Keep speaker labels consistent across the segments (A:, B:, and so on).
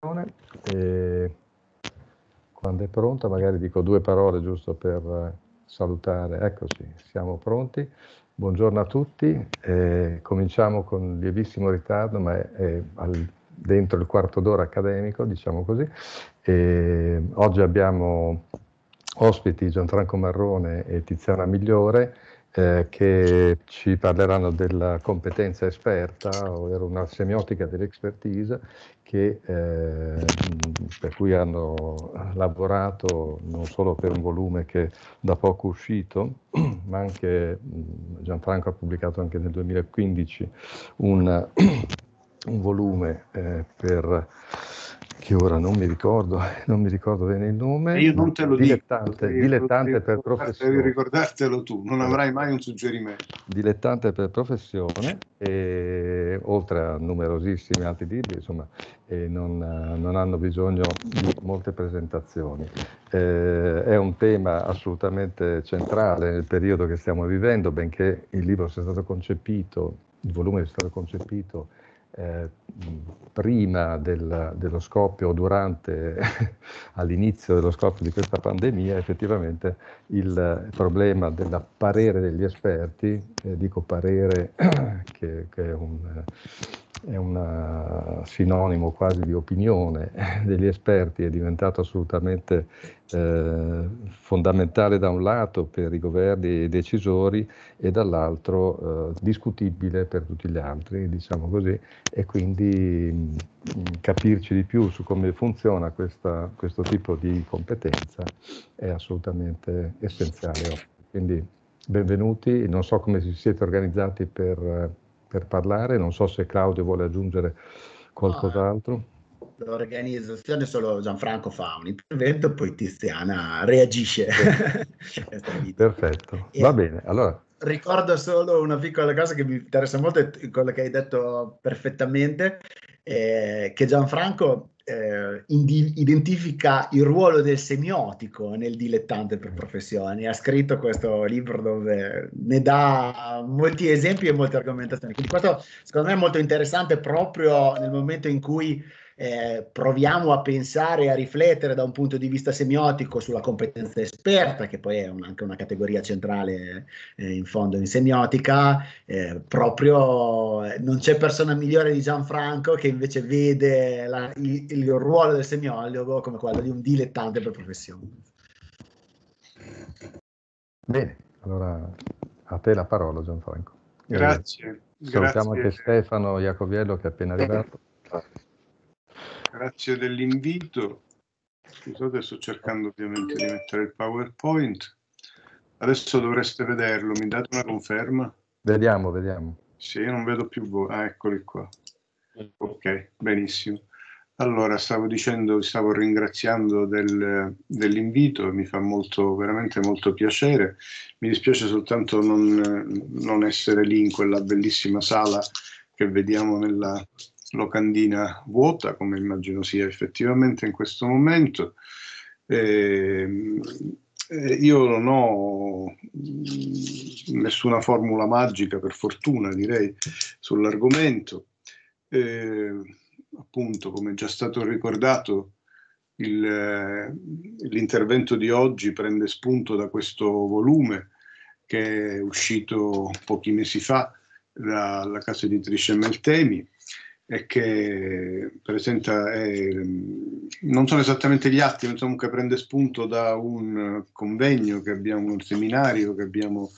A: e eh, quando è pronta magari dico due parole giusto per salutare. Eccoci, siamo pronti. Buongiorno a tutti, eh, cominciamo con lievissimo ritardo ma è, è al, dentro il quarto d'ora accademico, diciamo così. E oggi abbiamo ospiti Gianfranco Marrone e Tiziana Migliore eh, che ci parleranno della competenza esperta, ovvero una semiotica dell'expertise, eh, per cui hanno lavorato non solo per un volume che da poco uscito, ma anche mm, Gianfranco ha pubblicato anche nel 2015 un, un volume eh, per che ora non mi ricordo, non mi ricordo bene il
B: nome. Io non te lo dilettante, dico. Dilettante per professione. Devi ricordartelo tu, non avrai mai un suggerimento.
A: Dilettante per professione, e, oltre a numerosissimi altri libri, insomma, non, non, hanno bisogno di molte presentazioni. Eh, è un tema assolutamente centrale nel periodo che stiamo vivendo, benché il libro sia stato concepito, il volume sia stato concepito eh, prima del, dello scoppio durante, all'inizio dello scoppio di questa pandemia, effettivamente il problema del parere degli esperti, eh, dico parere che, che è un è un eh, sinonimo quasi di opinione degli esperti, è diventato assolutamente eh, fondamentale da un lato per i governi e i decisori e dall'altro eh, discutibile per tutti gli altri, diciamo così, e quindi di mm, capirci di più su come funziona questa, questo tipo di competenza è assolutamente essenziale. Quindi benvenuti, non so come si siete organizzati per, per parlare, non so se Claudio vuole aggiungere qualcos'altro.
C: Ah, l'organizzazione solo Gianfranco fa un
A: intervento,
C: poi Tiziana reagisce.
A: Perfetto, va bene. Allora
C: ricordo solo una piccola cosa che mi interessa molto, è quello che hai detto perfettamente, eh, che Gianfranco eh, identifica il ruolo del semiotico nel dilettante per professioni. Ha scritto questo libro dove ne dà molti esempi e molte argomentazioni. Quindi questo secondo me è molto interessante proprio nel momento in cui eh, proviamo a pensare e a riflettere da un punto di vista semiotico sulla competenza esperta, che poi è un, anche una categoria centrale eh, in fondo in semiotica, eh, proprio eh, non c'è persona migliore di Gianfranco che invece vede la, il, il ruolo del semiologo come quello di un dilettante per
A: professione. Bene, allora a te la parola Gianfranco. Grazie. Salutiamo grazie. anche Stefano Iacoviello che è appena arrivato.
B: Grazie dell'invito. Scusate, sto cercando ovviamente di mettere il PowerPoint. Adesso dovreste vederlo, mi date una conferma?
A: Vediamo, vediamo.
B: Sì, non vedo più voi. Ah, eccoli qua. Ok, benissimo. Allora, stavo dicendo, stavo ringraziando del, dell'invito, mi fa molto, veramente molto piacere. Mi dispiace soltanto non, non essere lì in quella bellissima sala che vediamo nella, locandina vuota, come immagino sia effettivamente in questo momento. Ehm, eh, io non ho mm, nessuna formula magica, per fortuna direi, sull'argomento. Eh, appunto, come già stato ricordato, eh, l'intervento di oggi prende spunto da questo volume che è uscito pochi mesi fa dalla casa editrice Meltemi e che presenta, eh, non sono esattamente gli atti, ma comunque prende spunto da un convegno che abbiamo, un seminario che abbiamo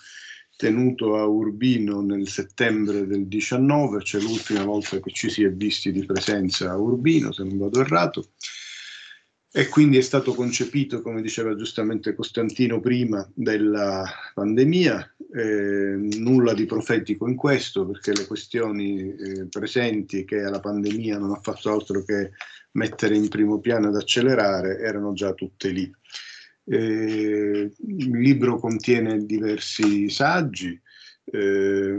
B: tenuto a Urbino nel settembre del 19, c'è cioè l'ultima volta che ci si è visti di presenza a Urbino, se non vado errato, e quindi è stato concepito, come diceva giustamente Costantino prima, della pandemia, eh, nulla di profetico in questo perché le questioni eh, presenti che la pandemia non ha fatto altro che mettere in primo piano ed accelerare erano già tutte lì. Eh, il libro contiene diversi saggi, eh,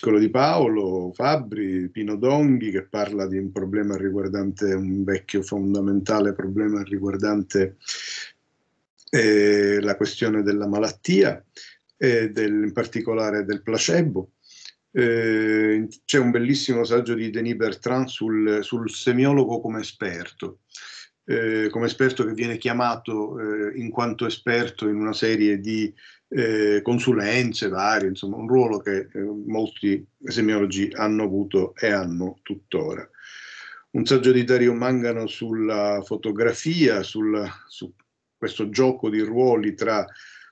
B: quello di Paolo, Fabri, Pino Donghi che parla di un problema riguardante un vecchio fondamentale problema riguardante eh, la questione della malattia e del, in particolare del placebo. Eh, c'è un bellissimo saggio di Denis Bertrand sul, sul semiologo come esperto. Eh, come esperto che viene chiamato eh, in quanto esperto in una serie di eh, consulenze varie, insomma un ruolo che eh, molti semiologi hanno avuto e hanno tuttora. Un saggio di Dario Mangano sulla fotografia, sul, su questo gioco di ruoli tra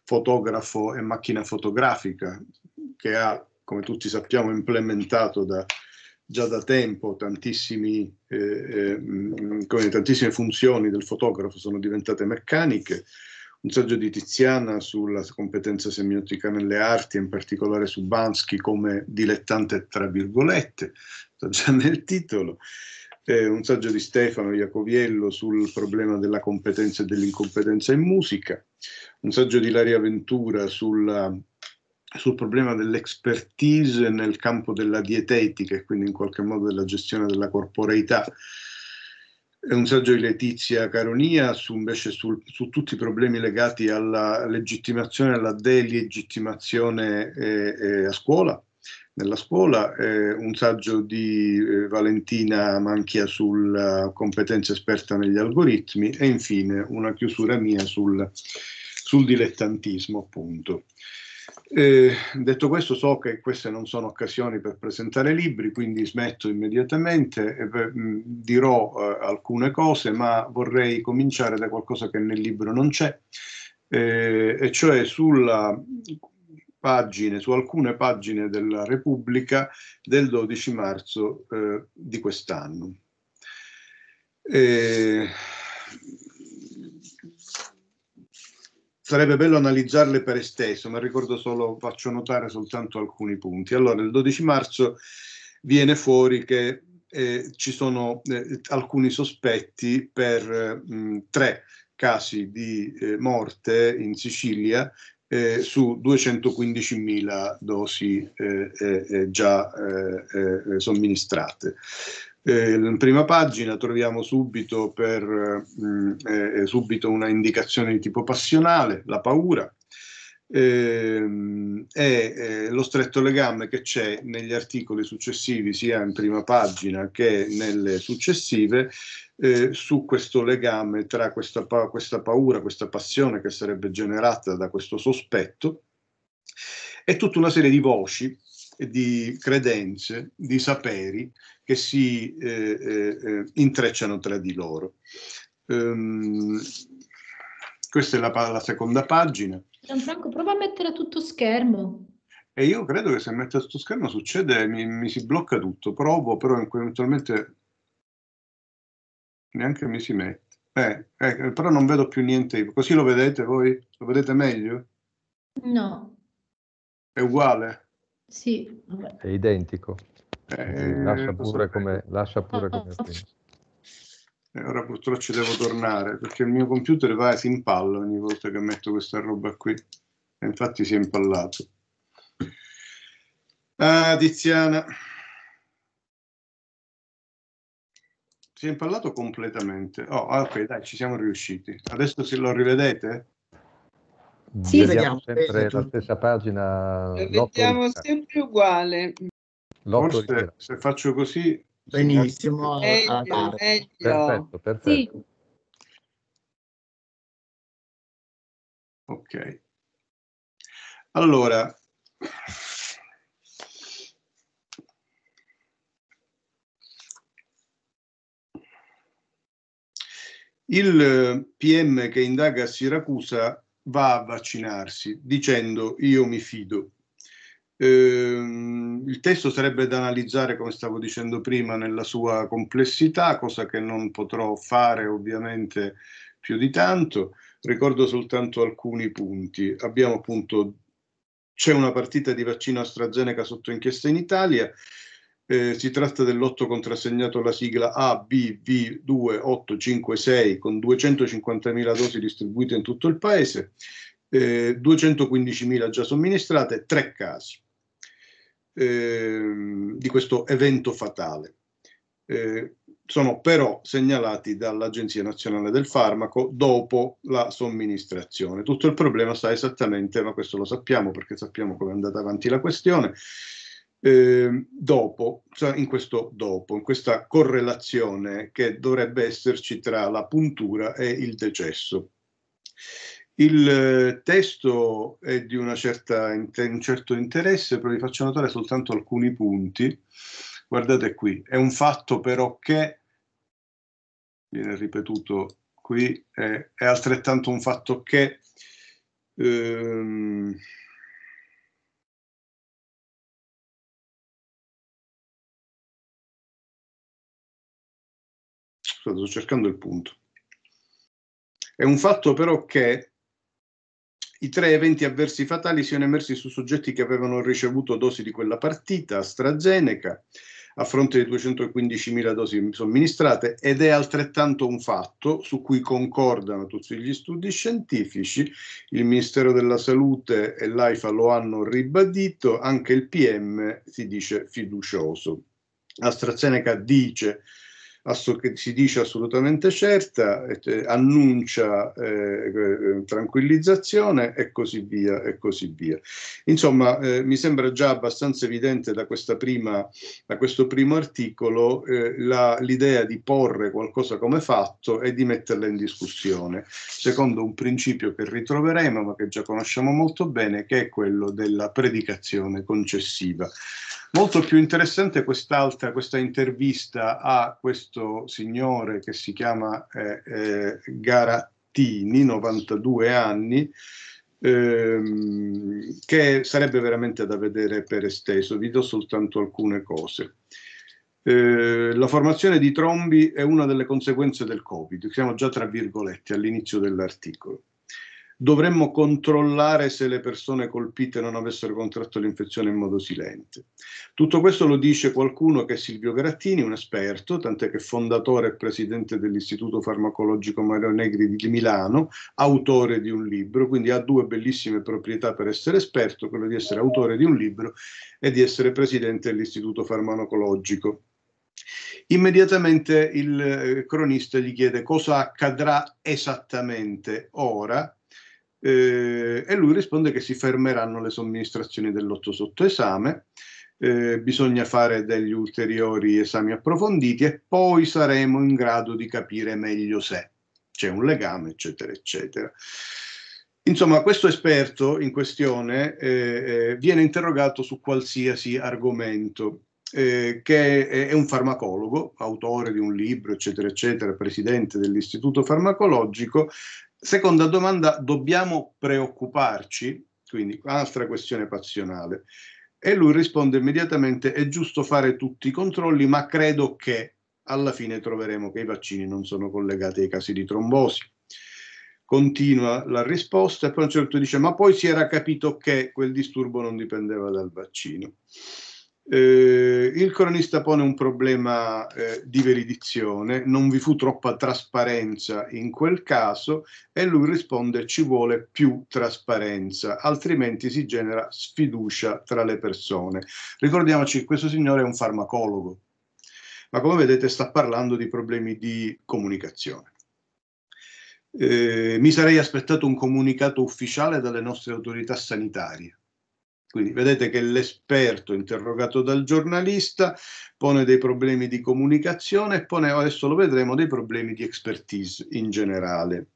B: fotografo e macchina fotografica che ha, come tutti sappiamo, implementato da, già da tempo tantissimi, eh, eh mm, tantissime funzioni del fotografo sono diventate meccaniche un saggio di Tiziana sulla competenza semiotica nelle arti, in particolare su Bansky come dilettante tra virgolette, sta già nel titolo. Eh, un saggio di Stefano Iacoviello sul problema della competenza e dell'incompetenza in musica, un saggio di Laria Ventura sulla, sul problema dell'expertise nel campo della dietetica e quindi in qualche modo della gestione della corporeità è un saggio di Letizia Caronia su, invece sul, su tutti i problemi legati alla legittimazione e alla delegittimazione eh, eh, a scuola, nella scuola, eh, un saggio di eh, Valentina Manchia sulla competenza esperta negli algoritmi e infine una chiusura mia sul, sul dilettantismo appunto. Eh, detto questo, so che queste non sono occasioni per presentare libri, quindi smetto immediatamente e mh, dirò eh, alcune cose, ma vorrei cominciare da qualcosa che nel libro non c'è, eh, e cioè sulla pagine, su alcune pagine della Repubblica del 12 marzo eh, di quest'anno. Eh, sarebbe bello analizzarle per esteso, ma ricordo solo, faccio notare soltanto alcuni punti. Allora, il 12 marzo viene fuori che eh, ci sono eh, alcuni sospetti per mh, mm, tre casi di eh, morte in Sicilia eh, su 215.000 dosi eh, eh, già somministrate. Eh, in prima pagina troviamo subito, per, eh, eh, subito una indicazione di tipo passionale, la paura, e ehm, eh, lo stretto legame che c'è negli articoli successivi, sia in prima pagina che nelle successive, eh, su questo legame tra questa, pa questa paura, questa passione che sarebbe generata da questo sospetto e tutta una serie di voci di credenze, di saperi che si eh, eh, eh intrecciano tra di loro. Um, questa è la, la, seconda pagina.
D: Gianfranco, prova a mettere tutto schermo.
B: E io credo che se metto tutto schermo succede, mi, mi si blocca tutto. Provo, però eventualmente neanche mi si mette. Eh, eh, però non vedo più niente. Così lo vedete voi? Lo vedete meglio? No. È uguale? Sì. È
A: identico. Eh, lascia pure come... Lascia pure come ah, ah. e
B: eh, ora purtroppo ci devo tornare perché il mio computer va e si impalla ogni volta che metto questa roba qui e infatti si è impallato ah Tiziana si è impallato completamente oh ah, ok dai ci siamo riusciti adesso se lo rivedete sì, vediamo sempre
A: la stessa pagina. Lo Vediamo sempre uguale.
B: Forse, se faccio così... Benissimo. Eh, meglio, ah, meglio. Perfetto, perfetto. Sì. Ok. Allora... Il PM che indaga a Siracusa va a vaccinarsi dicendo io mi fido. Ehm, il testo sarebbe da analizzare, come stavo dicendo prima, nella sua complessità, cosa che non potrò fare ovviamente più di tanto. Ricordo soltanto alcuni punti. Abbiamo appunto c'è una partita di vaccino AstraZeneca sotto inchiesta in Italia, eh, si tratta del lotto contrassegnato alla sigla ABV2856 con 250.000 dosi distribuite in tutto il paese, eh, 215.000 già somministrate, tre casi eh, di questo evento fatale. Eh, sono però segnalati dall'Agenzia Nazionale del Farmaco dopo la somministrazione. Tutto il problema sta esattamente, ma questo lo sappiamo perché sappiamo come è andata avanti la questione, eh, dopo, cioè in questo dopo, in questa correlazione che dovrebbe esserci tra la puntura e il decesso. Il eh, testo è di certa, un certo interesse, però vi faccio notare soltanto alcuni punti. Guardate qui, è un fatto però che, viene ripetuto qui, è, è altrettanto un fatto che ehm, Scusate, sto cercando il punto. È un fatto però che i tre eventi avversi fatali siano emersi su soggetti che avevano ricevuto dosi di quella partita AstraZeneca a fronte di 215.000 dosi somministrate ed è altrettanto un fatto su cui concordano tutti gli studi scientifici, il Ministero della Salute e l'AIFA lo hanno ribadito, anche il PM si dice fiducioso. AstraZeneca dice si dice assolutamente certa, annuncia eh, eh, tranquillizzazione e così via e così via. Insomma, eh, mi sembra già abbastanza evidente da, prima, da questo primo articolo eh, l'idea di porre qualcosa come fatto e di metterla in discussione, secondo un principio che ritroveremo ma che già conosciamo molto bene, che è quello della predicazione concessiva. Molto più interessante quest'altra, questa intervista a questo signore che si chiama eh, eh, Garattini, 92 anni, ehm, che sarebbe veramente da vedere per esteso. Vi do soltanto alcune cose. Eh, la formazione di trombi è una delle conseguenze del Covid, siamo già tra virgolette all'inizio dell'articolo dovremmo controllare se le persone colpite non avessero contratto l'infezione in modo silente. Tutto questo lo dice qualcuno che è Silvio Grattini, un esperto, tant'è che fondatore e presidente dell'Istituto Farmacologico Mario Negri di Milano, autore di un libro, quindi ha due bellissime proprietà per essere esperto, quello di essere autore di un libro e di essere presidente dell'Istituto Farmacologico. Immediatamente il eh, cronista gli chiede cosa accadrà esattamente ora eh, e lui risponde che si fermeranno le somministrazioni dell'otto sottoesame, eh, bisogna fare degli ulteriori esami approfonditi e poi saremo in grado di capire meglio se c'è un legame, eccetera, eccetera. Insomma, questo esperto in questione eh, eh viene interrogato su qualsiasi argomento, eh, che è un farmacologo, autore di un libro, eccetera, eccetera, presidente dell'Istituto Farmacologico, Seconda domanda, dobbiamo preoccuparci? Quindi, altra questione passionale. E lui risponde immediatamente, è giusto fare tutti i controlli, ma credo che alla fine troveremo che i vaccini non sono collegati ai casi di trombosi. Continua la risposta e poi un certo dice, ma poi si era capito che quel disturbo non dipendeva dal vaccino. Eh, il cronista pone un problema eh, di veridizione, non vi fu troppa trasparenza in quel caso e lui risponde ci vuole più trasparenza, altrimenti si genera sfiducia tra le persone. Ricordiamoci che questo signore è un farmacologo, ma come vedete sta parlando di problemi di comunicazione. Eh, mi sarei aspettato un comunicato ufficiale dalle nostre autorità sanitarie quindi vedete che l'esperto interrogato dal giornalista pone dei problemi di comunicazione e pone, adesso lo vedremo, dei problemi di expertise in generale.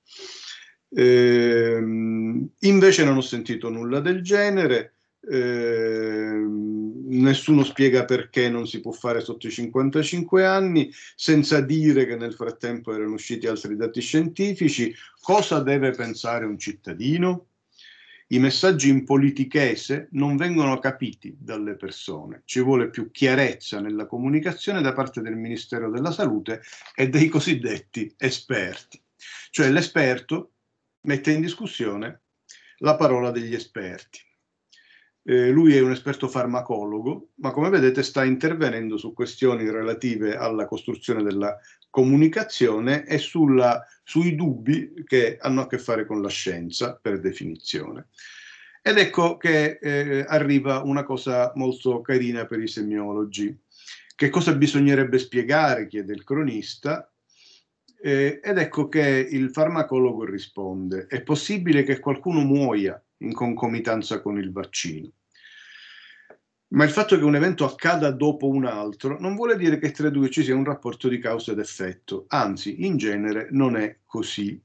B: Ehm, invece non ho sentito nulla del genere, ehm, nessuno spiega perché non si può fare sotto i 55 anni, senza dire che nel frattempo erano usciti altri dati scientifici. Cosa deve pensare un cittadino? i messaggi in politichese non vengono capiti dalle persone. Ci vuole più chiarezza nella comunicazione da parte del Ministero della Salute e dei cosiddetti esperti. Cioè l'esperto mette in discussione la parola degli esperti. Eh, lui è un esperto farmacologo, ma come vedete sta intervenendo su questioni relative alla costruzione della comunicazione e sulla, sui dubbi che hanno a che fare con la scienza, per definizione. Ed ecco che eh, arriva una cosa molto carina per i semiologi. Che cosa bisognerebbe spiegare, chiede il cronista, eh, ed ecco che il farmacologo risponde, è possibile che qualcuno muoia in concomitanza con il vaccino ma il fatto che un evento accada dopo un altro non vuole dire che tra i due ci sia un rapporto di causa ed effetto, anzi, in genere non è così.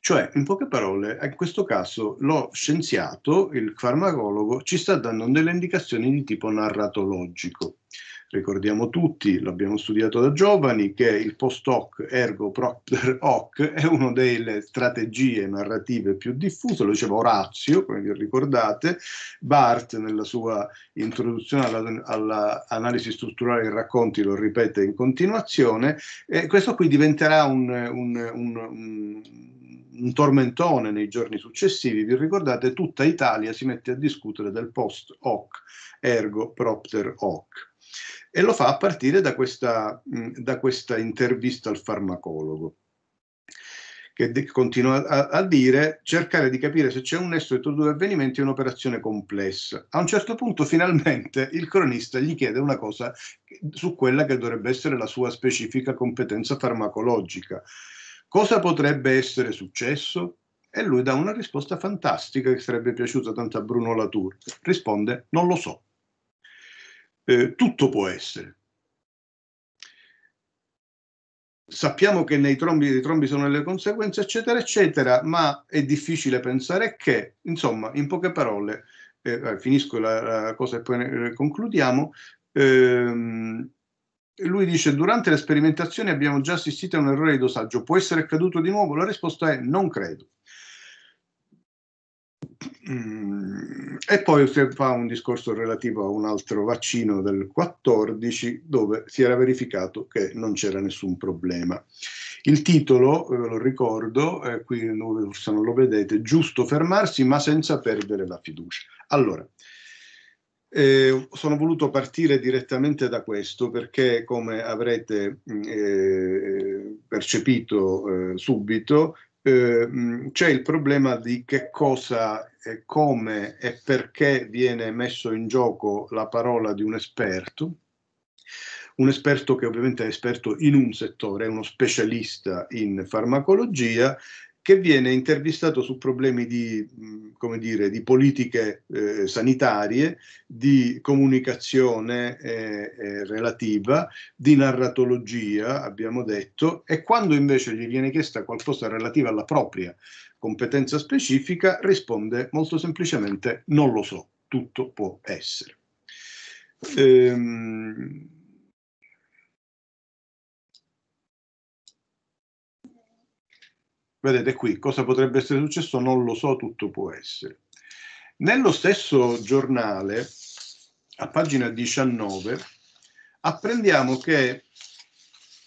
B: Cioè, in poche parole, in questo caso lo scienziato, il farmacologo, ci sta dando delle indicazioni di tipo narratologico ricordiamo tutti, l'abbiamo studiato da giovani, che il post-hoc ergo propter hoc è una delle strategie narrative più diffuse, lo diceva Orazio, come vi ricordate, Barth nella sua introduzione all'analisi alla strutturale dei racconti lo ripete in continuazione, e questo qui diventerà un, un, un, un un tormentone nei giorni successivi, vi ricordate, tutta Italia si mette a discutere del post hoc, ergo propter hoc e lo fa a partire da questa, da questa intervista al farmacologo che continua a-, a, dire, cercare di capire se c'è un nesso tra due avvenimenti è un'operazione complessa. A un certo punto, finalmente, il cronista gli chiede una cosa su quella che dovrebbe essere la sua specifica competenza farmacologica. Cosa potrebbe essere successo? E lui dà una risposta fantastica che sarebbe piaciuta tanto a Bruno Latour. Risponde, non lo so eh, tutto può essere. Sappiamo che nei trombi, i trombi sono le conseguenze, eccetera, eccetera, ma è difficile pensare che, insomma, in poche parole, eh, eh finisco la, la, cosa e poi concludiamo, ehm, lui dice durante le sperimentazioni abbiamo già assistito a un errore di dosaggio, può essere accaduto di nuovo? La risposta è non credo. Mm. E poi si fa un discorso relativo a un altro vaccino del 14 dove si era verificato che non c'era nessun problema. Il titolo, eh, ve lo ricordo, eh, qui forse non lo vedete, giusto fermarsi ma senza perdere la fiducia. Allora, eh, sono voluto partire direttamente da questo perché, come avrete mm, eh, percepito eh, subito, Ehm, c'è il problema di che cosa, come e perché viene messo in gioco la parola di un esperto, un esperto che ovviamente è esperto in un settore, è uno specialista in farmacologia che viene intervistato su problemi di, mm, come dire, di politiche eh, sanitarie, di comunicazione eh, eh, relativa, di narratologia, abbiamo detto, e quando invece gli viene chiesta qualcosa relativa alla propria competenza specifica, risponde molto semplicemente non lo so, tutto può essere. Ehm, Vedete qui cosa potrebbe essere successo, non lo so, tutto può essere. Nello stesso giornale, a pagina 19, apprendiamo che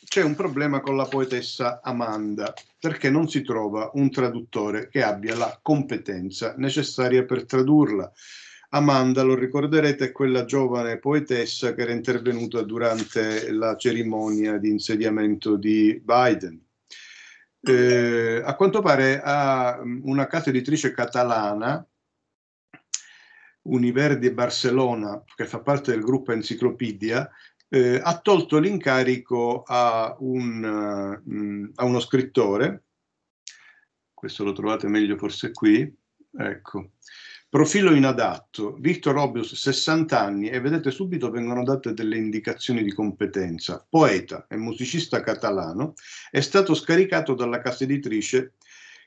B: c'è un problema con la poetessa Amanda, perché non si trova un traduttore che abbia la competenza necessaria per tradurla. Amanda, lo ricorderete, è quella giovane poetessa che era intervenuta durante la cerimonia di insediamento di Biden eh, a quanto pare ha mm, una casa editrice catalana, Univerdi Barcellona, che fa parte del gruppo Enciclopedia, eh, ha tolto l'incarico a, un, eh, mm, a uno scrittore, questo lo trovate meglio forse qui, ecco, Profilo inadatto, Victor Robius, 60 anni e vedete subito vengono date delle indicazioni di competenza. Poeta e musicista catalano, è stato scaricato dalla casa editrice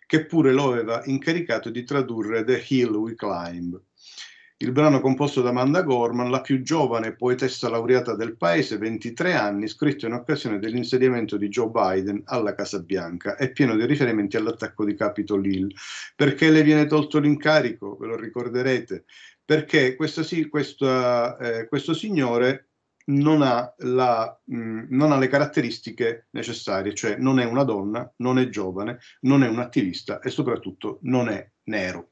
B: che pure lo aveva incaricato di tradurre The Hill We Climb. Il brano composto da Amanda Gorman, la più giovane poetessa laureata del paese, 23 anni, scritto in occasione dell'insediamento di Joe Biden alla Casa Bianca, è pieno di riferimenti all'attacco di Capitol Hill. Perché le viene tolto l'incarico? Ve lo ricorderete. Perché questa, questa, eh, questo signore non ha, la, mh, mm, non ha, le caratteristiche necessarie, cioè non è una donna, non è giovane, non è un attivista e soprattutto non è nero.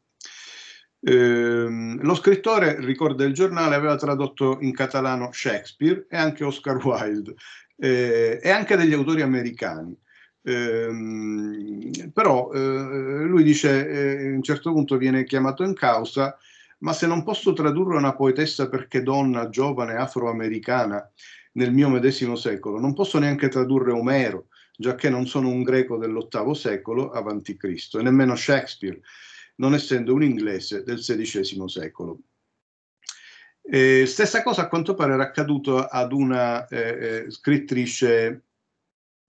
B: Ehm, lo scrittore, ricorda il giornale, aveva tradotto in catalano Shakespeare e anche Oscar Wilde eh, e anche degli autori americani. Ehm, eh, però lui dice, eh, a un certo punto viene chiamato in causa, ma se non posso tradurre una poetessa perché donna, giovane, afroamericana nel mio medesimo secolo, non posso neanche tradurre Omero, già che non sono un greco dell'ottavo secolo avanti Cristo, e nemmeno Shakespeare non essendo un inglese del XVI secolo. Eh, stessa cosa a quanto pare era accaduto ad una eh, eh, scrittrice,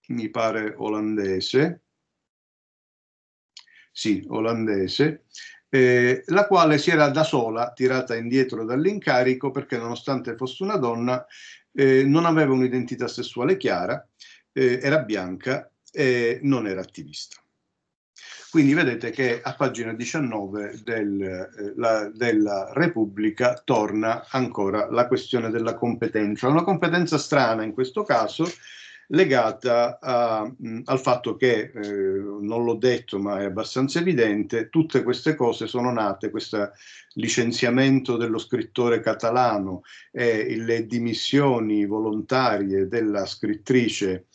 B: mi pare olandese, sì, olandese, eh, la quale si era da sola tirata indietro dall'incarico perché nonostante fosse una donna eh, non aveva un'identità sessuale chiara, eh, era bianca e non era attivista. Quindi vedete che a pagina 19 del, eh, la, della Repubblica torna ancora la questione della competenza, una competenza strana in questo caso legata a, mh, al fatto che, eh, non l'ho detto ma è abbastanza evidente, tutte queste cose sono nate, questo licenziamento dello scrittore catalano e le dimissioni volontarie della scrittrice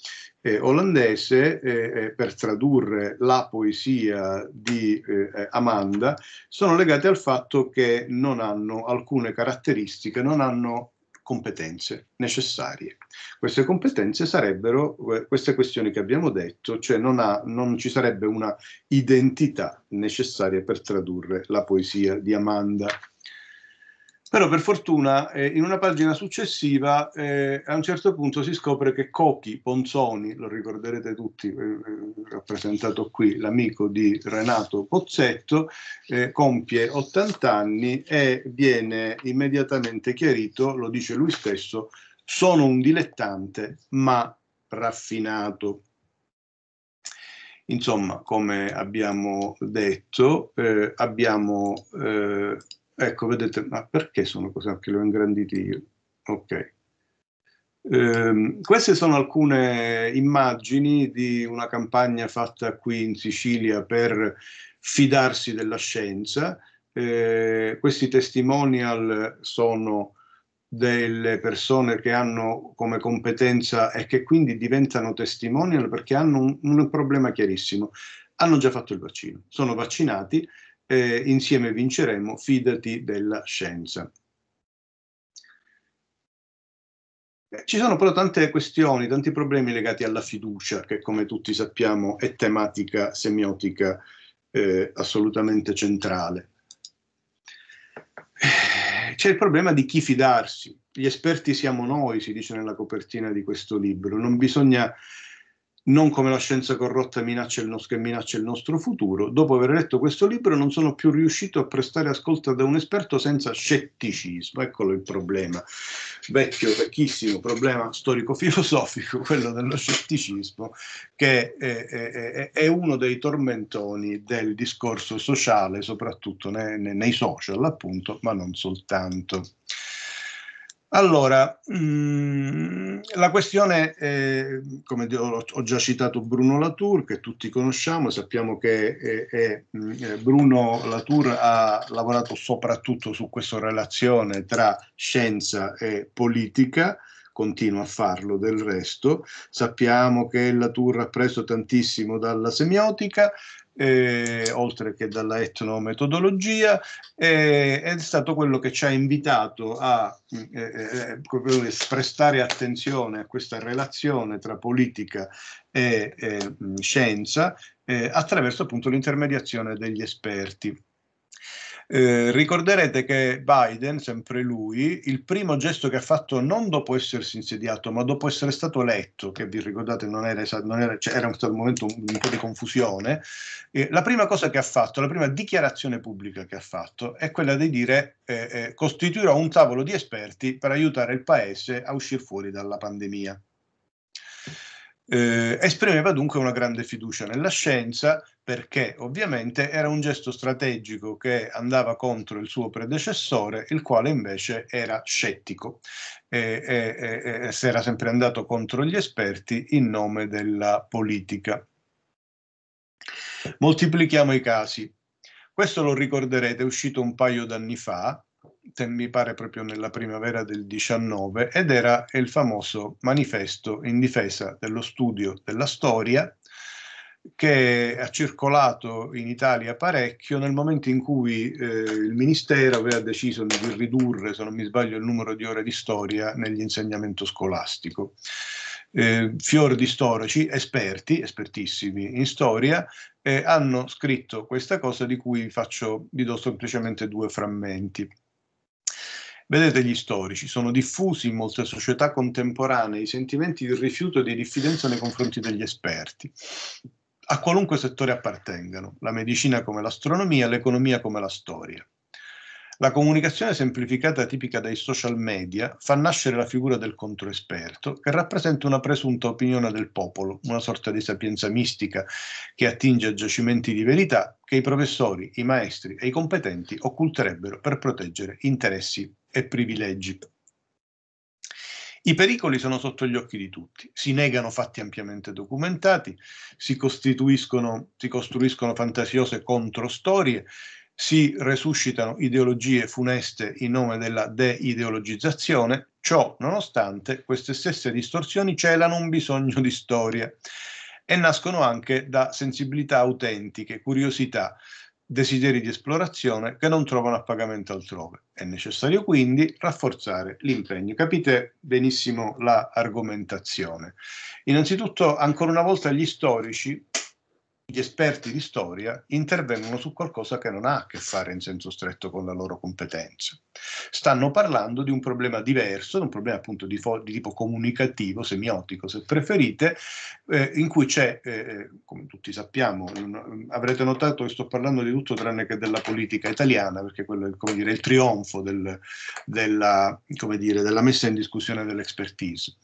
B: eh, olandese eh, eh, per tradurre la poesia di eh, eh, Amanda sono legate al fatto che non hanno alcune caratteristiche, non hanno competenze necessarie. Queste competenze sarebbero queste questioni che abbiamo detto, cioè non, ha, non, ci sarebbe una identità necessaria per tradurre la poesia di Amanda. Però per fortuna eh, in una pagina successiva eh, a un certo punto si scopre che Cocchi Ponzoni, lo ricorderete tutti, eh, eh, rappresentato qui, l'amico di Renato Pozzetto, eh, compie 80 anni e viene immediatamente chiarito, lo dice lui stesso, sono un dilettante ma raffinato. Insomma, come abbiamo detto, eh, abbiamo ecco vedete, ma perché sono così? Che ho ingrandito io. Ok. Eh, queste sono alcune immagini di una campagna fatta qui in Sicilia per fidarsi della scienza. Eh, questi testimonial sono delle persone che hanno come competenza e che quindi diventano testimonial perché hanno un, un problema chiarissimo. Hanno già fatto il vaccino, sono vaccinati, eh, insieme vinceremo, fidati della scienza. Ci sono però tante questioni, tanti problemi legati alla fiducia, che come tutti sappiamo è tematica semiotica eh, assolutamente centrale. C'è il problema di chi fidarsi. Gli esperti siamo noi, si dice nella copertina di questo libro. Non bisogna non come la scienza corrotta minaccia che minaccia il nostro futuro, dopo aver letto questo libro non sono più riuscito a prestare ascolto da un esperto senza scetticismo. Eccolo il problema, vecchio, vecchissimo problema storico-filosofico, quello dello scetticismo, che è, è, è uno dei tormentoni del discorso sociale, soprattutto nei, nei social, appunto, ma non soltanto. Allora, mm, la questione, è, come ho, ho già citato Bruno Latour, che tutti conosciamo, sappiamo che è, è, mm, Bruno Latour ha lavorato soprattutto su questa relazione tra scienza e politica, continua a farlo del resto. Sappiamo che Latour ha preso tantissimo dalla semiotica, eh, oltre che dalla etnometodologia, eh, ed è stato quello che ci ha invitato a eh, eh, eh prestare attenzione a questa relazione tra politica e eh, scienza attraverso appunto l'intermediazione degli esperti. Eh, ricorderete che Biden, sempre lui, il primo gesto che ha fatto non dopo essersi insediato, ma dopo essere stato eletto, che vi ricordate non era, non era, cioè era stato un momento un, un po' di confusione, eh, la prima cosa che ha fatto, la prima dichiarazione pubblica che ha fatto è quella di dire eh, eh costituirò un tavolo di esperti per aiutare il Paese a uscire fuori dalla pandemia. Eh, esprimeva dunque una grande fiducia nella scienza, perché ovviamente era un gesto strategico che andava contro il suo predecessore, il quale invece era scettico e, e, e si era sempre andato contro gli esperti in nome della politica. Moltiplichiamo i casi. Questo lo ricorderete, è uscito un paio d'anni fa, mi pare proprio nella primavera del 19, ed era il famoso manifesto in difesa dello studio della storia che ha circolato in Italia parecchio nel momento in cui eh, il Ministero aveva deciso di ridurre, se non mi sbaglio, il numero di ore di storia nell'insegnamento scolastico. Eh, fior di storici esperti, espertissimi in storia, eh, hanno scritto questa cosa di cui faccio, vi do semplicemente due frammenti. Vedete gli storici, sono diffusi in molte società contemporanee i sentimenti di rifiuto e di diffidenza nei confronti degli esperti a qualunque settore appartengano, la medicina come l'astronomia, l'economia come la storia. La comunicazione semplificata tipica dei social media fa nascere la figura del controesperto, che rappresenta una presunta opinione del popolo, una sorta di sapienza mistica che attinge a giacimenti di verità che i professori, i maestri e i competenti occulterebbero per proteggere interessi e privilegi. I pericoli sono sotto gli occhi di tutti, si negano fatti ampiamente documentati, si, si costruiscono fantasiose controstorie, si resuscitano ideologie funeste in nome della deideologizzazione, ciò nonostante queste stesse distorsioni celano un bisogno di storia e nascono anche da sensibilità autentiche, curiosità, desideri di esplorazione che non trovano appagamento altrove. È necessario quindi rafforzare l'impegno. Capite benissimo l'argomentazione. La Innanzitutto, ancora una volta, gli storici gli esperti di storia intervengono su qualcosa che non ha a che fare in senso stretto con la loro competenza. Stanno parlando di un problema diverso, di un problema appunto di, di tipo comunicativo, semiotico se preferite, eh, in cui c'è, eh, eh come tutti sappiamo, un, avrete notato che sto parlando di tutto tranne che della politica italiana, perché quello è come dire, il trionfo del, della, come dire, della messa in discussione dell'expertise.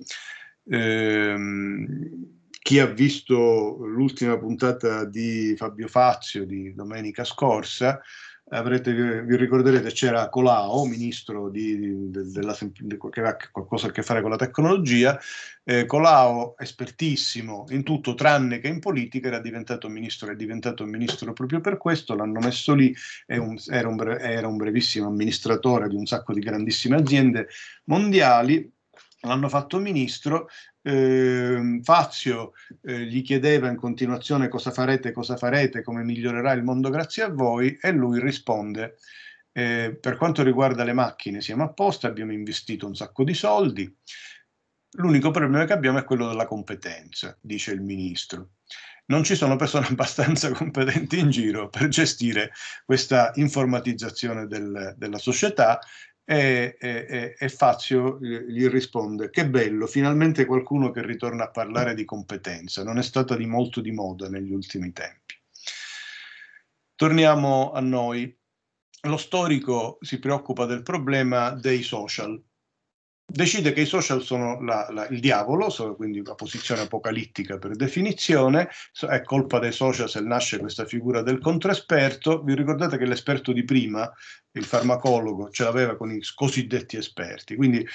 B: Ehm, chi ha visto l'ultima puntata di Fabio Fazio di domenica scorsa, avrete, vi ricorderete c'era Colao, ministro di, di, de, della, de, che aveva qualcosa a che fare con la tecnologia. Eh, Colao, espertissimo in tutto tranne che in politica, era diventato ministro, è diventato ministro proprio per questo, l'hanno messo lì, un, era, un, era un brevissimo amministratore di un sacco di grandissime aziende mondiali, l'hanno fatto ministro, eh, Fazio eh, gli chiedeva in continuazione cosa farete, cosa farete, come migliorerà il mondo grazie a voi e lui risponde eh, per quanto riguarda le macchine siamo a posto, abbiamo investito un sacco di soldi, l'unico problema che abbiamo è quello della competenza, dice il ministro. Non ci sono persone abbastanza competenti in giro per gestire questa informatizzazione del, della società e, e, e, Fazio gli risponde che bello, finalmente qualcuno che ritorna a parlare di competenza, non è stata di molto di moda negli ultimi tempi. Torniamo a noi. Lo storico si preoccupa del problema dei social, decide che i social sono la, la, il diavolo, sono quindi una posizione apocalittica per definizione, è colpa dei social se nasce questa figura del controesperto, vi ricordate che l'esperto di prima, il farmacologo, ce l'aveva con i cosiddetti esperti, quindi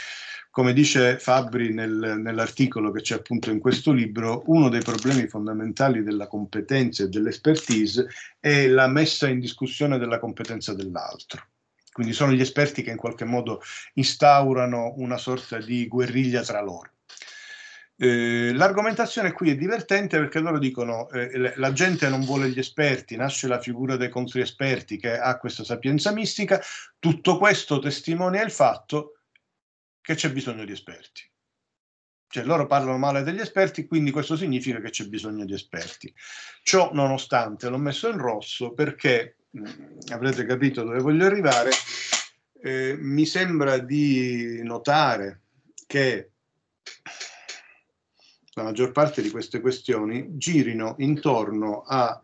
B: come dice Fabri nel, nell'articolo che c'è appunto in questo libro, uno dei problemi fondamentali della competenza e dell'expertise è la messa in discussione della competenza dell'altro quindi sono gli esperti che in qualche modo instaurano una sorta di guerriglia tra loro. Eh, l'argomentazione qui è divertente perché loro dicono eh, la gente non vuole gli esperti, nasce la figura dei controesperti che ha questa sapienza mistica, tutto questo testimonia il fatto che c'è bisogno di esperti. Cioè loro parlano male degli esperti, quindi questo significa che c'è bisogno di esperti. Ciò nonostante l'ho messo in rosso perché Mm, avrete capito dove voglio arrivare, eh, mi sembra di notare che la maggior parte di queste questioni girino intorno a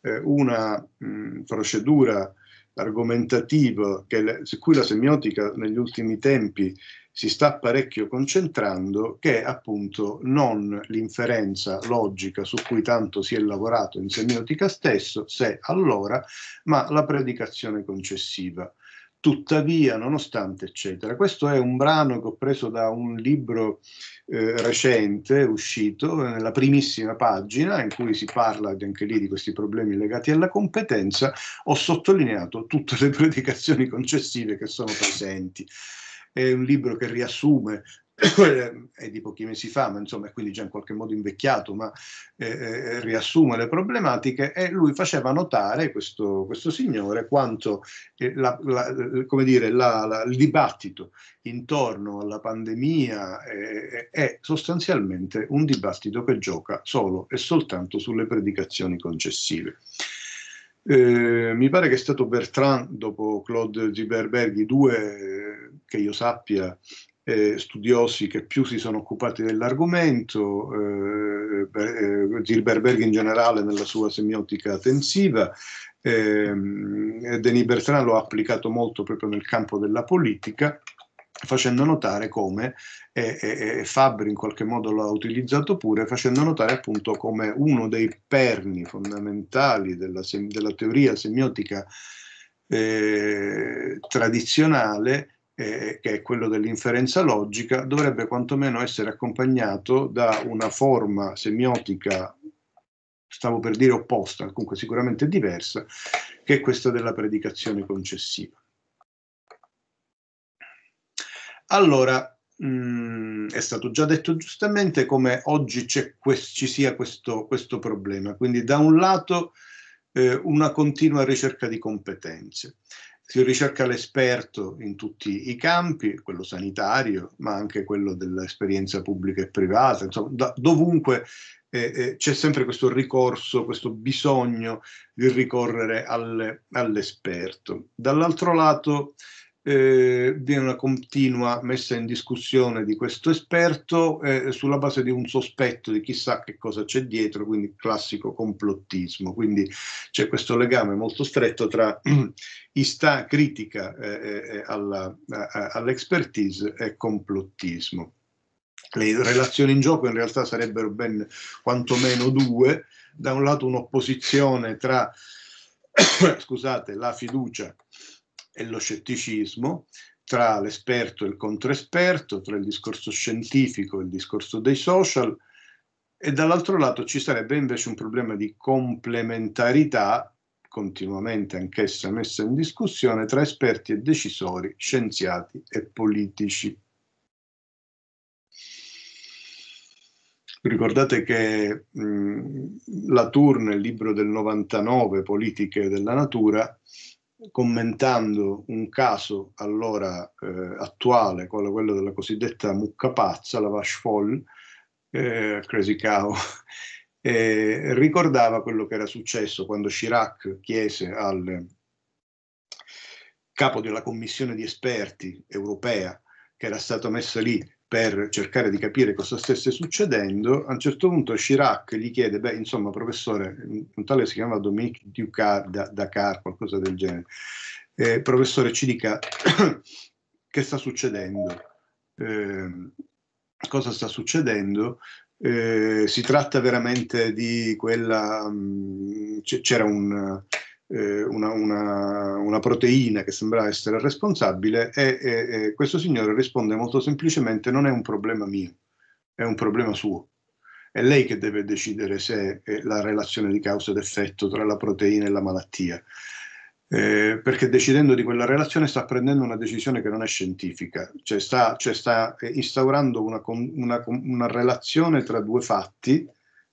B: eh, una mh, mm, procedura argomentativa che le, su cui la semiotica negli ultimi tempi si sta parecchio concentrando, che è appunto non l'inferenza logica su cui tanto si è lavorato in semiotica stesso, se allora, ma la predicazione concessiva. Tuttavia, nonostante, eccetera. Questo è un brano che ho preso da un libro eh, recente, uscito, eh, nella primissima pagina, in cui si parla anche lì di questi problemi legati alla competenza, ho sottolineato tutte le predicazioni concessive che sono presenti è un libro che riassume è di pochi mesi fa, ma insomma è quindi già in qualche modo invecchiato, ma eh, eh, riassume le problematiche, e lui faceva notare, questo, questo signore, quanto eh, la, la, dire, la, il dibattito intorno alla pandemia eh, eh, è sostanzialmente un dibattito che gioca solo e soltanto sulle predicazioni concessive. Eh, mi pare che è stato Bertrand, dopo Claude Ziberberghi, due che io sappia, eh, studiosi che più si sono occupati dell'argomento, eh, eh Gilbert Berg in generale nella sua semiotica tensiva, ehm, Denis Bertrand lo ha applicato molto proprio nel campo della politica, facendo notare come, e, e, e Fabri in qualche modo lo ha utilizzato pure, facendo notare appunto come uno dei perni fondamentali della, della teoria semiotica eh, tradizionale eh, che è quello dell'inferenza logica, dovrebbe quantomeno essere accompagnato da una forma semiotica, stavo per dire opposta, comunque sicuramente diversa, che è questa della predicazione concessiva. Allora, mh, mm, è stato già detto giustamente come oggi ci sia questo, questo, problema, quindi da un lato eh, una continua ricerca di competenze si ricerca l'esperto in tutti i campi, quello sanitario, ma anche quello dell'esperienza pubblica e privata, insomma, da, dovunque eh, eh, c'è sempre questo ricorso, questo bisogno di ricorrere al, all'esperto. Dall'altro lato eh, viene una continua messa in discussione di questo esperto eh, sulla base di un sospetto di chissà che cosa c'è dietro, quindi classico complottismo. Quindi c'è questo legame molto stretto tra istà critica eh, eh, eh all'expertise all e complottismo. Le relazioni in gioco in realtà sarebbero ben quantomeno due, da un lato un'opposizione tra scusate, la fiducia e lo scetticismo, tra l'esperto e il controesperto, tra il discorso scientifico e il discorso dei social, e dall'altro lato ci sarebbe invece un problema di complementarità, continuamente anch'essa messa in discussione, tra esperti e decisori, scienziati e politici. Ricordate che mh, Latour nel libro del 99, Politiche della Natura, commentando un caso allora eh, attuale, quello della cosiddetta mucca pazza, la Vache Folle, eh, Crazy Cow, eh, ricordava quello che era successo quando Chirac chiese al capo della commissione di esperti europea che era stata messa lì per cercare di capire cosa stesse succedendo, a un certo punto Chirac gli chiede, beh insomma professore, un tale si chiama Dominique Ducard, Dakar, qualcosa del genere, eh, professore ci dica che sta succedendo, eh, cosa sta succedendo, eh, si tratta veramente di quella, mm, c'era un eh, una, una, una, proteina che sembra essere responsabile e, e, e, questo signore risponde molto semplicemente non è un problema mio, è un problema suo. È lei che deve decidere se è eh, la relazione di causa ed effetto tra la proteina e la malattia. Eh, perché decidendo di quella relazione sta prendendo una decisione che non è scientifica, cioè sta, cioè sta eh, instaurando una, una, una, relazione tra due fatti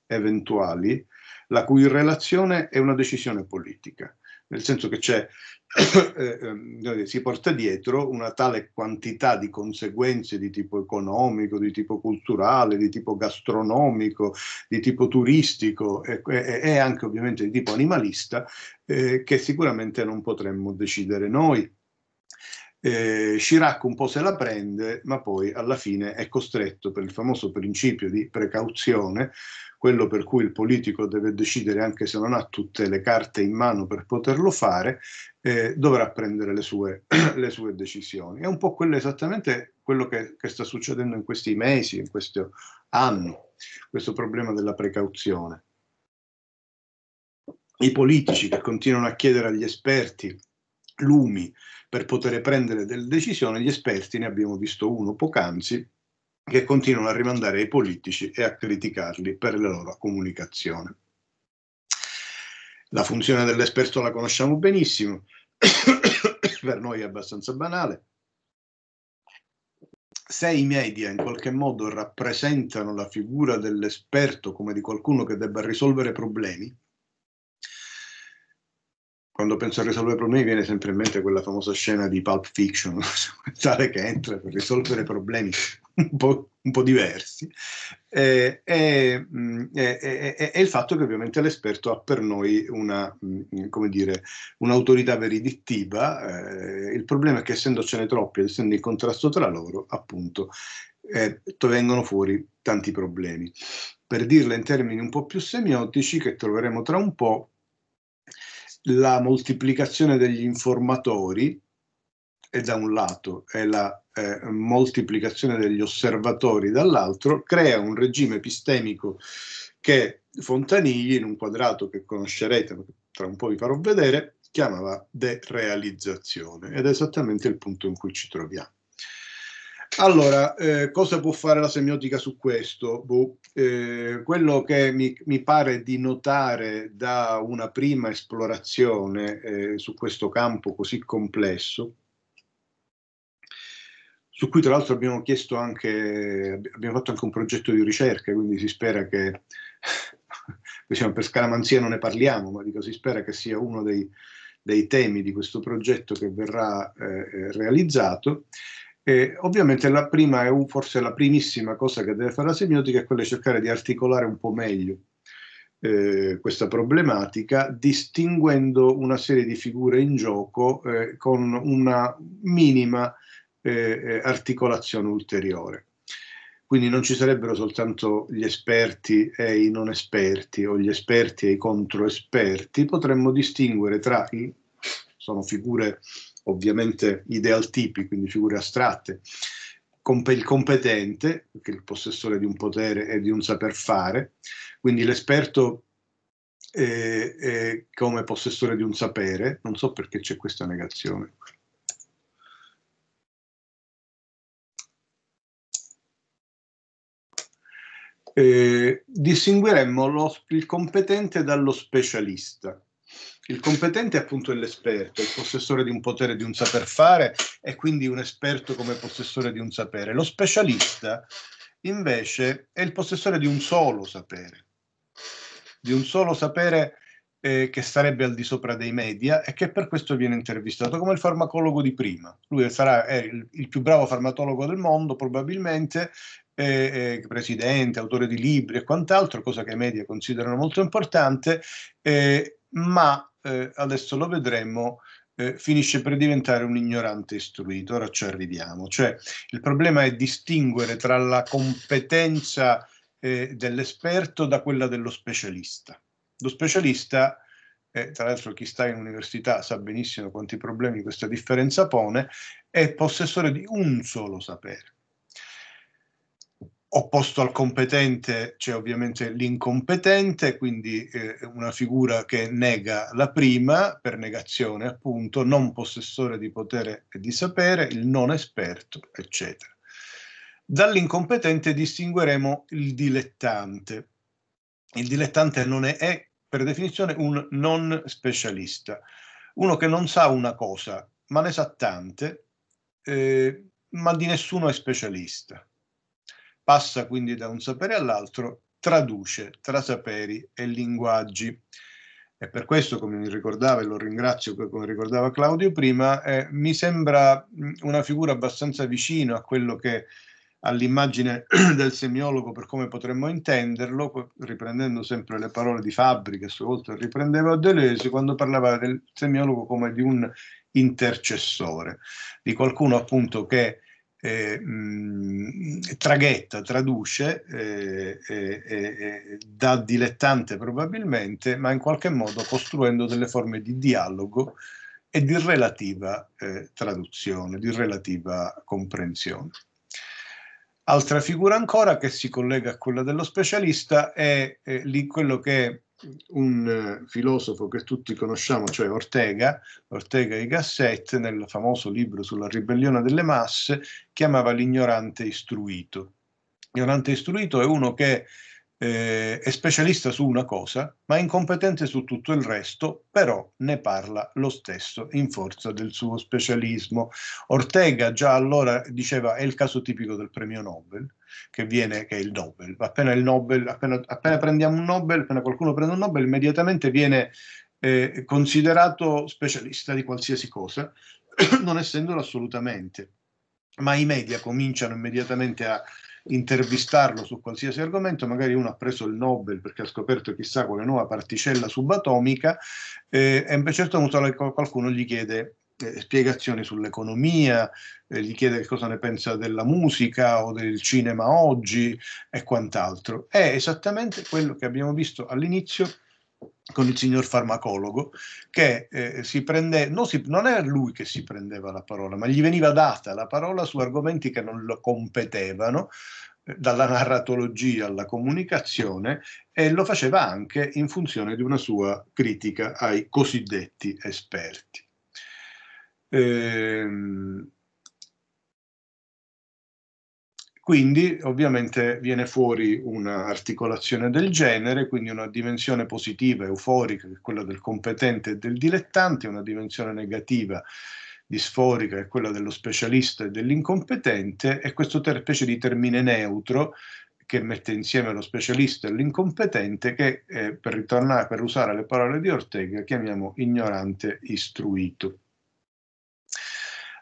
B: eventuali la cui relazione è una decisione politica, nel senso che c'è, eh, ehm, si porta dietro una tale quantità di conseguenze di tipo economico, di tipo culturale, di tipo gastronomico, di tipo turistico e, e anche ovviamente di tipo animalista, eh, che sicuramente non potremmo decidere noi eh, Chirac un po' se la prende, ma poi alla fine è costretto per il famoso principio di precauzione, quello per cui il politico deve decidere anche se non ha tutte le carte in mano per poterlo fare, eh, dovrà prendere le sue, le sue, decisioni. È un po' quello esattamente quello che, che sta succedendo in questi mesi, in questo anno, questo problema della precauzione. I politici che continuano a chiedere agli esperti lumi per poter prendere delle decisioni, gli esperti, ne abbiamo visto uno poc'anzi, che continuano a rimandare ai politici e a criticarli per la loro comunicazione. La funzione dell'esperto la conosciamo benissimo, per noi è abbastanza banale. Se i media in qualche modo rappresentano la figura dell'esperto come di qualcuno che debba risolvere problemi, quando penso a risolvere problemi viene sempre in mente quella famosa scena di Pulp Fiction, cioè, tale che entra per risolvere problemi un po', un po diversi, mm, e, e, e, e, il fatto che ovviamente l'esperto ha per noi una, mm, dire, un'autorità veridittiva, eh, il problema è che essendocene troppi, essendo in contrasto tra loro, appunto, eh, vengono fuori tanti problemi. Per dirla in termini un po' più semiotici, che troveremo tra un po', la moltiplicazione degli informatori e da un lato e la eh, moltiplicazione degli osservatori dall'altro crea un regime epistemico che Fontanigli in un quadrato che conoscerete tra un po' vi farò vedere chiamava derealizzazione ed è esattamente il punto in cui ci troviamo. Allora, eh, cosa può fare la semiotica su questo? Boh, eh, quello che mi, mi, pare di notare da una prima esplorazione eh, su questo campo così complesso, su cui tra l'altro abbiamo chiesto anche, abbiamo fatto anche un progetto di ricerca, quindi si spera che, diciamo per scaramanzia non ne parliamo, ma dico, si spera che sia uno dei, dei temi di questo progetto che verrà eh, eh, realizzato. E ovviamente la prima è un, forse la primissima cosa che deve fare la semiotica è quella di cercare di articolare un po' meglio eh, questa problematica distinguendo una serie di figure in gioco eh, con una minima eh, eh articolazione ulteriore. Quindi non ci sarebbero soltanto gli esperti e i non esperti o gli esperti e i controesperti, potremmo distinguere tra i sono figure ovviamente ideal tipi, quindi figure astratte, il competente, che è il possessore di un potere e di un saper fare, quindi l'esperto è, è come possessore di un sapere, non so perché c'è questa negazione. Eh, distingueremmo lo, il competente dallo specialista. Il competente è appunto l'esperto, il possessore di un potere, di un saper fare e quindi un esperto come possessore di un sapere. Lo specialista invece è il possessore di un solo sapere, di un solo sapere eh, che sarebbe al di sopra dei media e che per questo viene intervistato come il farmacologo di prima. Lui sarà è il, il più bravo farmacologo del mondo probabilmente, eh, eh, presidente, autore di libri e quant'altro, cosa che i media considerano molto importante, eh, ma eh, adesso lo vedremo, eh, finisce per diventare un ignorante istruito. Ora ci arriviamo. Cioè, il problema è distinguere tra la competenza eh, dell'esperto da quella dello specialista. Lo specialista, eh, tra l'altro chi sta in università sa benissimo quanti problemi questa differenza pone, è possessore di un solo sapere opposto al competente c'è ovviamente l'incompetente, quindi eh, una figura che nega la prima, per negazione appunto, non possessore di potere e di sapere, il non esperto, eccetera. Dall'incompetente distingueremo il dilettante. Il dilettante non è, è per definizione un non specialista, uno che non sa una cosa, ma ne sa tante, eh, ma di nessuno è specialista passa quindi da un sapere all'altro, traduce tra saperi e linguaggi. E per questo, come mi ricordava, e lo ringrazio come ricordava Claudio prima, eh, mi sembra una figura abbastanza vicina a quello che all'immagine del semiologo per come potremmo intenderlo, riprendendo sempre le parole di Fabri che a sua volta riprendeva Deleuze quando parlava del semiologo come di un intercessore, di qualcuno appunto che eh, mh, traghetta, traduce, eh, eh, eh, da dilettante probabilmente, ma in qualche modo costruendo delle forme di dialogo e di relativa eh, traduzione, di relativa comprensione. Altra figura ancora che si collega a quella dello specialista è eh, quello che un eh, filosofo che tutti conosciamo, cioè Ortega, Ortega y Gasset, nel famoso libro sulla ribellione delle masse, chiamava l'ignorante istruito. L'ignorante istruito è uno che eh, è specialista su una cosa, ma è incompetente su tutto il resto, però ne parla lo stesso in forza del suo specialismo. Ortega già allora diceva è il caso tipico del premio Nobel, che viene, che è il Nobel. Appena, il Nobel, appena, appena prendiamo un Nobel, appena qualcuno prende un Nobel, immediatamente viene eh, considerato specialista di qualsiasi cosa, non essendolo assolutamente. Ma i media cominciano immediatamente a intervistarlo su qualsiasi argomento, magari uno ha preso il Nobel perché ha scoperto chissà quale nuova particella subatomica eh, e a un certo punto qualcuno gli chiede eh, spiegazioni sull'economia, eh, gli chiede cosa ne pensa della musica o del cinema oggi e quant'altro. È esattamente quello che abbiamo visto all'inizio con il signor farmacologo, che eh, si prende, non, si, non era lui che si prendeva la parola, ma gli veniva data la parola su argomenti che non lo competevano, eh, dalla narratologia alla comunicazione e lo faceva anche in funzione di una sua critica ai cosiddetti esperti. Ehm, quindi ovviamente viene fuori un'articolazione del genere, quindi una dimensione positiva, euforica, che è quella del competente e del dilettante, una dimensione negativa, disforica, che è quella dello specialista e dell'incompetente, e questo ter- specie di termine neutro che mette insieme lo specialista e l'incompetente, che eh, per ritornare, per usare le parole di Ortega, chiamiamo ignorante istruito.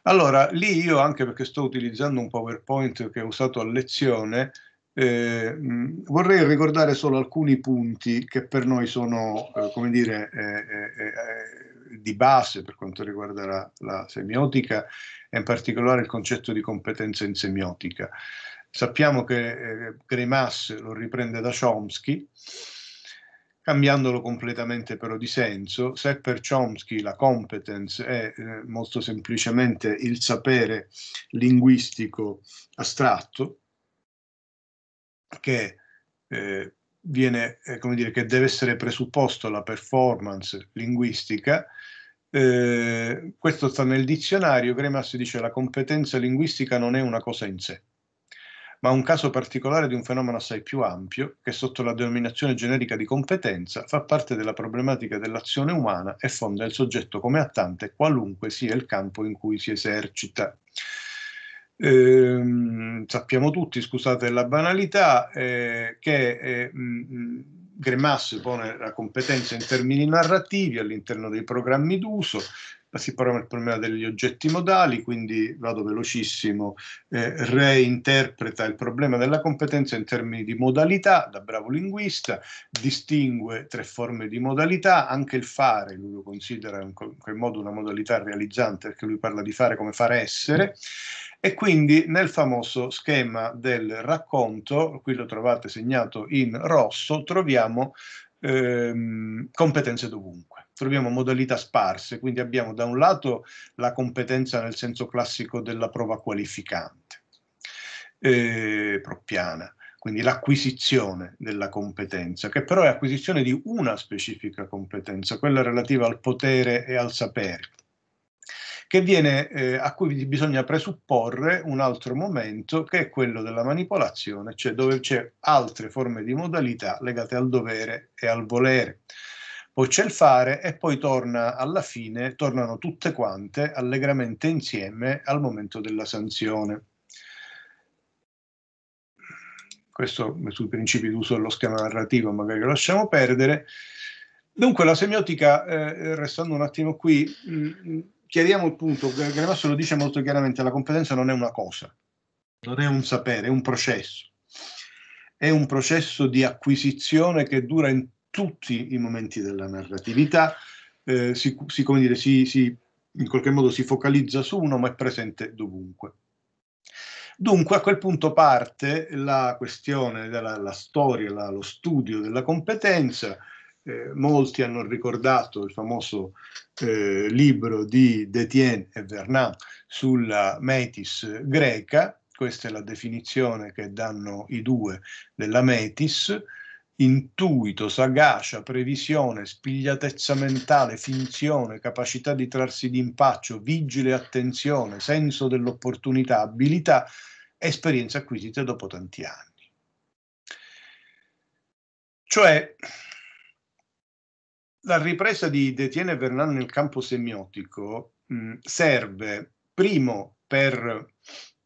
B: Allora, lì io, anche perché sto utilizzando un PowerPoint che ho usato a lezione, eh, mm, vorrei ricordare solo alcuni punti che per noi sono, eh, come dire, eh, eh, eh, di base per quanto riguarda la, la, semiotica e in particolare il concetto di competenza in semiotica. Sappiamo che eh, Grimas lo riprende da Chomsky, cambiandolo completamente però di senso. Se per Chomsky la competence è eh, molto semplicemente il sapere linguistico astratto, che eh, viene, eh, come dire, che deve essere presupposto alla performance linguistica, eh, questo sta nel dizionario, Gremas dice che la competenza linguistica non è una cosa in sé ma un caso particolare di un fenomeno assai più ampio, che sotto la denominazione generica di competenza fa parte della problematica dell'azione umana e fonda il soggetto come attante qualunque sia il campo in cui si esercita. Eh, sappiamo tutti, scusate la banalità, eh, che eh, mm, mm, Gremasso pone la competenza in termini narrativi all'interno dei programmi d'uso, si passiamo al problema degli oggetti modali, quindi vado velocissimo, eh, reinterpreta il problema della competenza in termini di modalità, da bravo linguista, distingue tre forme di modalità, anche il fare, lui lo considera in quel modo una modalità realizzante, perché lui parla di fare come fare essere, e quindi nel famoso schema del racconto, qui lo trovate segnato in rosso, troviamo ehm, competenze dovunque troviamo modalità sparse, quindi abbiamo da un lato la competenza nel senso classico della prova qualificante, eh, proppiana, quindi l'acquisizione della competenza, che però è acquisizione di una specifica competenza, quella relativa al potere e al sapere, che viene, eh, a cui bisogna presupporre un altro momento che è quello della manipolazione, cioè dove c'è altre forme di modalità legate al dovere e al volere poi c'è il fare e poi torna alla fine, tornano tutte quante allegramente insieme al momento della sanzione. Questo sui principi d'uso dello schema narrativo magari lo lasciamo perdere. Dunque la semiotica, eh, restando un attimo qui, mh, mm, mm, chiariamo il punto, Gramasso lo dice molto chiaramente, la competenza non è una cosa, non è un sapere, è un processo. È un processo di acquisizione che dura in tutti i momenti della narratività, eh, si, si, come dire, si, si, in qualche modo si focalizza su uno, ma è presente dovunque. Dunque a quel punto parte la questione della storia, la, lo studio della competenza. Eh, molti hanno ricordato il famoso eh, libro di Detienne e Vernin sulla metis greca, questa è la definizione che danno i due della metis, intuito, sagacia, previsione, spigliatezza mentale, finzione, capacità di trarsi d'impaccio, vigile attenzione, senso dell'opportunità, abilità, esperienze acquisite dopo tanti anni. Cioè, la ripresa di Detiene e Vernan nel campo semiotico mh, serve, primo, per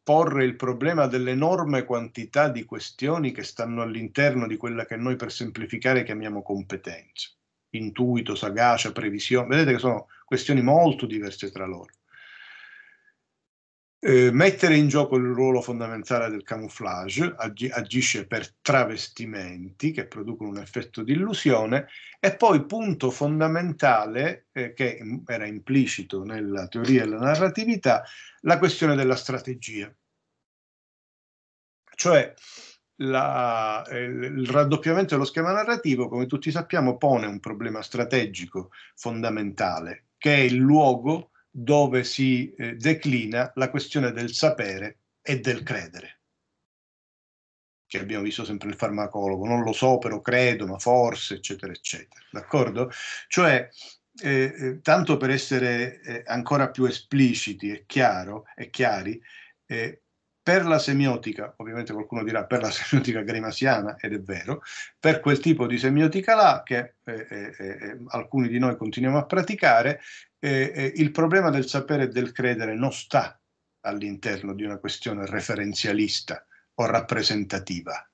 B: porre il problema dell'enorme quantità di questioni che stanno all'interno di quella che noi per semplificare chiamiamo competenza, intuito, sagacia, previsione, vedete che sono questioni molto diverse tra loro. Eh, mettere in gioco il ruolo fondamentale del camouflage ag- agisce per travestimenti che producono un effetto di illusione e poi punto fondamentale eh, che mm, era implicito nella teoria della narratività la questione della strategia cioè la, eh, il raddoppiamento dello schema narrativo come tutti sappiamo pone un problema strategico fondamentale che è il luogo dove si eh, declina la questione del sapere e del credere. Che abbiamo visto sempre il farmacologo, non lo so, però credo, ma forse, eccetera, eccetera. D'accordo? Cioè, eh, eh tanto per essere eh, ancora più espliciti e, chiaro, e chiari, eh, per la semiotica, ovviamente qualcuno dirà per la semiotica grimasiana, ed è vero, per quel tipo di semiotica là che eh, eh, eh, eh alcuni di noi continuiamo a praticare, eh, eh, il problema del sapere e del credere non sta all'interno di una questione referenzialista o rappresentativa.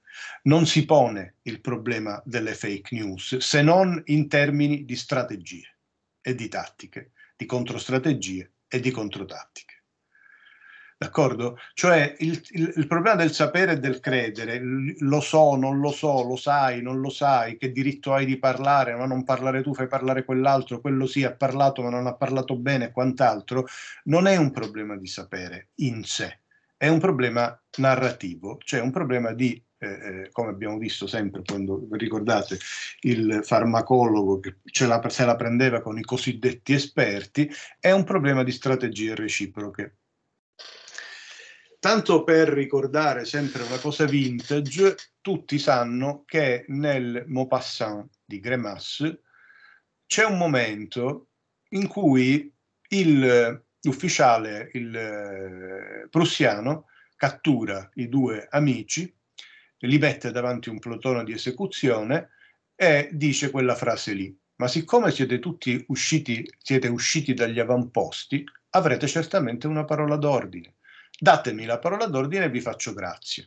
B: Non si pone il problema delle fake news se non in termini di strategie e di tattiche, di controstrategie e di controtattiche. D'accordo? Cioè il, il, il, problema del sapere e del credere, lo so, non lo so, lo sai, non lo sai, che diritto hai di parlare, ma non parlare tu, fai parlare quell'altro, quello sì ha parlato ma non ha parlato bene e quant'altro, non è un problema di sapere in sé, è un problema narrativo, cioè un problema di eh, eh come abbiamo visto sempre quando ricordate il farmacologo che la, se la prendeva con i cosiddetti esperti, è un problema di strategie reciproche tanto per ricordare sempre una cosa vintage, tutti sanno che nel Maupassant di Gremas c'è un momento in cui il, l'ufficiale il, eh, prussiano cattura i due amici, li mette davanti a un plotone di esecuzione e dice quella frase lì. Ma siccome siete tutti usciti, siete usciti dagli avamposti, avrete certamente una parola d'ordine datemi la parola d'ordine e vi faccio grazie.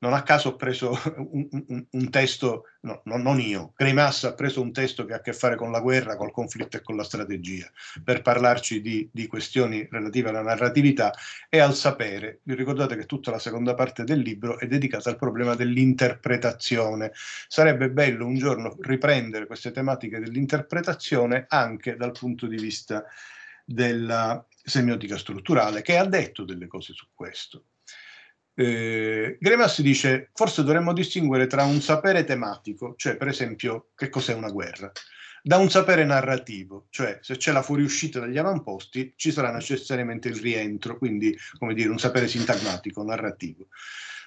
B: Non a caso ho preso un, un, un testo, no, no, non io, Grimassa ha preso un testo che ha a che fare con la guerra, col conflitto e con la strategia, per parlarci di, di questioni relative alla narratività e al sapere. Vi ricordate che tutta la seconda parte del libro è dedicata al problema dell'interpretazione. Sarebbe bello un giorno riprendere queste tematiche dell'interpretazione anche dal punto di vista della, semiotica strutturale, che ha detto delle cose su questo. Eh, Grevas dice, forse dovremmo distinguere tra un sapere tematico, cioè per esempio che cos'è una guerra, da un sapere narrativo, cioè se c'è la fuoriuscita dagli avamposti ci sarà necessariamente il rientro, quindi come dire un sapere sintagmatico, narrativo,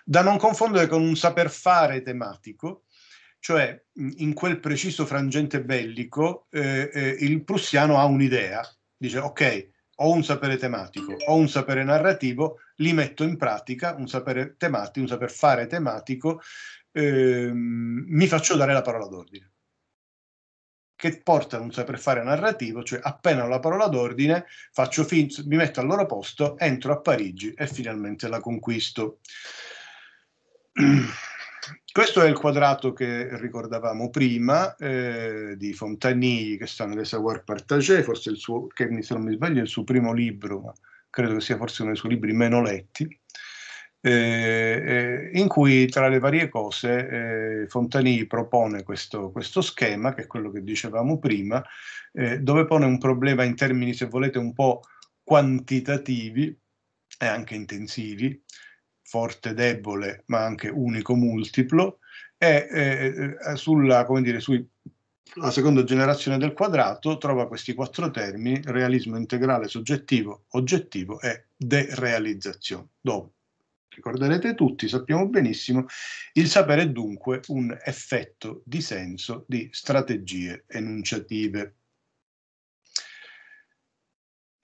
B: da non confondere con un saper fare tematico, cioè in quel preciso frangente bellico eh, eh, il prussiano ha un'idea, dice ok, ho un sapere tematico, ho un sapere narrativo, li metto in pratica, un sapere tematico, un saper fare tematico, ehm, mi faccio dare la parola d'ordine. Che porta a un saper fare narrativo, cioè appena ho la parola d'ordine, faccio mi metto al loro posto, entro a Parigi e finalmente la conquisto. Questo è il quadrato che ricordavamo prima eh, di Fontanini, che sta nelle Savoir Partagé, forse il suo, che se non mi sbaglio è il suo primo libro, ma credo che sia forse uno dei suoi libri meno letti, eh, eh, in cui tra le varie cose eh, Fontanini propone questo, questo, schema, che è quello che dicevamo prima, eh, dove pone un problema in termini, se volete, un po' quantitativi e anche intensivi, forte debole, ma anche unico multiplo, e eh, eh, sulla, come dire, sui la seconda generazione del quadrato trova questi quattro termini, realismo integrale soggettivo, oggettivo e derealizzazione, dove, ricorderete tutti, sappiamo benissimo, il sapere è dunque un effetto di senso di strategie enunciative.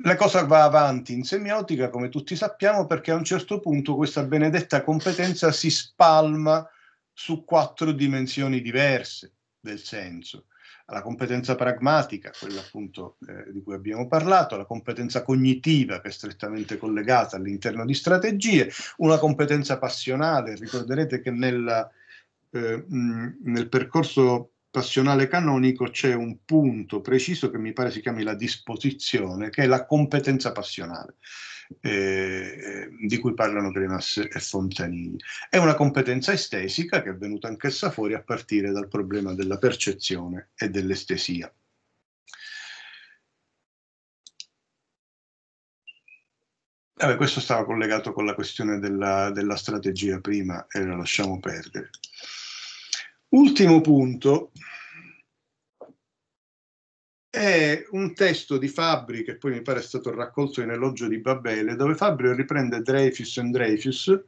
B: La cosa va avanti in semiotica, come tutti sappiamo, perché a un certo punto questa benedetta competenza si spalma su quattro dimensioni diverse del senso. La competenza pragmatica, quella appunto eh, di cui abbiamo parlato, la competenza cognitiva che è strettamente collegata all'interno di strategie, una competenza passionale, ricorderete che nella, eh, mh, nel percorso passionale canonico c'è un punto preciso che mi pare si chiami la disposizione, che è la competenza passionale, eh, di cui parlano Gremas e Fontanini. È una competenza estesica che è venuta anch'essa fuori a partire dal problema della percezione e dell'estesia. Vabbè, questo stava collegato con la questione della, della strategia prima e la lasciamo perdere. Ultimo punto è un testo di Fabri che poi mi pare è stato raccolto in Elogio di Babele, dove Fabri riprende Dreyfus e Dreyfus.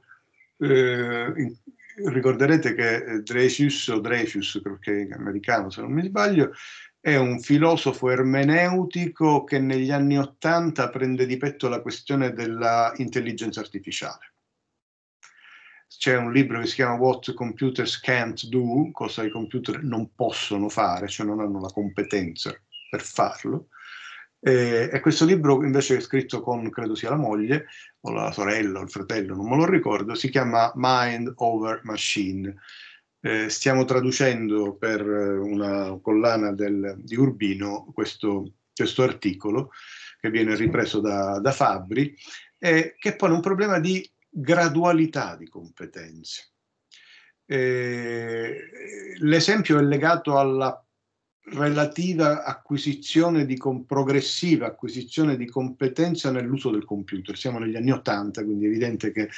B: Eh, ricorderete che eh, Dreyfus o Dreyfus, perché è americano se non mi sbaglio, è un filosofo ermeneutico che negli anni Ottanta prende di petto la questione dell'intelligenza artificiale c'è un libro che si chiama What Computers Can't Do, cosa i computer non possono fare, cioè non hanno la competenza per farlo. Eh, e questo libro invece è scritto con, credo sia la moglie, o la sorella, o il fratello, non me lo ricordo, si chiama Mind Over Machine. Eh, stiamo traducendo per eh, una collana del, di Urbino questo, questo, articolo che viene ripreso da, da Fabri, eh, che pone un problema di gradualità di competenze. Eh, l'esempio è legato alla relativa acquisizione di progressiva acquisizione di competenza nell'uso del computer. Siamo negli anni 80, quindi è evidente che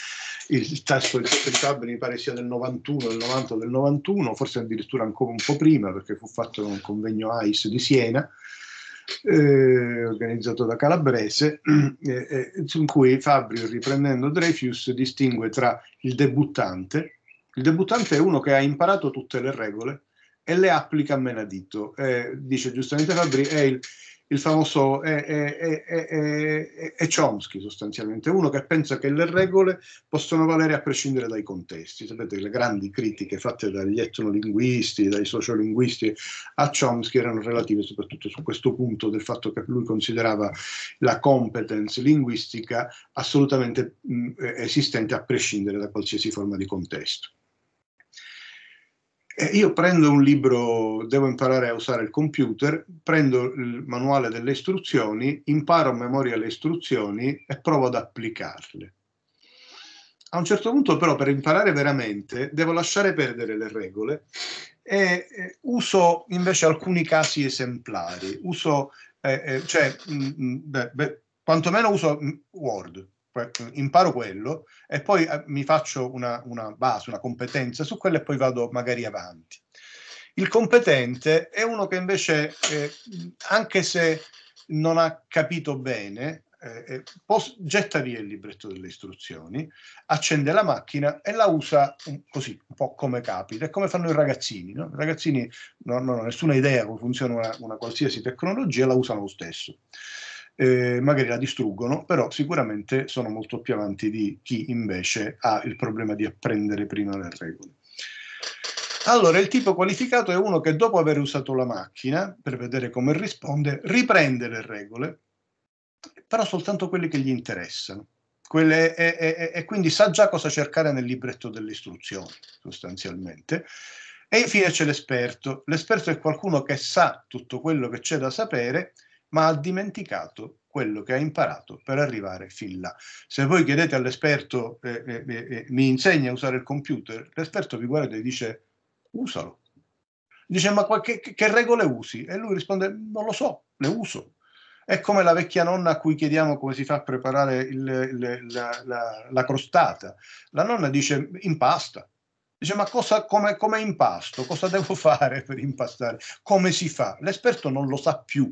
B: il tasso di soppentabile mi pare sia del 91, del 90, del 91, forse addirittura ancora un po' prima perché fu fatto in un convegno AIS di Siena eh, organizzato da Calabrese, eh, in cui Fabrio, riprendendo Dreyfus, distingue tra il debuttante, il debuttante è uno che ha imparato tutte le regole e le applica a menadito. Eh, dice giustamente Fabri, è il, il famoso è, è, è, è, Chomsky sostanzialmente, uno che pensa che le regole possono valere a prescindere dai contesti. Sapete che le grandi critiche fatte dagli etnolinguisti, dai sociolinguisti a Chomsky erano relative soprattutto su questo punto del fatto che lui considerava la competence linguistica assolutamente mh, mm, esistente a prescindere da qualsiasi forma di contesto. Eh, io prendo un libro, devo imparare a usare il computer, prendo il manuale delle istruzioni, imparo a memoria le istruzioni e provo ad applicarle. A un certo punto però per imparare veramente devo lasciare perdere le regole e eh, uso invece alcuni casi esemplari, uso, eh, eh, cioè, mh, mm, mm, beh, beh, quantomeno uso mm, Word, Mm, imparo quello e poi eh, mi faccio una, una base, una competenza su quello e poi vado magari avanti. Il competente è uno che invece, eh, anche se non ha capito bene, eh, eh getta via il libretto delle istruzioni, accende la macchina e la usa un, mm, così, un po' come capita, come fanno i ragazzini. No? I ragazzini non, non hanno nessuna idea come funziona una, una qualsiasi tecnologia, la usano lo stesso eh, magari la distruggono, però sicuramente sono molto più avanti di chi invece ha il problema di apprendere prima le regole. Allora, il tipo qualificato è uno che dopo aver usato la macchina, per vedere come risponde, riprende le regole, però soltanto quelle che gli interessano. Quelle, e, e, e quindi sa già cosa cercare nel libretto delle istruzioni, sostanzialmente. E infine c'è l'esperto. L'esperto è qualcuno che sa tutto quello che c'è da sapere, ma ha dimenticato quello che ha imparato per arrivare fin là. Se voi chiedete all'esperto eh, eh, eh, eh mi insegna a usare il computer, l'esperto vi guarda e dice usalo. Dice ma che, che regole usi? E lui risponde non lo so, le uso. È come la vecchia nonna a cui chiediamo come si fa a preparare il, il, la, la, la, crostata. La nonna dice impasta. Dice ma cosa, come, come impasto? Cosa devo fare per impastare? Come si fa? L'esperto non lo sa più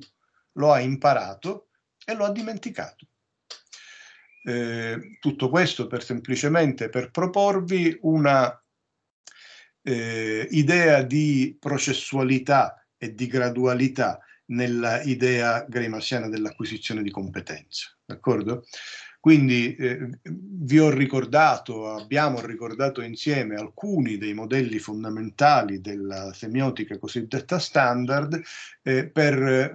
B: lo ha imparato e lo ha dimenticato. Eh, tutto questo per semplicemente per proporvi una eh, idea di processualità e di gradualità nell'idea idea dell'acquisizione di competenze, D'accordo? Quindi eh, vi ho ricordato, abbiamo ricordato insieme alcuni dei modelli fondamentali della semiotica cosiddetta standard eh, per eh,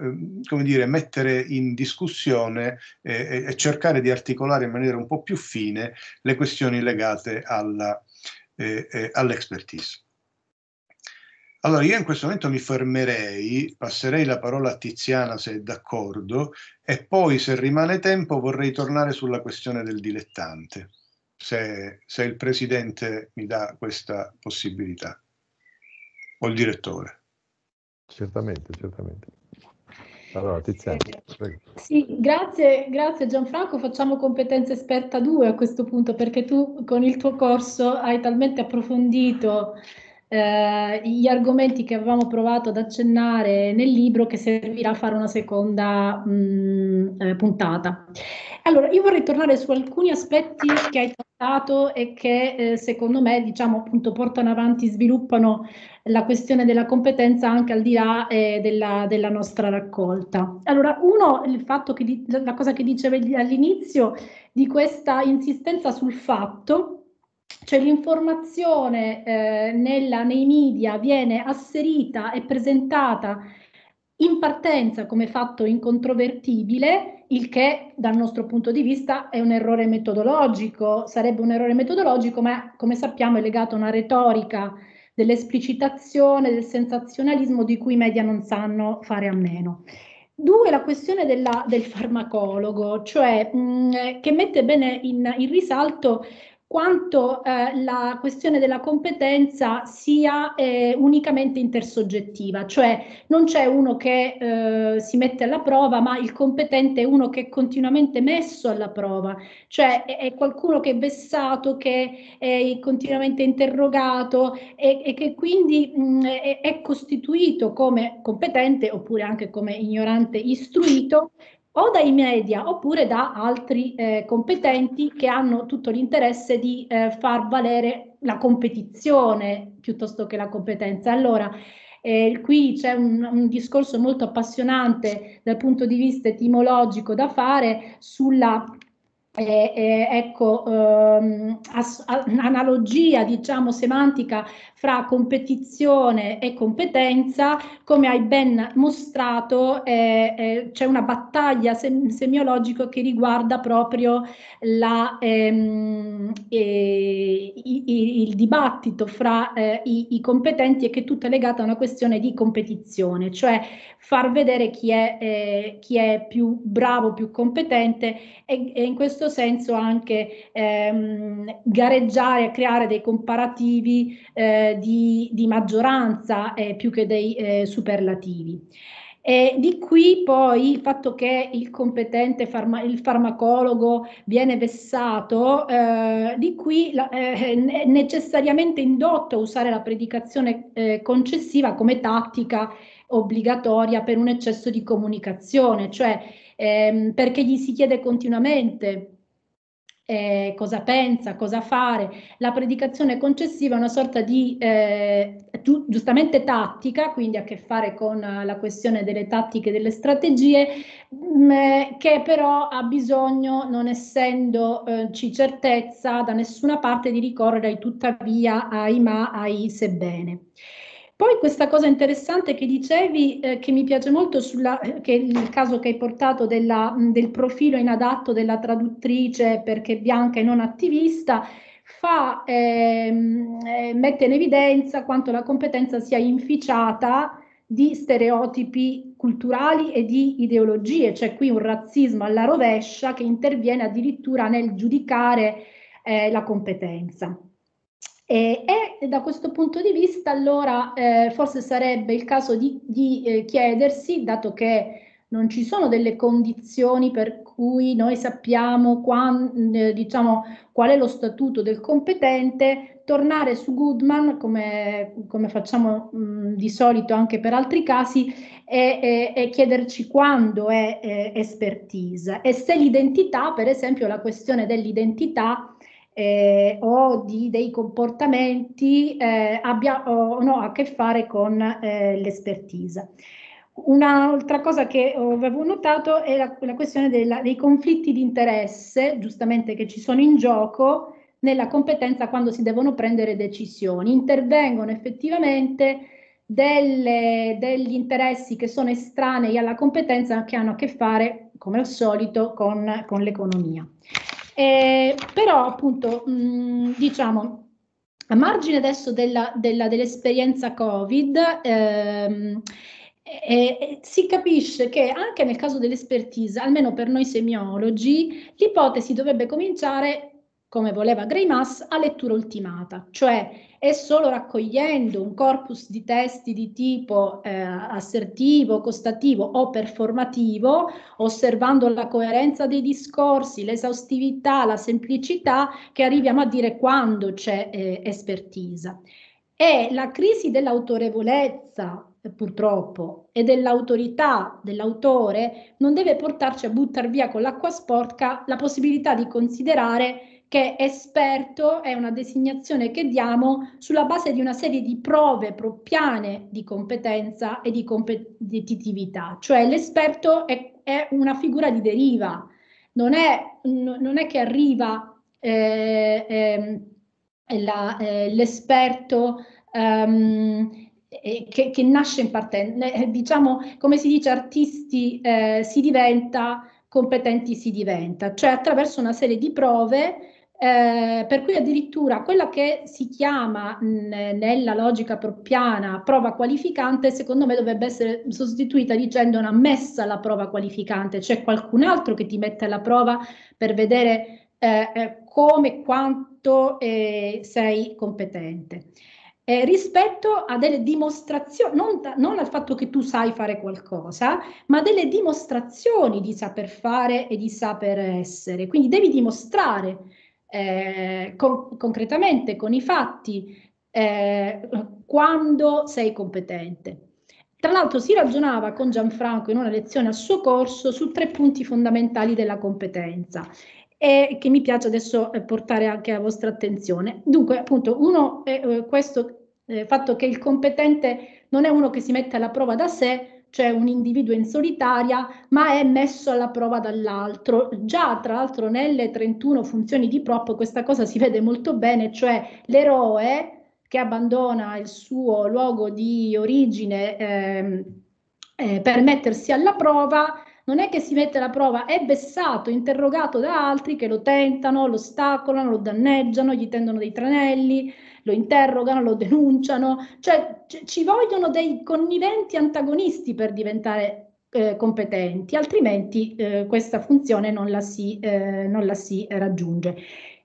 B: come dire, mettere in discussione eh, e cercare di articolare in maniera un po' più fine le questioni legate alla, eh, eh, all'expertise. Allora, io in questo momento mi fermerei, passerei la parola a Tiziana se è d'accordo, e poi se rimane tempo vorrei tornare sulla questione del dilettante, se, se il Presidente mi dà questa possibilità, o il Direttore.
A: Certamente, certamente. Allora, Tiziana. Prego.
D: Sì, grazie, grazie Gianfranco. Facciamo competenza esperta 2 a questo punto, perché tu con il tuo corso hai talmente approfondito eh, gli argomenti che avevamo provato ad accennare nel libro che servirà a fare una seconda mh, mm, eh, puntata. Allora, io vorrei tornare su alcuni aspetti che hai trattato e che eh, secondo me, diciamo, appunto, portano avanti, sviluppano la questione della competenza anche al di là eh, della, della, nostra raccolta. Allora, uno, il fatto che di, la cosa che dicevi all'inizio di questa insistenza sul fatto cioè l'informazione eh, nella, nei media viene asserita e presentata in partenza come fatto incontrovertibile, il che dal nostro punto di vista è un errore metodologico, sarebbe un errore metodologico, ma come sappiamo è legato a una retorica dell'esplicitazione, del sensazionalismo di cui i media non sanno fare a meno. Due, la questione della, del farmacologo, cioè mh, mm, che mette bene in, in risalto quanto eh, la questione della competenza sia eh, unicamente intersoggettiva, cioè non c'è uno che eh, si mette alla prova, ma il competente è uno che è continuamente messo alla prova, cioè è, è qualcuno che è vessato, che è continuamente interrogato e, e che quindi mh, mm, è, è costituito come competente oppure anche come ignorante istruito o dai media oppure da altri eh, competenti che hanno tutto l'interesse di eh, far valere la competizione piuttosto che la competenza. Allora, eh, qui c'è un, un, discorso molto appassionante dal punto di vista etimologico da fare sulla eh, eh, ecco, ehm, as- analogia diciamo, semantica fra competizione e competenza, come hai ben mostrato, eh, eh, c'è una battaglia sem- semiologica che riguarda proprio la, ehm, eh, i- i- il dibattito fra eh, i-, i-, competenti e che è tutta legata a una questione di competizione, cioè far vedere chi è, eh, chi è più bravo, più competente e, e in questo senso anche ehm, gareggiare, creare dei comparativi eh, di, di, maggioranza eh, più che dei eh, superlativi. E di qui poi il fatto che il competente farma, il farmacologo viene vessato, eh, di qui la, eh, necessariamente indotto a usare la predicazione eh, concessiva come tattica obbligatoria per un eccesso di comunicazione, cioè ehm, perché gli si chiede continuamente eh, cosa pensa, cosa fare. La predicazione concessiva è una sorta di eh, giustamente tattica, quindi ha a che fare con eh, la questione delle tattiche e delle strategie, mh, mm, eh, che però ha bisogno, non essendoci eh, certezza da nessuna parte, di ricorrere ai tuttavia, ai ma, ai sebbene. Poi questa cosa interessante che dicevi, eh, che mi piace molto, sulla, eh, che il caso che hai portato della, del profilo inadatto della traduttrice perché bianca e non attivista, fa, ehm, eh, mette in evidenza quanto la competenza sia inficiata di stereotipi culturali e di ideologie, c'è qui un razzismo alla rovescia che interviene addirittura nel giudicare eh, la competenza. E, e, da questo punto di vista allora eh, forse sarebbe il caso di, di eh, chiedersi, dato che non ci sono delle condizioni per cui noi sappiamo quan, eh, diciamo, qual è lo statuto del competente, tornare su Goodman come, come facciamo mh, mm, di solito anche per altri casi e, e, e chiederci quando è, è eh, expertise e se l'identità, per esempio la questione dell'identità, eh, o di, dei comportamenti eh, abbia o no a che fare con eh, l'expertise. Un'altra cosa che avevo notato è la, la questione della, dei conflitti di interesse, giustamente che ci sono in gioco nella competenza quando si devono prendere decisioni. Intervengono effettivamente delle, degli interessi che sono estranei alla competenza che hanno a che fare, come al solito, con, con l'economia. Eh, però appunto, mh, mm, diciamo, a margine adesso della, della, dell'esperienza Covid, ehm, eh, eh, si capisce che anche nel caso dell'espertise, almeno per noi semiologi, l'ipotesi dovrebbe cominciare come voleva Greimas, a lettura ultimata, cioè è solo raccogliendo un corpus di testi di tipo eh, assertivo, costativo o performativo, osservando la coerenza dei discorsi, l'esaustività, la semplicità, che arriviamo a dire quando c'è eh, espertisa. E la crisi dell'autorevolezza purtroppo, e dell'autorità dell'autore non deve portarci a buttare via con l'acqua sporca la possibilità di considerare che esperto è una designazione che diamo sulla base di una serie di prove propiane di competenza e di competitività, cioè l'esperto è, è una figura di deriva, non è, non è che arriva eh, eh, la, eh, l'esperto ehm, che, che, nasce in partenza, eh, diciamo come si dice artisti eh, si diventa competenti si diventa, cioè attraverso una serie di prove eh, per cui addirittura quella che si chiama mh, nella logica propiana prova qualificante, secondo me dovrebbe essere sostituita dicendo una messa alla prova qualificante, cioè qualcun altro che ti mette alla prova per vedere eh, eh, come, quanto eh, sei competente. Eh, rispetto a delle dimostrazioni, non, non, al fatto che tu sai fare qualcosa, ma delle dimostrazioni di saper fare e di saper essere. Quindi devi dimostrare eh, con, concretamente con i fatti eh, quando sei competente. Tra l'altro si ragionava con Gianfranco in una lezione al suo corso su tre punti fondamentali della competenza e che mi piace adesso eh, portare anche alla vostra attenzione. Dunque, appunto, uno è eh, eh, questo eh, fatto che il competente non è uno che si mette alla prova da sé, c'è cioè, un individuo in solitaria, ma è messo alla prova dall'altro. Già, tra l'altro, nelle 31 funzioni di prop questa cosa si vede molto bene, cioè l'eroe che abbandona il suo luogo di origine eh, eh, per mettersi alla prova, non è che si mette alla prova, è vessato, interrogato da altri che lo tentano, lo ostacolano, lo danneggiano, gli tendono dei tranelli, lo interrogano, lo denunciano, cioè c- ci vogliono dei conniventi antagonisti per diventare eh, competenti, altrimenti eh, questa funzione non la si, eh, non la si raggiunge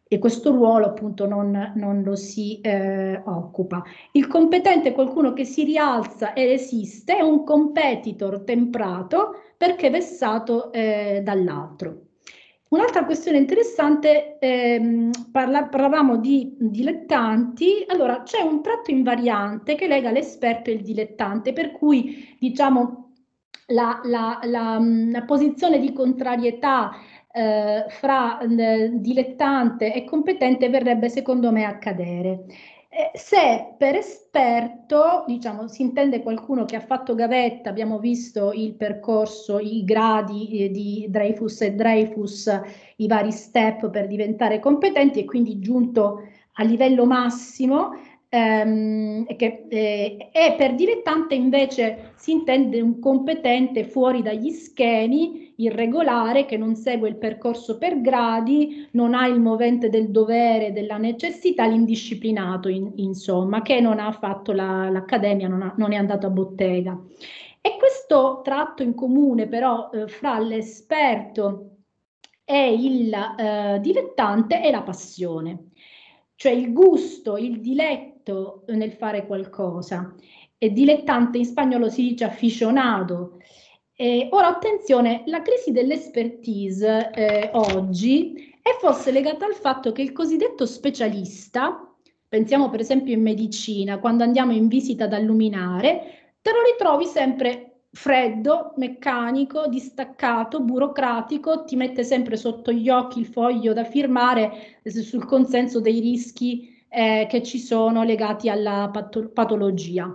D: e questo ruolo appunto non, non lo si eh, occupa. Il competente è qualcuno che si rialza e esiste, è un competitor temprato perché vessato eh, dall'altro. Un'altra questione interessante, ehm, parla, parlavamo di dilettanti, allora c'è un tratto invariante che lega l'esperto e il dilettante, per cui diciamo la, la, la, mm, la posizione di contrarietà eh, fra eh, dilettante e competente verrebbe secondo me a cadere. Eh, se per esperto, diciamo, si intende qualcuno che ha fatto gavetta, abbiamo visto il percorso, i gradi eh, di Dreyfus e Dreyfus, i vari step per diventare competenti e quindi giunto a livello massimo, ehm, che, eh, e per dilettante invece si intende un competente fuori dagli schemi, irregolare, che non segue il percorso per gradi, non ha il movente del dovere, della necessità, l'indisciplinato in, insomma, che non ha fatto la, l'accademia, non, ha, non è andato a bottega. E questo tratto in comune però eh, fra l'esperto e il eh, dilettante è la passione, cioè il gusto, il diletto diletto nel fare qualcosa. E dilettante in spagnolo si dice aficionado. Eh, ora attenzione, la crisi dell'expertise eh, oggi è forse legata al fatto che il cosiddetto specialista, pensiamo per esempio in medicina, quando andiamo in visita da luminare, te lo ritrovi sempre freddo, meccanico, distaccato, burocratico, ti mette sempre sotto gli occhi il foglio da firmare eh, sul consenso dei rischi eh, che ci sono legati alla pato- patologia.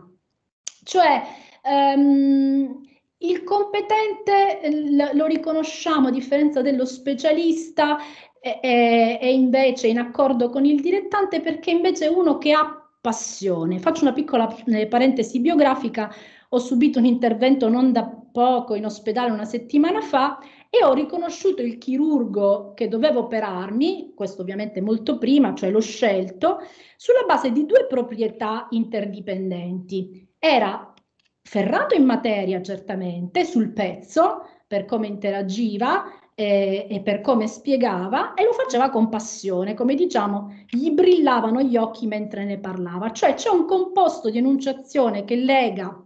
D: Cioè, ehm, il competente l- lo riconosciamo a differenza dello specialista e, e invece in accordo con il direttante perché invece è uno che ha passione. Faccio una piccola eh, parentesi biografica, ho subito un intervento non da poco in ospedale una settimana fa e ho riconosciuto il chirurgo che doveva operarmi, questo ovviamente molto prima, cioè l'ho scelto, sulla base di due proprietà interdipendenti. Era ferrato in materia certamente, sul pezzo, per come interagiva eh, e per come spiegava, e lo faceva con passione, come diciamo, gli brillavano gli occhi mentre ne parlava. Cioè c'è un composto di enunciazione che lega...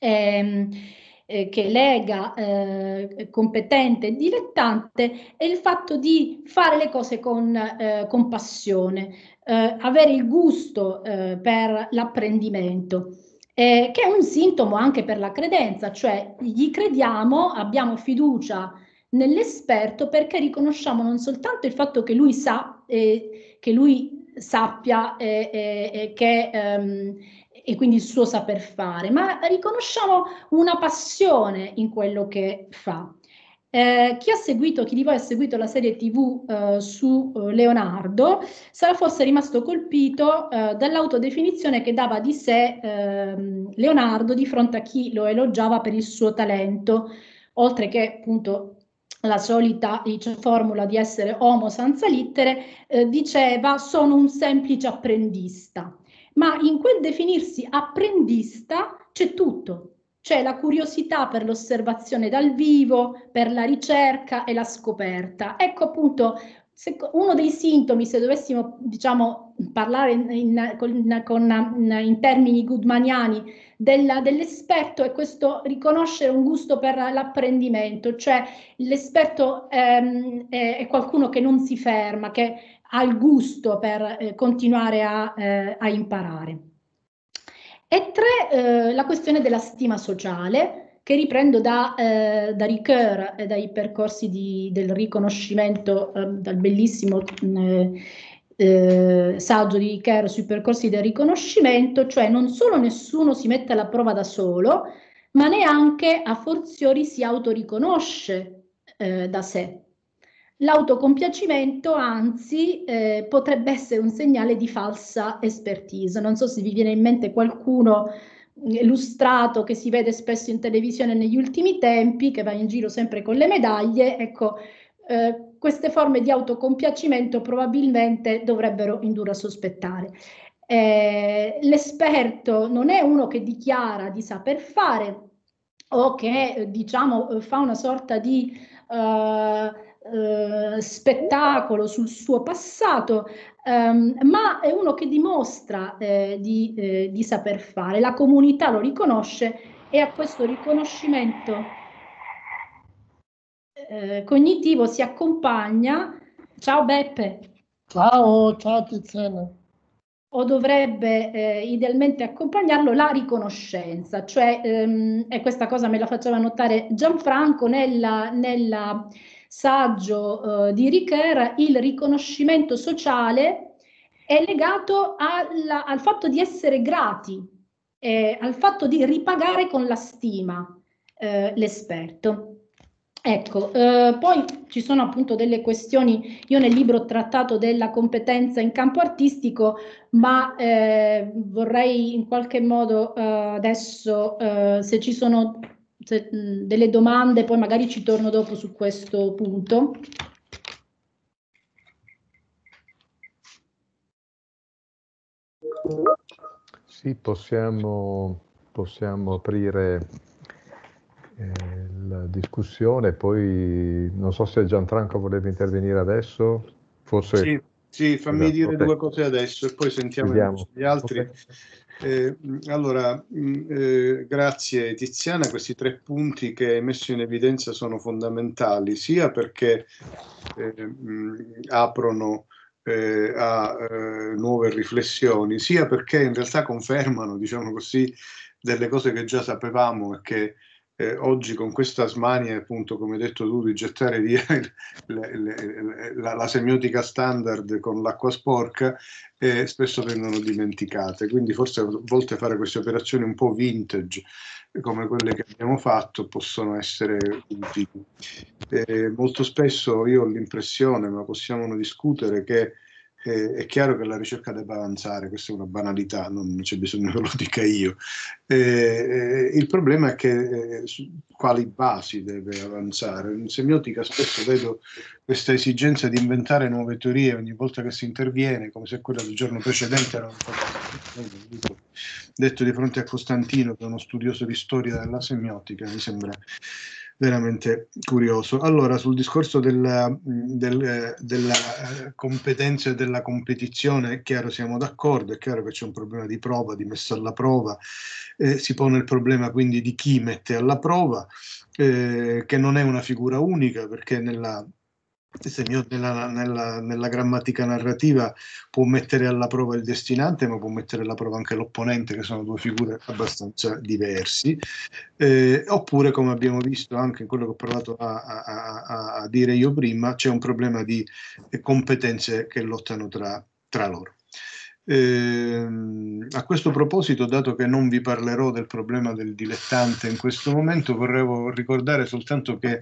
D: Ehm, eh, che lega eh, competente e dilettante è il fatto di fare le cose con, eh, con passione, eh, avere il gusto eh, per l'apprendimento. Eh, che è un sintomo anche per la credenza, cioè gli crediamo, abbiamo fiducia nell'esperto perché riconosciamo non soltanto il fatto che lui sa, che lui sappia che ehm, e quindi il suo saper fare, ma riconosciamo una passione in quello che fa. Eh, chi ha seguito, chi di voi ha seguito la serie TV eh, su eh, Leonardo, sarà forse rimasto colpito eh, dall'autodefinizione che dava di sé ehm, Leonardo di fronte a chi lo elogiava per il suo talento, oltre che appunto la solita formula di essere homo senza littere, eh, diceva sono un semplice apprendista ma in quel definirsi apprendista c'è tutto, c'è la curiosità per l'osservazione dal vivo, per la ricerca e la scoperta. Ecco appunto uno dei sintomi, se dovessimo diciamo, parlare in, in, in, um, in, termini goodmaniani della, dell'esperto, è questo riconoscere un gusto per l'apprendimento, cioè l'esperto ehm, è, è, qualcuno che non si ferma, che ha il gusto per eh, continuare a, eh, a, imparare. E tre, eh, la questione della stima sociale, che riprendo da, eh, da Ricoeur e dai percorsi di, del riconoscimento, eh, dal bellissimo mm, eh, saggio di Ricoeur sui percorsi del riconoscimento, cioè non solo nessuno si mette alla prova da solo, ma neanche a forziori si autoriconosce eh, da sé. L'autocompiacimento, anzi, eh, potrebbe essere un segnale di falsa expertise. Non so se vi viene in mente qualcuno mm, illustrato che si vede spesso in televisione negli ultimi tempi, che va in giro sempre con le medaglie. Ecco, eh, queste forme di autocompiacimento probabilmente dovrebbero indurre a sospettare. Eh, l'esperto non è uno che dichiara di saper fare o che, eh, diciamo, fa una sorta di... Eh, eh, spettacolo, sul suo passato, ehm, ma è uno che dimostra eh, di, eh, di, saper fare. La comunità lo riconosce e a questo riconoscimento eh, cognitivo si accompagna. Ciao Beppe. Ciao, ciao Tiziana. O dovrebbe eh, idealmente accompagnarlo la riconoscenza, cioè, ehm, e questa cosa me la faceva notare Gianfranco nella, nella saggio eh, di Ricoeur, il riconoscimento sociale è legato alla, al fatto di essere grati, eh, al fatto di ripagare con la stima eh, l'esperto. Ecco, eh, poi ci sono appunto delle questioni, io nel libro ho trattato della competenza in campo artistico, ma eh, vorrei in qualche modo eh, adesso se ci sono se, mh, mm, delle domande, poi magari ci torno dopo su questo punto.
A: Sì, possiamo, possiamo aprire eh, la discussione, poi non so se Gianfranco voleva intervenire adesso, forse... Sì,
B: sì fammi esatto, dire okay. due cose adesso e poi sentiamo gli altri. Okay. Eh, allora, mm, eh, grazie Tiziana, questi tre punti che hai messo in evidenza sono fondamentali, sia perché eh, mh, mm, aprono eh, a eh, nuove riflessioni, sia perché in realtà confermano, diciamo così, delle cose che già sapevamo e che eh, oggi con questa smania, appunto, come hai detto tu, di gettare via il, le, le, la, la, semiotica standard con l'acqua sporca, eh, spesso vengono dimenticate. Quindi forse a volte fare queste operazioni un po' vintage, come quelle che abbiamo fatto, possono essere utili. Eh, molto spesso io ho l'impressione, ma possiamo discutere, che eh, è chiaro che la ricerca debba avanzare, questa è una banalità, non c'è bisogno che lo dica io. Eh, eh, il problema è che eh, su quali basi deve avanzare. In semiotica spesso vedo questa esigenza di inventare nuove teorie ogni volta che si interviene, come se quella del giorno precedente era un po' detto di fronte a Costantino, che è uno studioso di storia della semiotica, mi sembra veramente curioso. Allora, sul discorso della, del, della eh, competenza e della competizione, è chiaro, siamo d'accordo, è chiaro che c'è un problema di prova, di messa alla prova, eh, si pone il problema quindi di chi mette alla prova, eh, che non è una figura unica perché nella nella, nella, nella, grammatica narrativa può mettere alla prova il destinante, ma può mettere alla prova anche l'opponente, che sono due figure abbastanza diversi, eh, oppure come abbiamo visto anche in quello che ho provato a, a, a, a dire io prima, c'è un problema di competenze che lottano tra, tra loro. Eh, a questo proposito, dato che non vi parlerò del problema del dilettante in questo momento, vorrei ricordare soltanto che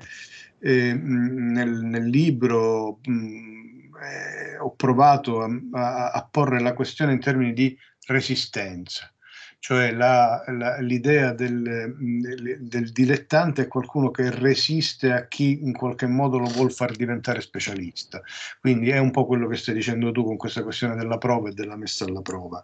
B: eh, nel, nel, libro mh, eh, ho provato a, a, a porre la questione in termini di resistenza cioè la, la, l'idea del, mm, del, dilettante è qualcuno che resiste a chi in qualche modo lo vuol far diventare specialista. Quindi è un po' quello che stai dicendo tu con questa questione della prova e della messa alla prova.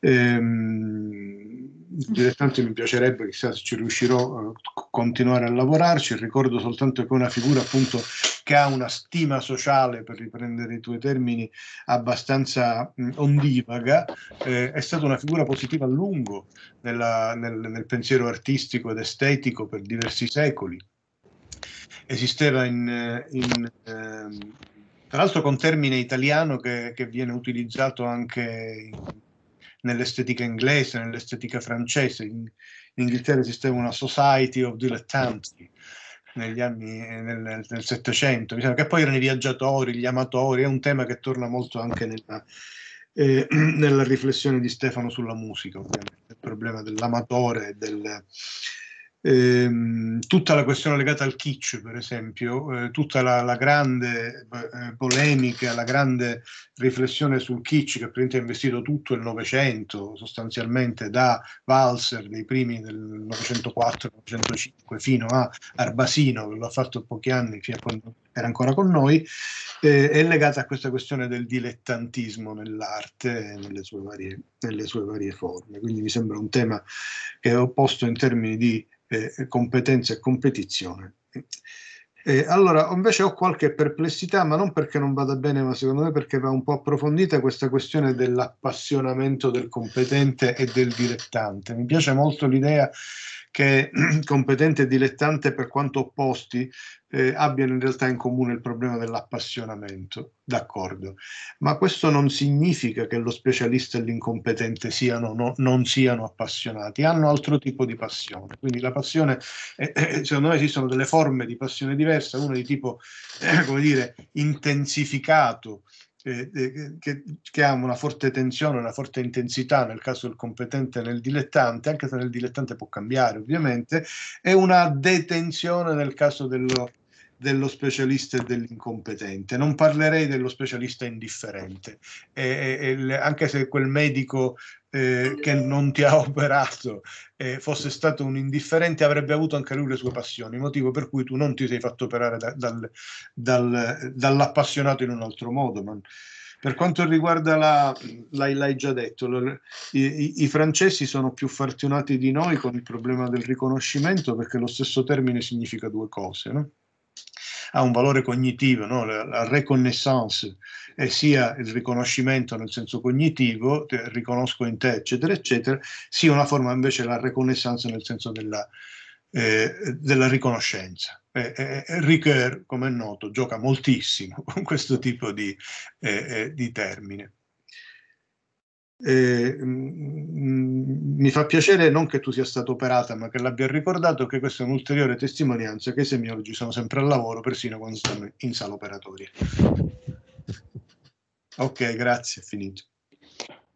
B: Ehm, dilettante mi piacerebbe, chissà se ci riuscirò, a eh, continuare a lavorarci, ricordo soltanto che è una figura appunto che ha una stima sociale, per riprendere i tuoi termini, abbastanza mh, ondivaga, eh, è stata una figura positiva a lungo nella, nel, nel pensiero artistico ed estetico per diversi secoli. Esisteva in, in ehm, tra l'altro con termine italiano che, che viene utilizzato anche nell'estetica inglese, nell'estetica francese. In, in Inghilterra esisteva una Society of Dilettanti, negli anni del Settecento, mi che poi erano i viaggiatori, gli amatori, è un tema che torna molto anche nella, eh, nella riflessione di Stefano sulla musica, ovviamente, il problema dell'amatore e del ehm, tutta la questione legata al kitsch, per esempio, eh, tutta la, la grande eh, polemica, la grande riflessione sul kitsch che ha investito tutto il Novecento, sostanzialmente da Walser dei primi del 904-905 fino a Arbasino, che lo ha fatto pochi anni fino a quando era ancora con noi, eh, è legata a questa questione del dilettantismo nell'arte e nelle sue varie, nelle sue varie forme. Quindi mi sembra un tema che ho posto in termini di eh, competenza e competizione. Eh, allora, invece ho qualche perplessità, ma non perché non vada bene, ma secondo me perché va un po' approfondita questa questione dell'appassionamento del competente e del dilettante. Mi piace molto l'idea che competente e dilettante per quanto opposti eh, abbiano in realtà in comune il problema dell'appassionamento, d'accordo, ma questo non significa che lo specialista e l'incompetente siano, no, non siano appassionati, hanno altro tipo di passione, quindi la passione, eh, secondo me esistono delle forme di passione diverse, una di tipo, come dire, intensificato, eh, eh che, che, ha una forte tensione, una forte intensità nel caso del competente e nel dilettante, anche se nel dilettante può cambiare ovviamente, e una detenzione nel caso dello, dello specialista e dell'incompetente. Non parlerei dello specialista indifferente, e, e, anche se quel medico eh, che non ti ha operato eh, fosse stato un indifferente, avrebbe avuto anche lui le sue passioni, motivo per cui tu non ti sei fatto operare da, dal, dal, dall'appassionato in un altro modo. Ma... Per quanto riguarda la, la l'hai già detto, la, i, i, francesi sono più fortunati di noi con il problema del riconoscimento perché lo stesso termine significa due cose, no? ha un valore cognitivo, no? la, la reconnaissance eh, sia il riconoscimento nel senso cognitivo, te, riconosco in te, eccetera, eccetera, sia una forma invece la reconnaissance nel senso della, eh, della riconoscenza. Eh, eh, eh Ricoeur, come è noto, gioca moltissimo con questo tipo di, eh, eh, di termine. Eh, mi fa piacere non che tu sia stata operata, ma che l'abbia ricordato, che questa è un'ulteriore testimonianza che i semiologi sono sempre al lavoro, persino quando stanno in sala operatoria. Ok, grazie, è finito.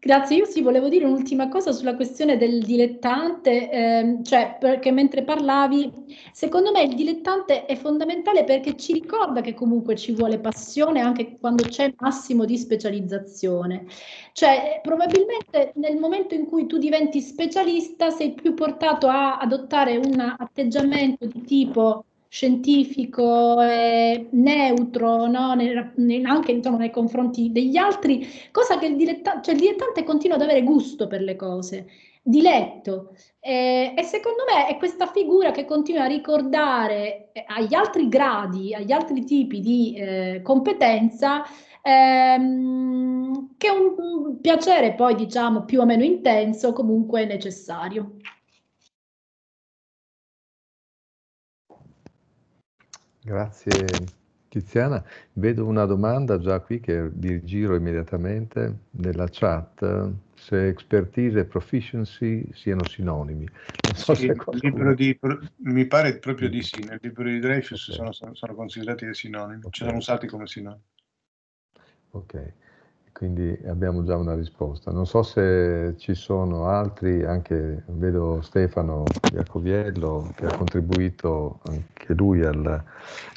D: Grazie, io sì, volevo dire un'ultima cosa sulla questione del dilettante, ehm, cioè perché mentre parlavi, secondo me il dilettante è fondamentale perché ci ricorda che comunque ci vuole passione anche quando c'è massimo di specializzazione. Cioè, probabilmente nel momento in cui tu diventi specialista sei più portato a adottare un atteggiamento di tipo scientifico, e neutro, no? ne, ne, anche insomma, nei confronti degli altri, cosa che il, diletta- cioè, il dilettante continua ad avere gusto per le cose, diletto. Eh, e secondo me è questa figura che continua a ricordare eh, agli altri gradi, agli altri tipi di eh, competenza, ehm, che è un, un piacere poi diciamo più o meno intenso, comunque necessario.
A: Grazie Tiziana. Vedo una domanda già qui che vi giro immediatamente nella chat, se expertise e proficiency siano sinonimi. So sì, qualcuno... di,
B: mi pare proprio di mm. sì, nel libro di Dreyfus okay. sono, sono, considerati sinonimi, okay. ci sono usati come sinonimi.
A: Ok quindi abbiamo già una risposta. Non so se ci sono altri, anche vedo Stefano Iacoviello che ha contribuito anche lui al,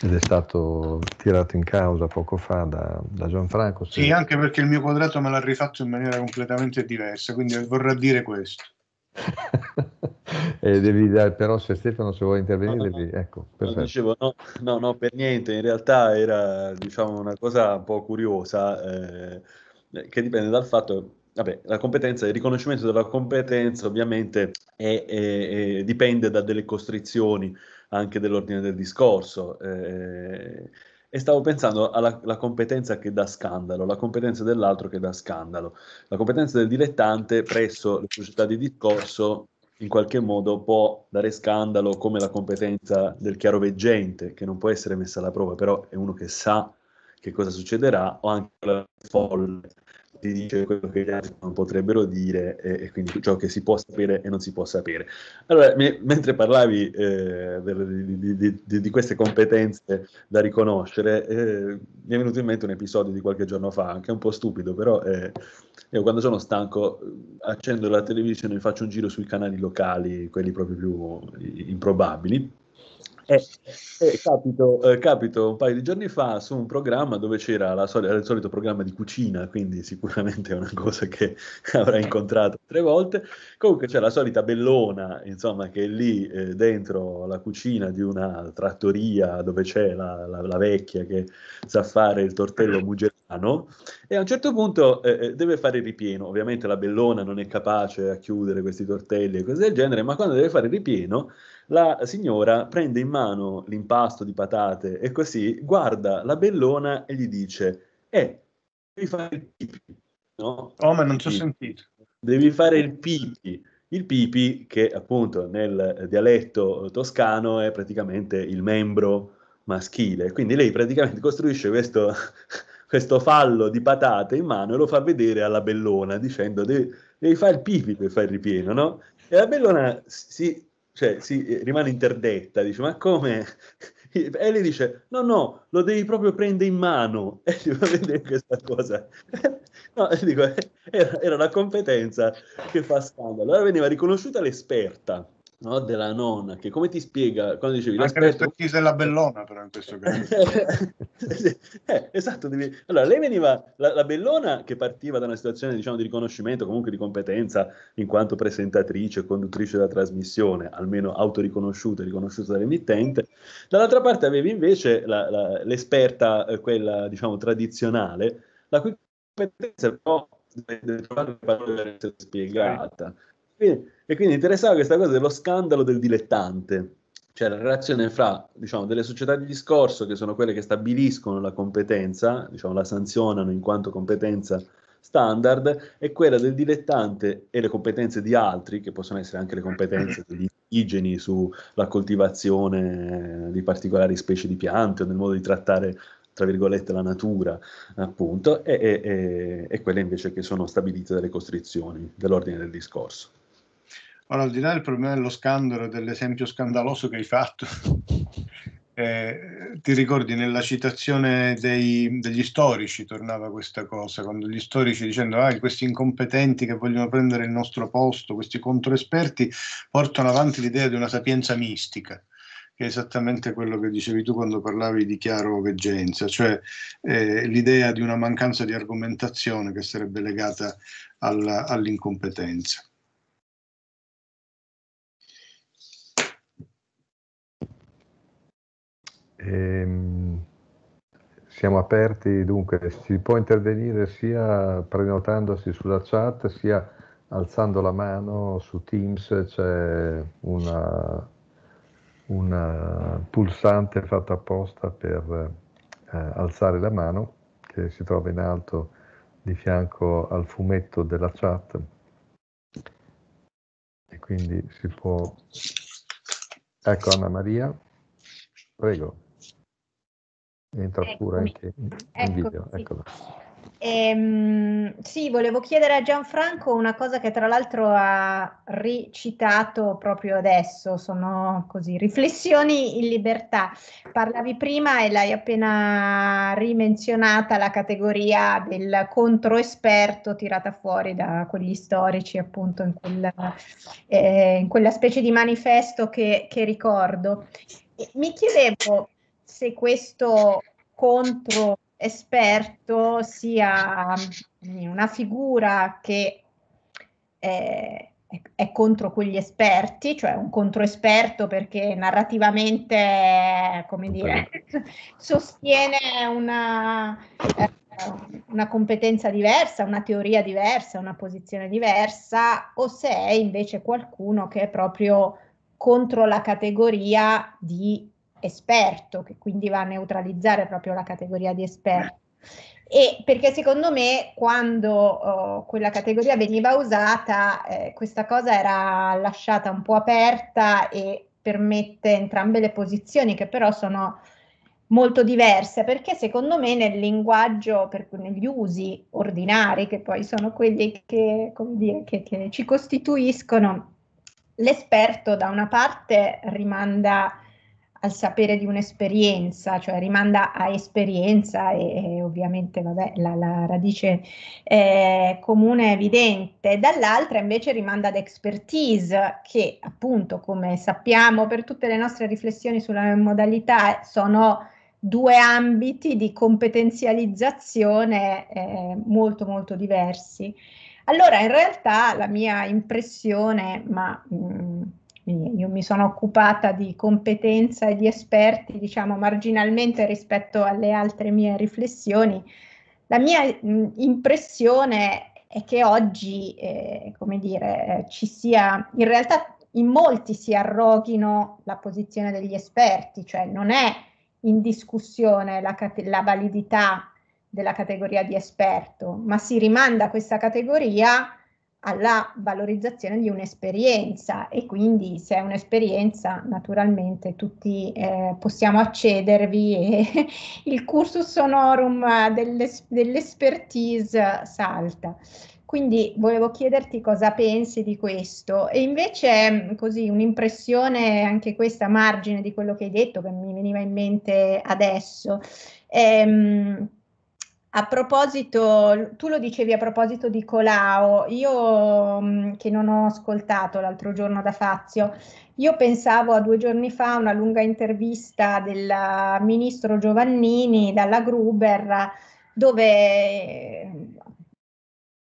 A: ed è stato tirato in causa poco fa da, da Gianfranco. Sì, anche
B: perché il mio quadrato me l'ha rifatto in maniera completamente diversa, quindi vorrà dire questo.
A: eh, devi dare, però se Stefano se vuoi intervenire no, no, ecco, dicevo,
E: no, no, no, per niente in realtà era diciamo una cosa un po' curiosa eh, eh, che dipende dal fatto vabbè, la competenza, il riconoscimento della competenza ovviamente è, è, è, dipende da delle costrizioni anche dell'ordine del discorso. Eh, e stavo pensando alla competenza che dà scandalo, la competenza dell'altro che dà scandalo. La competenza del dilettante presso le società di discorso in qualche modo può dare scandalo come la competenza del chiaroveggente, che non può essere messa alla prova, però è uno che sa che cosa succederà, o anche la folle, ti dice quello che gli altri non potrebbero dire e, e quindi ciò che si può sapere e non si può sapere. Allora, mi, mentre parlavi eh, di, di, di, di, queste competenze da riconoscere, eh, mi è venuto in mente un episodio di qualche giorno fa, anche un po' stupido, però eh, io quando sono stanco eh, accendo la televisione e faccio un giro sui canali locali, quelli proprio più improbabili eh, eh, capito, eh, capito, un paio di giorni fa su un programma dove c'era la soli- il solito programma di cucina, quindi sicuramente è una cosa che avrà incontrato tre volte. Comunque c'è la solita bellona, insomma, che è lì eh, dentro la cucina di una trattoria dove c'è la, la, la vecchia che sa fare il tortello mugelano e a un certo punto eh, eh, deve fare il ripieno. Ovviamente la bellona non è capace a chiudere questi tortelli e cose del genere, ma quando deve fare il ripieno la signora prende in mano l'impasto di patate e così guarda la bellona e gli dice, eh, devi fare il pipi, no? Oh, ma non ci ho sentito. Devi fare il pipi. Il pipi, che appunto nel dialetto toscano è praticamente il membro maschile. Quindi lei praticamente costruisce questo, questo fallo di patate in mano e lo fa vedere alla bellona dicendo devi, devi fare il pipi per fare il ripieno, no? E la bellona si cioè, si, eh, rimane interdetta, dice, ma come? E lei dice, no, no, lo devi proprio prendere in mano. E gli va vedere questa cosa. No, dico, eh, era, era una competenza che fa scandalo. Allora veniva riconosciuta l'esperta no? della nonna, che come ti spiega quando dicevi Anche l'aspetto... Anche
B: della bellona però in questo caso.
E: eh, esatto, devi... allora lei veniva, la, la, bellona che partiva da una situazione diciamo di riconoscimento, comunque di competenza in quanto presentatrice e conduttrice della trasmissione, almeno autoriconosciuta, e riconosciuta dall'emittente, dall'altra parte avevi invece la, la, l'esperta, eh, quella diciamo tradizionale, la cui competenza però deve trovare parole per essere spiegata. Quindi, e quindi interessava questa cosa dello scandalo del dilettante, cioè la relazione fra diciamo, delle società di discorso, che sono quelle che stabiliscono la competenza, diciamo, la sanzionano in quanto competenza standard, e quella del dilettante e le competenze di altri, che possono essere anche le competenze degli indigeni sulla coltivazione di particolari specie di piante o nel modo di trattare tra virgolette la natura, appunto, e, e, e, e quelle invece che sono stabilite dalle
B: costrizioni dell'ordine del discorso. Ora, al di là del problema dello scandalo e dell'esempio scandaloso che hai fatto, eh, ti ricordi nella citazione dei, degli storici tornava questa cosa, quando gli storici dicendo ah, questi incompetenti che vogliono prendere il nostro posto, questi controesperti, portano avanti l'idea di una sapienza mistica che è esattamente quello che dicevi tu quando parlavi di chiaro veggenza, cioè eh, l'idea di una mancanza di argomentazione che sarebbe legata alla, all'incompetenza. Ehm,
A: siamo aperti, dunque si può intervenire sia prenotandosi sulla chat sia alzando la mano su Teams c'è una pulsante fatta apposta per eh, alzare la mano che si trova in alto di fianco al fumetto della chat e quindi si può ecco Anna Maria prego Entra ecco, pure
F: anche in, ecco, video. Sì. Ehm, sì, volevo chiedere a Gianfranco una cosa che tra l'altro ha ricitato proprio adesso, sono così, riflessioni in libertà. Parlavi prima e l'hai appena rimenzionata la categoria del controesperto tirata fuori da quegli storici appunto in, quel, eh, in quella specie di manifesto che, che ricordo. Mi chiedevo se questo contro esperto sia mm, una figura che eh, è, è contro quegli esperti, cioè un controesperto perché narrativamente, come dire, sostiene una, eh, una competenza diversa, una teoria diversa, una posizione diversa, o se è invece qualcuno che è proprio contro la categoria di esperto, che quindi va a neutralizzare proprio la categoria di esperto. Eh. E perché secondo me quando oh, quella categoria veniva usata, eh, questa cosa era lasciata un po' aperta e permette entrambe le posizioni che però sono molto diverse perché secondo me nel linguaggio, per, negli usi ordinari che poi sono quelli che, dire, che, che ci costituiscono, l'esperto da una parte rimanda al sapere di un'esperienza, cioè rimanda a esperienza e, e ovviamente vabbè, la, la, radice eh, comune è evidente, dall'altra invece rimanda ad expertise che appunto come sappiamo per tutte le nostre riflessioni sulla modalità sono due ambiti di competenzializzazione eh, molto molto diversi. Allora in realtà la mia impressione, ma... Mh, mm, io mi sono occupata di competenza e di esperti, diciamo marginalmente rispetto alle altre mie riflessioni. La mia mh, mm, impressione è che oggi, eh, come dire, ci sia, in realtà in molti si arroghino la posizione degli esperti, cioè non è in discussione la, la validità della categoria di esperto, ma si rimanda questa categoria alla valorizzazione di un'esperienza e quindi se è un'esperienza naturalmente tutti eh, possiamo accedervi e il cursus honorum dell'es- dell'expertise salta. Quindi volevo chiederti cosa pensi di questo e invece così un'impressione anche questa a margine di quello che hai detto che mi veniva in mente adesso. Ehm, a proposito, tu lo dicevi a proposito di Colau, io mm, che non ho ascoltato l'altro giorno da Fazio, io pensavo a due giorni fa una lunga intervista del uh, ministro Giovannini dalla Gruber dove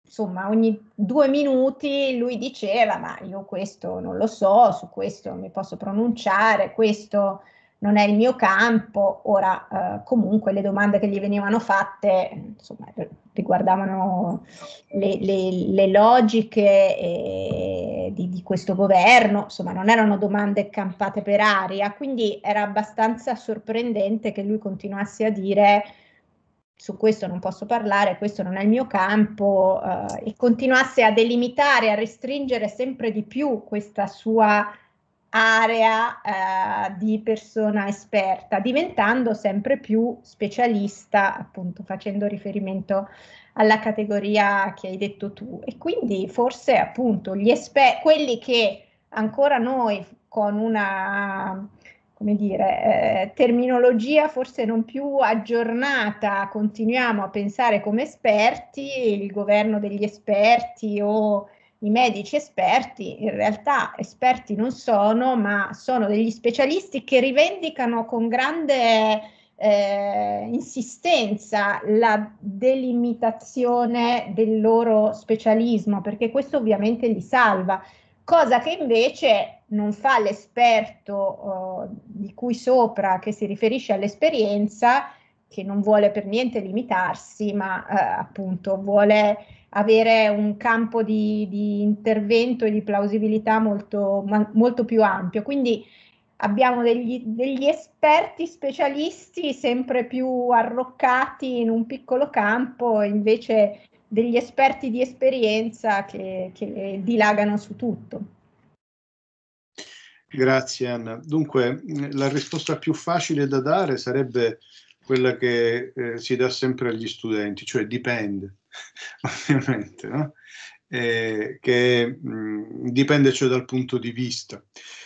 F: insomma ogni due minuti lui diceva ma io questo non lo so, su questo mi posso pronunciare, questo non è il mio campo, ora eh, comunque le domande che gli venivano fatte insomma, riguardavano le, le, le logiche eh, di, di, questo governo, insomma non erano domande campate per aria, quindi era abbastanza sorprendente che lui continuasse a dire su questo non posso parlare, questo non è il mio campo eh, e continuasse a delimitare, a restringere sempre di più questa sua area eh, di persona esperta, diventando sempre più specialista, appunto facendo riferimento alla categoria che hai detto tu. E quindi forse appunto gli esperti, quelli che ancora noi con una come dire, eh, terminologia forse non più aggiornata, continuiamo a pensare come esperti, il governo degli esperti o i medici esperti in realtà esperti non sono, ma sono degli specialisti che rivendicano con grande eh, insistenza la delimitazione del loro specialismo, perché questo ovviamente li salva, cosa che invece non fa l'esperto eh, di cui sopra che si riferisce all'esperienza, che non vuole per niente limitarsi, ma eh, appunto vuole avere un campo di, di intervento e di plausibilità molto, molto più ampio. Quindi abbiamo degli, degli, esperti specialisti sempre più arroccati in un piccolo campo, invece degli esperti di esperienza che, che dilagano su tutto.
B: Grazie Anna. Dunque la risposta più facile da dare sarebbe quella che eh, si dà sempre agli studenti, cioè dipende. ovviamente, no? eh, che mh, mm, dipende cioè dal punto di vista.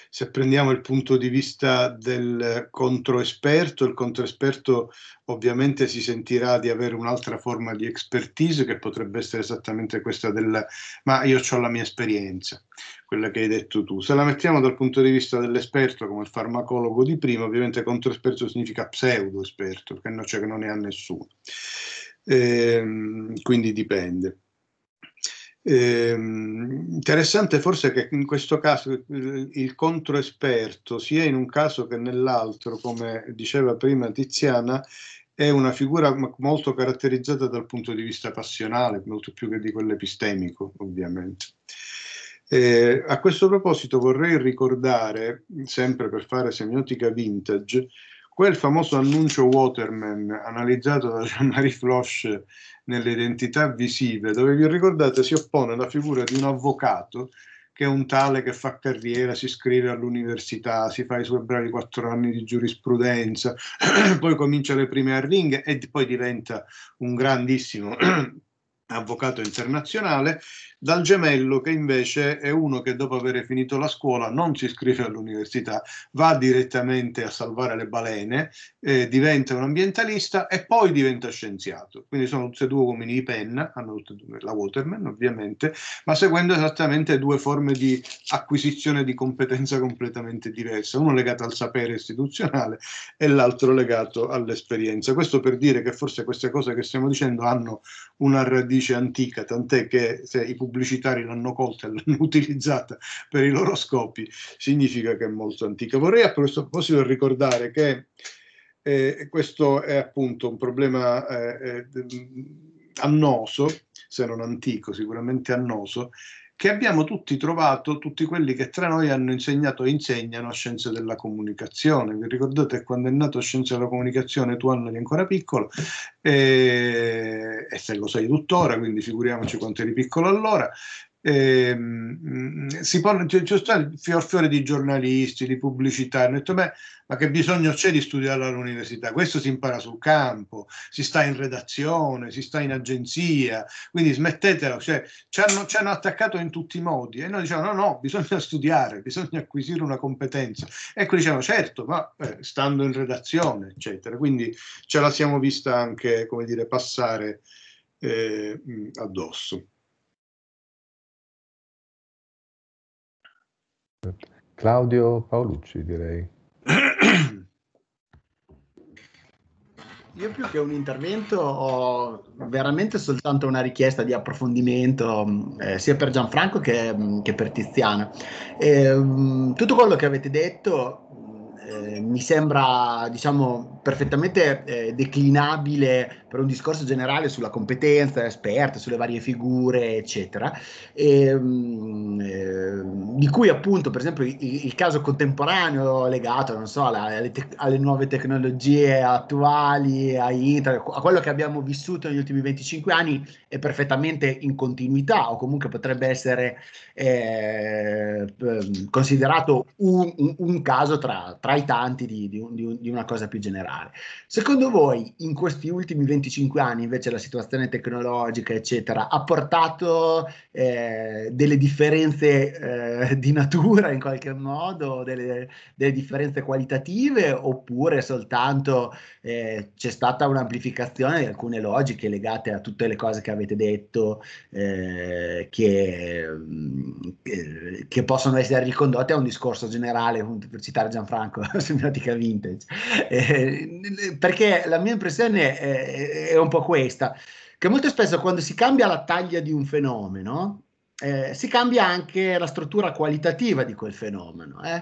B: Se prendiamo il punto di vista del controesperto, il controesperto ovviamente si sentirà di avere un'altra forma di expertise che potrebbe essere esattamente questa del ma io ho la mia esperienza, quella che hai detto tu. Se la mettiamo dal punto di vista dell'esperto come il farmacologo di prima, ovviamente controesperto significa pseudoesperto, perché non c'è che non ne ha nessuno eh, quindi dipende. Eh, interessante forse che in questo caso eh, il, controesperto, sia in un caso che nell'altro, come diceva prima Tiziana, è una figura molto caratterizzata dal punto di vista passionale, molto più che di quello epistemico, ovviamente. Eh, a questo proposito vorrei ricordare, sempre per fare semiotica vintage, quel famoso annuncio Waterman analizzato da Jean-Marie Floch nelle identità visive, dove vi ricordate si oppone alla figura di un avvocato che è un tale che fa carriera, si iscrive all'università, si fa i suoi bravi quattro anni di giurisprudenza, poi comincia le prime arringhe e poi diventa un grandissimo avvocato internazionale, dal gemello che invece è uno che dopo aver finito la scuola non si iscrive all'università, va direttamente a salvare le balene, eh, diventa un ambientalista e poi diventa scienziato. Quindi sono tutti e due uomini di penna, hanno tutti due la Waterman ovviamente, ma seguendo esattamente due forme di acquisizione di competenza completamente diverse, uno legato al sapere istituzionale e l'altro legato all'esperienza. Questo per dire che forse queste cose che stiamo dicendo hanno una radice radice antica, tant'è che se i pubblicitari l'hanno colta e l'hanno utilizzata per i loro scopi, significa che è molto antica. Vorrei a questo proposito ricordare che eh, questo è appunto un problema eh, eh annoso, se non antico, sicuramente annoso, che abbiamo tutti trovato, tutti quelli che tra noi hanno insegnato e insegnano scienze della comunicazione. Vi ricordate quando è nato Scienze della comunicazione, tu Anna eri ancora piccolo e, eh, e se lo sei tuttora, quindi figuriamoci quanto eri piccolo allora, eh, si parla, ci, ci sono fior fiore di giornalisti, di pubblicità, hanno detto beh, ma che bisogno c'è di studiare all'università? Questo si impara sul campo, si sta in redazione, si sta in agenzia, quindi smettetela, cioè, ci, hanno, ci hanno attaccato in tutti i modi e noi diciamo no, no, bisogna studiare, bisogna acquisire una competenza. Ecco, dicevano, certo, ma eh, stando in redazione, eccetera. Quindi ce la siamo vista anche, come dire, passare eh, mm, addosso.
A: Claudio Paolucci, direi.
C: Io più che un intervento ho veramente soltanto una richiesta di approfondimento mm, eh, sia per Gianfranco che, mm, che per Tiziana. E, ehm, tutto quello che avete detto eh, mi sembra diciamo, perfettamente eh, declinabile per un discorso generale sulla competenza esperta, sulle varie figure, eccetera, e, ehm, mh, eh, di cui appunto per esempio il, il caso contemporaneo legato so, alla, alle, te- alle, nuove tecnologie attuali, a internet, a quello che abbiamo vissuto negli ultimi 25 anni è perfettamente in continuità o comunque potrebbe essere eh, ehm, considerato un, un, un caso tra, tra ai tanti di, di, un, di, una cosa più generale. Secondo voi in questi ultimi 25 anni invece la situazione tecnologica eccetera ha portato eh, delle differenze eh, di natura in qualche modo, delle, delle differenze qualitative oppure soltanto eh, c'è stata un'amplificazione di alcune logiche legate a tutte le cose che avete detto eh, mm, che, che possono essere ricondotte a un discorso generale, per citare Gianfranco? semiotica vintage, eh, perché la mia impressione è, è, un po' questa, che molto spesso quando si cambia la taglia di un fenomeno, eh, si cambia anche la struttura qualitativa di quel fenomeno. Eh?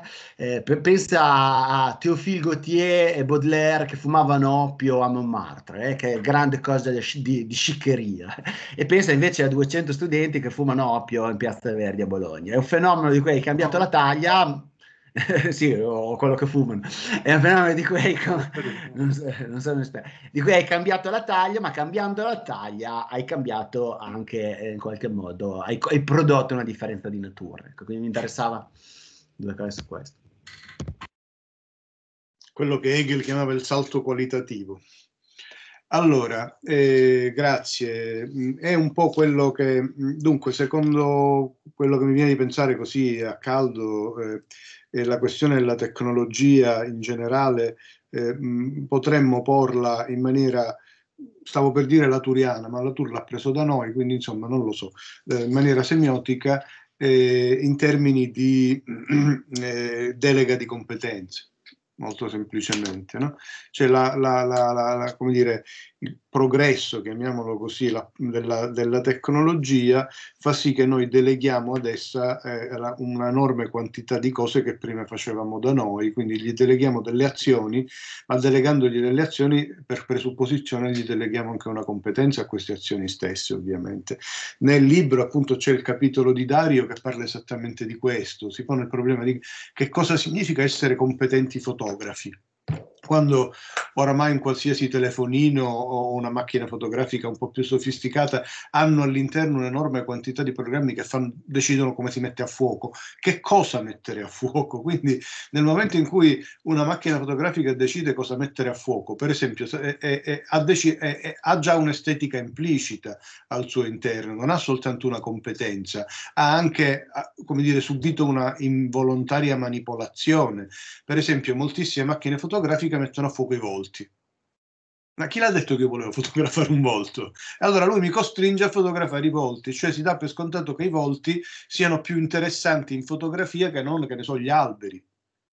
C: eh pensa a Théophile Gautier e Baudelaire che fumavano oppio a Montmartre, eh, che è grande cosa di, di, di sciccheria, eh. e pensa invece a 200 studenti che fumano oppio in Piazza Verdi a Bologna. È un fenomeno di cui hai cambiato la taglia, sì, o quello che fumano. E appena di cui hai, non, non sono di cui hai cambiato la taglia, ma cambiando la taglia hai cambiato anche eh, in qualche modo, hai, hai, prodotto
B: una differenza di natura. Ecco, quindi mi interessava due cose su questo. Quello che Hegel chiamava il salto qualitativo. Allora, eh, grazie. Mm, è un po' quello che, mm, dunque, secondo quello che mi viene di pensare così a caldo, eh, eh, la questione della tecnologia in generale eh, mh, potremmo porla in maniera stavo per dire laturiana, ma la Tur l'ha preso da noi, quindi insomma non lo so, eh, in maniera semiotica eh, in termini di eh, delega di competenze, molto semplicemente. No? Cioè la, la, la, dire, il progresso, chiamiamolo così, la, della, della, tecnologia fa sì che noi deleghiamo ad essa eh, un'enorme quantità di cose che prima facevamo da noi, quindi gli deleghiamo delle azioni, ma delegandogli delle azioni per presupposizione gli deleghiamo anche una competenza a queste azioni stesse ovviamente. Nel libro appunto c'è il capitolo di Dario che parla esattamente di questo, si pone il problema di che cosa significa essere competenti fotografi quando oramai in qualsiasi telefonino o una macchina fotografica un po' più sofisticata hanno all'interno un'enorme quantità di programmi che fanno, decidono come si mette a fuoco, che cosa mettere a fuoco. Quindi nel momento in cui una macchina fotografica decide cosa mettere a fuoco, per esempio, è, è, è, ha, già un'estetica implicita al suo interno, non ha soltanto una competenza, ha anche, come dire, subito una involontaria manipolazione. Per esempio, moltissime macchine fotografiche fotografica mettono a fuoco i volti. Ma chi l'ha detto che io volevo fotografare un volto? E allora lui mi costringe a fotografare i volti, cioè si dà per scontato che i volti siano più interessanti in fotografia che non, che ne so, gli alberi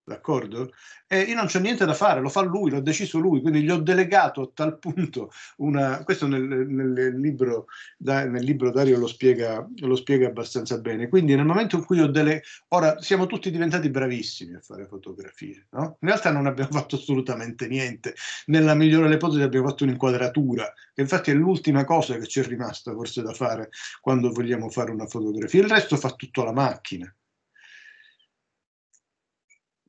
B: d'accordo? E io non c'è niente da fare, lo fa lui, l'ha deciso lui, quindi gli ho delegato a tal punto una... Questo nel, nel, libro, nel libro, Dario lo spiega, lo spiega, abbastanza bene, quindi nel momento in cui ho delle... Ora siamo tutti diventati bravissimi a fare fotografie, no? In realtà non abbiamo fatto assolutamente niente, nella migliore delle ipotesi abbiamo fatto un'inquadratura, che infatti è l'ultima cosa che ci è rimasta forse da fare quando vogliamo fare una fotografia, il resto fa tutto la macchina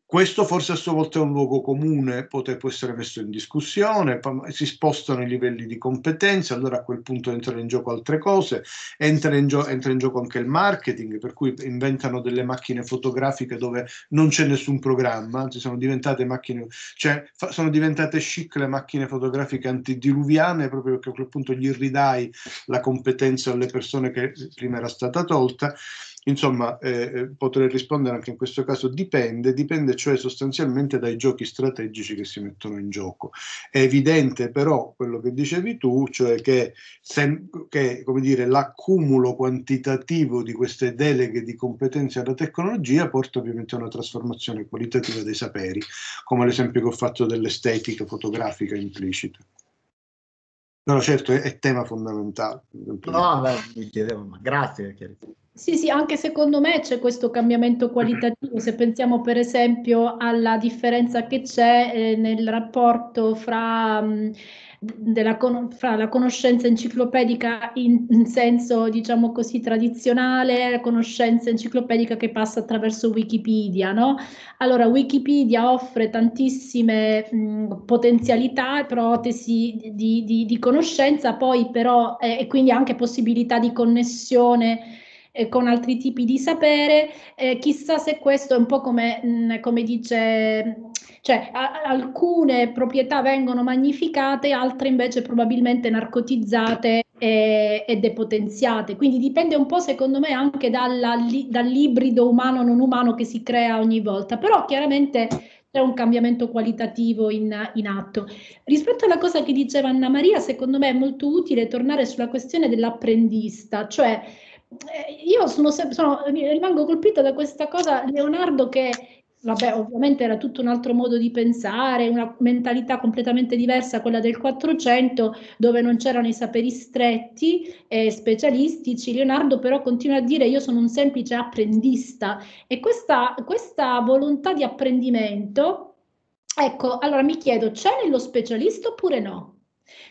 B: questo forse a sua volta è un luogo comune, poter può essere messo in discussione, si spostano i livelli di competenza, allora a quel punto entrano in gioco altre cose, entra in, gio- entra in gioco anche il marketing, per cui inventano delle macchine fotografiche dove non c'è nessun programma, anzi sono diventate macchine, cioè fa- sono diventate chic le macchine fotografiche antidiluviane proprio perché a quel punto gli ridai la competenza alle persone che prima era stata tolta Insomma, eh, eh, potrei rispondere anche in questo caso dipende, dipende cioè sostanzialmente dai giochi strategici che si mettono in gioco. È evidente però quello che dicevi tu, cioè che, se, che dire, l'accumulo quantitativo di queste deleghe di competenze alla tecnologia porta ovviamente a una trasformazione qualitativa dei saperi, come l'esempio che ho fatto dell'estetica fotografica implicita. No, certo, è, è tema fondamentale. No, beh, mi chiedevo, ma grazie. Chiaramente.
D: Sì, sì, anche secondo me c'è questo cambiamento mm-hmm. qualitativo. Se pensiamo per esempio alla differenza che c'è eh, nel rapporto fra... Mm, della fra la conoscenza enciclopedica in, in, senso diciamo così tradizionale, la conoscenza enciclopedica che passa attraverso Wikipedia, no? Allora Wikipedia offre tantissime mh, mm, potenzialità e protesi di, di, di, conoscenza, poi però eh, e quindi anche possibilità di connessione eh, con altri tipi di sapere, eh, chissà se questo è un po' come, mh, mm, come dice, cioè a, alcune proprietà vengono magnificate, altre invece probabilmente narcotizzate e, e, depotenziate. Quindi dipende un po', secondo me, anche dalla, li, dall'ibrido umano-non umano che si crea ogni volta. Però chiaramente c'è un cambiamento qualitativo in, in, atto. Rispetto alla cosa che diceva Anna Maria, secondo me è molto utile tornare sulla questione dell'apprendista, cioè eh, io sono, sono, rimango colpita da questa cosa, Leonardo, che vabbè, ovviamente era tutto un altro modo di pensare, una mentalità completamente diversa, quella del 400, dove non c'erano i saperi stretti e eh, specialistici. Leonardo però continua a dire io sono un semplice apprendista e questa, questa volontà di apprendimento, ecco, allora mi chiedo, c'è nello specialista oppure no?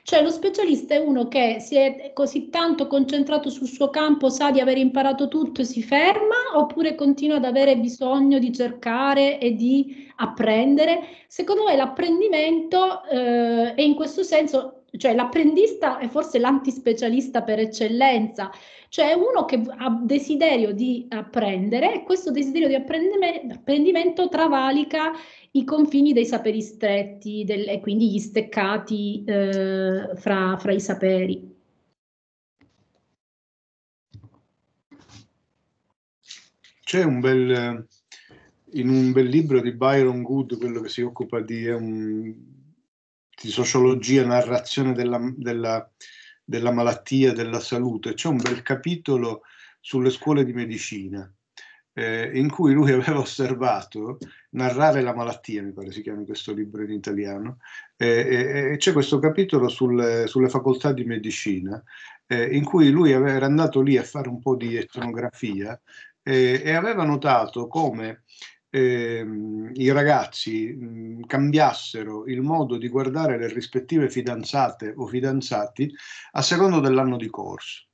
D: Cioè lo specialista è uno che si è così tanto concentrato sul suo campo, sa di aver imparato tutto e si ferma oppure continua ad avere bisogno di cercare e di apprendere. Secondo me l'apprendimento eh, è in questo senso, cioè l'apprendista è forse l'antispecialista per eccellenza, cioè uno che ha desiderio di apprendere e questo desiderio di apprendimento travalica i confini dei saperi stretti del, e quindi gli steccati eh, fra, fra i saperi.
B: C'è un bel, in un bel libro di Byron Good, quello che si occupa di, um, di sociologia, narrazione della, della, della malattia, della salute, c'è un bel capitolo sulle scuole di medicina eh, in cui lui aveva osservato narrare la malattia, mi pare si chiami questo libro in italiano, eh, e eh, eh, c'è questo capitolo sul, sulle facoltà di medicina, eh, in cui lui era andato lì a fare un po' di etnografia e aveva notato come Ehm, i ragazzi mh, mm, cambiassero il modo di guardare le rispettive fidanzate o fidanzati a secondo dell'anno di corso.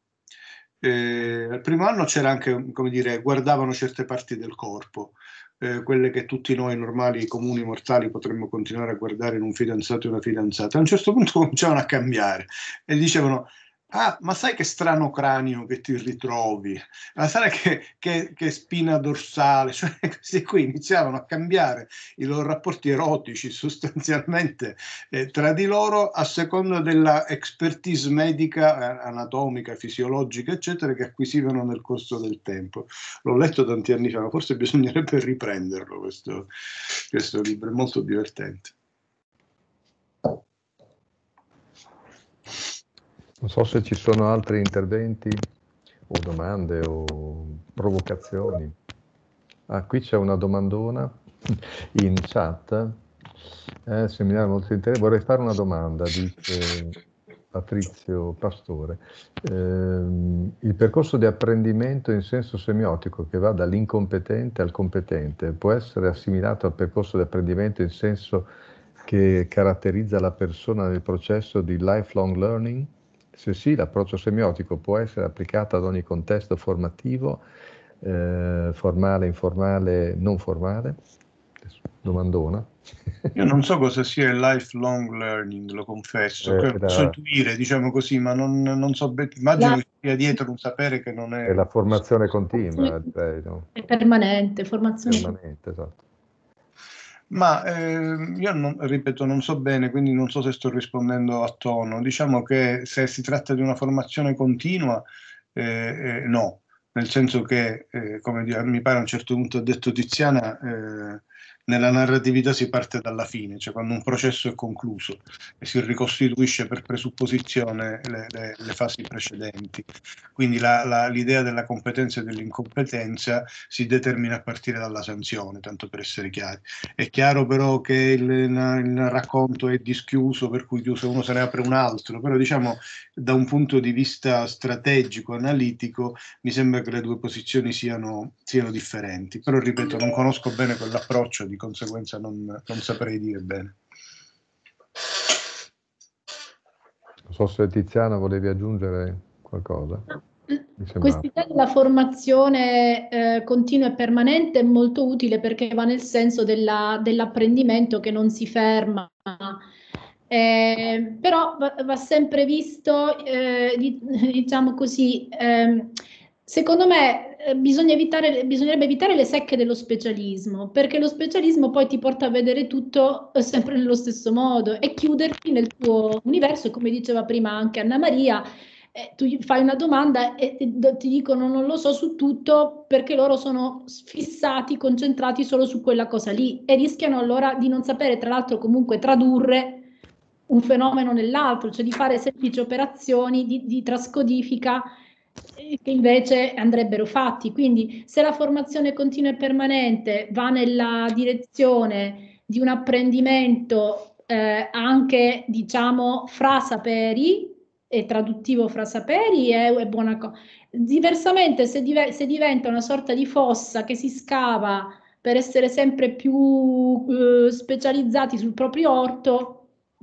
B: Eh, al primo anno c'era anche, come dire, guardavano certe parti del corpo, eh, quelle che tutti noi normali, comuni, mortali potremmo continuare a guardare in un fidanzato e una fidanzata. A un certo punto cominciavano a cambiare e dicevano Ah, ma sai che strano cranio che ti ritrovi? Ma sai che, che, che spina dorsale? Cioè, questi qui iniziavano a cambiare i loro rapporti erotici sostanzialmente eh, tra di loro a seconda della expertise medica, eh, anatomica, fisiologica, eccetera, che acquisivano nel corso del tempo. L'ho letto tanti anni fa, ma forse bisognerebbe riprenderlo questo, questo libro, è molto divertente.
A: Non so se ci sono altri interventi o domande o provocazioni. Ah, qui c'è una domandona in chat. Eh, seminario molto interessante. Vorrei fare una domanda, dice Patrizio Pastore. Eh, il percorso di apprendimento in senso semiotico che va dall'incompetente al competente può essere assimilato al percorso di apprendimento in senso che caratterizza la persona nel processo di lifelong learning? Se sì, l'approccio semiotico può essere applicato ad ogni contesto formativo, eh, formale, informale, non formale? Domandona.
B: Io non so cosa sia il lifelong learning, lo confesso, eh, la... so intuire, diciamo così, ma non, non so, ben... immagino la... che sia dietro un sapere che non è... È
A: la formazione continua, direi, cioè, no?
D: È permanente, formazione... Permanente, esatto. Ma
B: eh, io non, ripeto, non so bene, quindi non so se sto rispondendo a tono. Diciamo che se si tratta di una formazione continua, eh, eh, no, nel senso che, eh, come mi pare a un certo punto ha detto Tiziana, eh, nella narratività si parte dalla fine, cioè quando un processo è concluso e si ricostituisce per presupposizione le, le, le fasi precedenti. Quindi la, la, l'idea della competenza e dell'incompetenza si determina a partire dalla sanzione, tanto per essere chiari. È chiaro però che il, il racconto è dischiuso, per cui chiuso uno se ne apre un altro, però diciamo da un punto di vista strategico, analitico, mi sembra che le due posizioni siano, siano differenti. Però ripeto, non conosco bene quell'approccio di conseguenza non, non saprei dire bene.
A: Non so se Tiziana volevi aggiungere qualcosa.
D: Questa idea della formazione eh, continua e permanente è molto utile perché va nel senso della, dell'apprendimento che non si ferma, eh, però va, va, sempre visto, eh, diciamo così, ehm, Secondo me eh, bisogna evitare, bisognerebbe evitare le secche dello specialismo, perché lo specialismo poi ti porta a vedere tutto eh, sempre nello stesso modo e chiuderti nel tuo universo, come diceva prima anche Anna Maria, eh, tu fai una domanda e, e ti dicono non lo so su tutto perché loro sono fissati, concentrati solo su quella cosa lì e rischiano allora di non sapere, tra l'altro comunque tradurre un fenomeno nell'altro, cioè di fare semplici operazioni di, di trascodifica che invece andrebbero fatti. Quindi se la formazione continua e permanente va nella direzione di un apprendimento eh, anche, diciamo, fra saperi, e traduttivo fra saperi, è, è buona cosa. Diversamente, se, div- se, diventa una sorta di fossa che si scava per essere sempre più eh, specializzati sul proprio orto,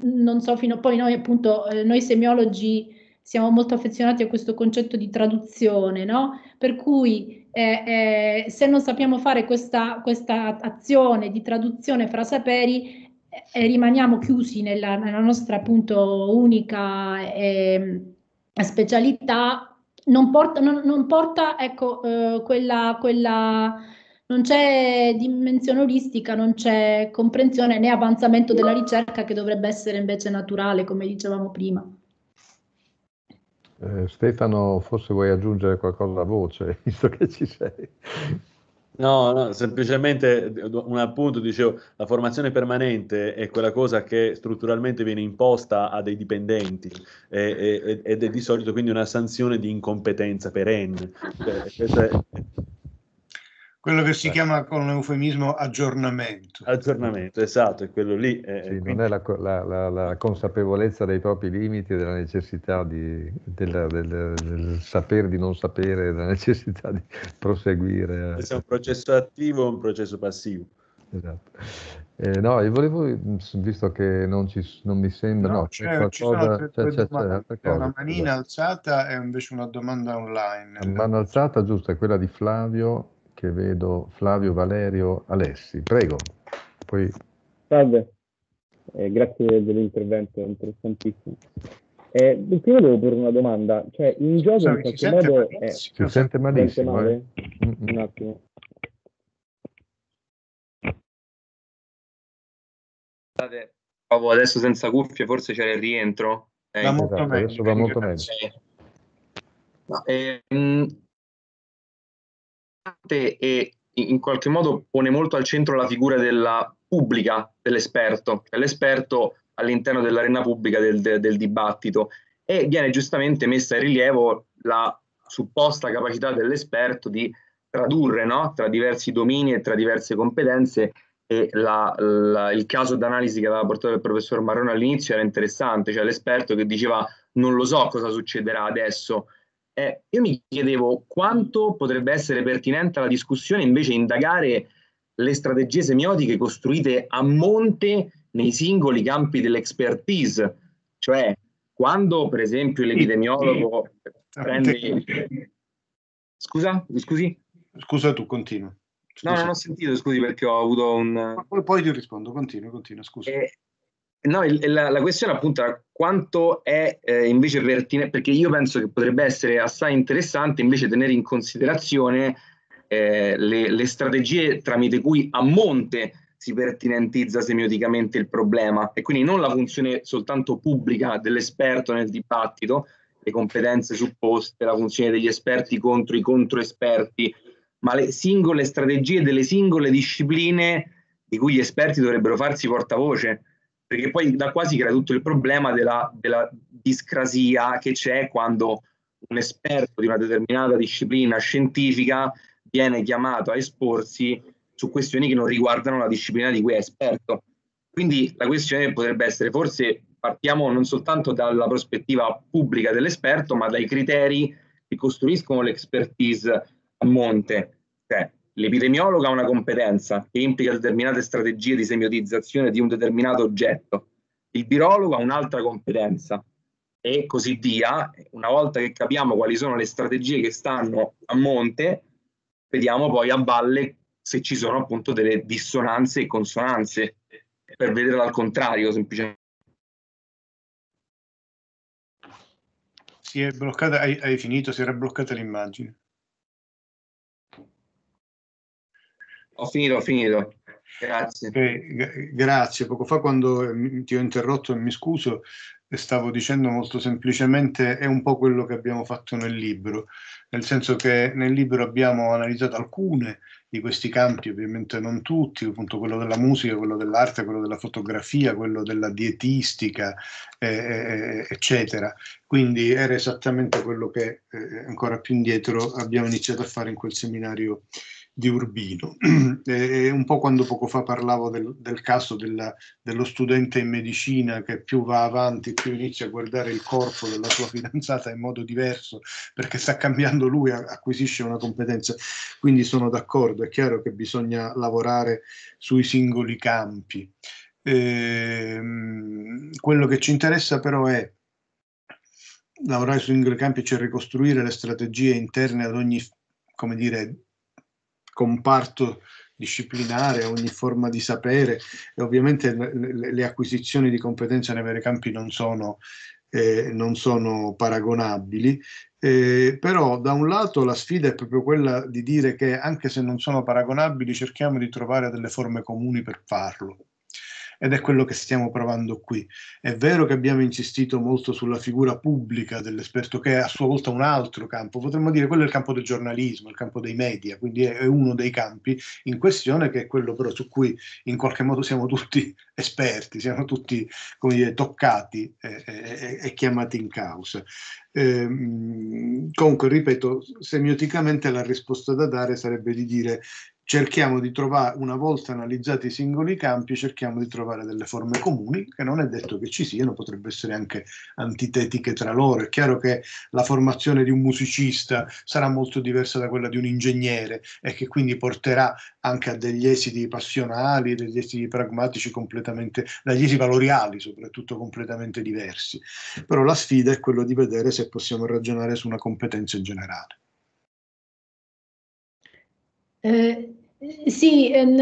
D: non so fino a poi noi appunto, eh, noi semiologi siamo molto affezionati a questo concetto di traduzione, no? Per cui eh, eh, se non sappiamo fare questa, questa, azione di traduzione fra saperi, eh, rimaniamo chiusi nella, nella nostra appunto unica ehm, specialità non porta, non, non porta, ecco, eh, quella, quella, non c'è dimensione olistica, non c'è comprensione né avanzamento della ricerca che dovrebbe essere invece naturale, come dicevamo prima.
A: Eh, Stefano, forse vuoi aggiungere qualcosa a voce, visto che ci sei.
E: No, no, semplicemente un appunto, dicevo, la formazione permanente è quella cosa che strutturalmente viene imposta a dei dipendenti e, e, ed è di solito quindi una sanzione di incompetenza perenne. Cioè,
B: quello che si eh. chiama con un eufemismo aggiornamento.
A: Aggiornamento,
B: esatto, è quello lì. È, eh, sì, quindi... Non
A: è la, la, la, la, consapevolezza dei propri limiti, della necessità di, della, del, del sapere di non sapere, della necessità di proseguire. Eh. Se È
E: un processo attivo o un processo passivo.
A: Esatto. Eh, no, io volevo, visto che non, ci, non mi sembra, no, no c'è, qualcosa, c'è, c'è, domande, c'è una
B: manina alzata e invece una domanda online.
A: La mano alzata, giusto, è quella di Flavio che vedo Flavio Valerio Alessi. Prego. Poi...
G: Salve, eh, grazie dell'intervento, interessantissimo. Eh, ti volevo porre una domanda, cioè in gioco Salve, in qualche modo... È... Eh, si sente malissimo. Sente eh. Mm, mm. Un attimo. Scusate, oh, adesso senza cuffie forse c'è il rientro.
B: Eh, va molto esatto, meglio. Adesso va molto meglio.
G: No, eh, importante e in qualche modo pone molto al centro la figura della pubblica dell'esperto, cioè l'esperto all'interno dell'arena pubblica del, del, del dibattito e viene giustamente messa in rilievo la supposta capacità dell'esperto di tradurre no? tra diversi domini e tra diverse competenze e la, la, il caso d'analisi che aveva portato il professor Marrone all'inizio era interessante, cioè l'esperto che diceva non lo so cosa succederà adesso, eh, io mi chiedevo quanto potrebbe essere pertinente alla discussione invece indagare le strategie semiotiche costruite a monte nei singoli campi dell'expertise, cioè quando per esempio l'epidemiologo sì, sì. Ah, prende... Scusa,
B: scusi? Scusa tu, continua.
G: No, non ho sentito, scusi perché ho avuto un...
B: Poi, poi ti rispondo, continua, continua, scusa. Eh,
G: No, il, la, la, questione appunto era quanto è eh, invece pertinente, perché io penso che potrebbe essere assai interessante invece tenere in considerazione eh, le, le, strategie tramite cui a monte si pertinentizza semioticamente il problema e quindi non la funzione soltanto pubblica dell'esperto nel dibattito, le competenze supposte, la funzione degli esperti contro i controesperti, ma le singole strategie delle singole discipline di cui gli esperti dovrebbero farsi portavoce perché poi da qua si crea tutto il problema della, della discrasia che c'è quando un esperto di una determinata disciplina scientifica viene chiamato a esporsi su questioni che non riguardano la disciplina di cui è esperto. Quindi la questione potrebbe essere forse partiamo non soltanto dalla prospettiva pubblica dell'esperto, ma dai criteri che costruiscono l'expertise a monte. Cioè, L'epidemiologo ha una competenza che implica determinate strategie di semiotizzazione di un determinato oggetto. Il virologo ha un'altra competenza e così via. Una volta che capiamo quali sono le strategie che stanno a monte, vediamo poi a valle se ci sono appunto delle dissonanze e consonanze per vedere al contrario semplicemente.
B: Si è bloccata, hai, hai finito, si era bloccata l'immagine. Ho finito, ho finito. Grazie. Eh, grazie. Poco fa quando eh, ti ho interrotto e mi scuso, eh, stavo dicendo molto semplicemente è un po' quello che abbiamo fatto nel libro, nel senso che nel libro abbiamo analizzato alcune di questi campi, ovviamente non tutti, appunto quello della musica, quello dell'arte, quello della fotografia, quello della dietistica, eh, eh eccetera. Quindi era esattamente quello che eh, ancora più indietro abbiamo iniziato a fare in quel seminario di Urbino. È un po' quando poco fa parlavo del, del caso della, dello studente in medicina che più va avanti, più inizia a guardare il corpo della sua fidanzata in modo diverso, perché sta cambiando lui, acquisisce una competenza. Quindi sono d'accordo, è chiaro che bisogna lavorare sui singoli campi. Ehm, quello che ci interessa però è lavorare sui singoli campi, cioè ricostruire le strategie interne ad ogni come dire, comparto disciplinare, ogni forma di sapere e ovviamente le, le acquisizioni di competenza nei vari campi non sono, eh, non sono paragonabili, eh, però da un lato la sfida è proprio quella di dire che anche se non sono paragonabili cerchiamo di trovare delle forme comuni per farlo ed è quello che stiamo provando qui. È vero che abbiamo insistito molto sulla figura pubblica dell'esperto, che è a sua volta un altro campo, potremmo dire quello è il campo del giornalismo, il campo dei media, quindi è, uno dei campi in questione che è quello però su cui in qualche modo siamo tutti esperti, siamo tutti come dire, toccati e, e, e chiamati in causa. Ehm, comunque, ripeto, semioticamente la risposta da dare sarebbe di dire cerchiamo di trovare, una volta analizzati i singoli campi, cerchiamo di trovare delle forme comuni, che non è detto che ci siano, potrebbero essere anche antitetiche tra loro. È chiaro che la formazione di un musicista sarà molto diversa da quella di un ingegnere e che quindi porterà anche a degli esiti passionali, degli esiti pragmatici completamente, dagli esiti valoriali soprattutto completamente diversi. Però la sfida è quella di vedere se possiamo ragionare su una competenza in generale.
D: Eh, sì, ehm,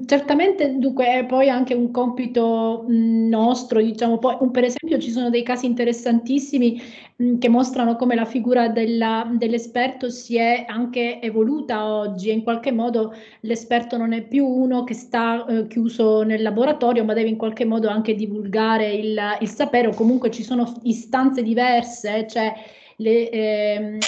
D: mm, certamente dunque è poi anche un compito mm, nostro, diciamo, poi per esempio ci sono dei casi interessantissimi mm, che mostrano come la figura della, dell'esperto si è anche evoluta oggi e in qualche modo l'esperto non è più uno che sta eh, chiuso nel laboratorio ma deve in qualche modo anche divulgare il, il sapere o comunque ci sono istanze diverse, eh, cioè le, eh,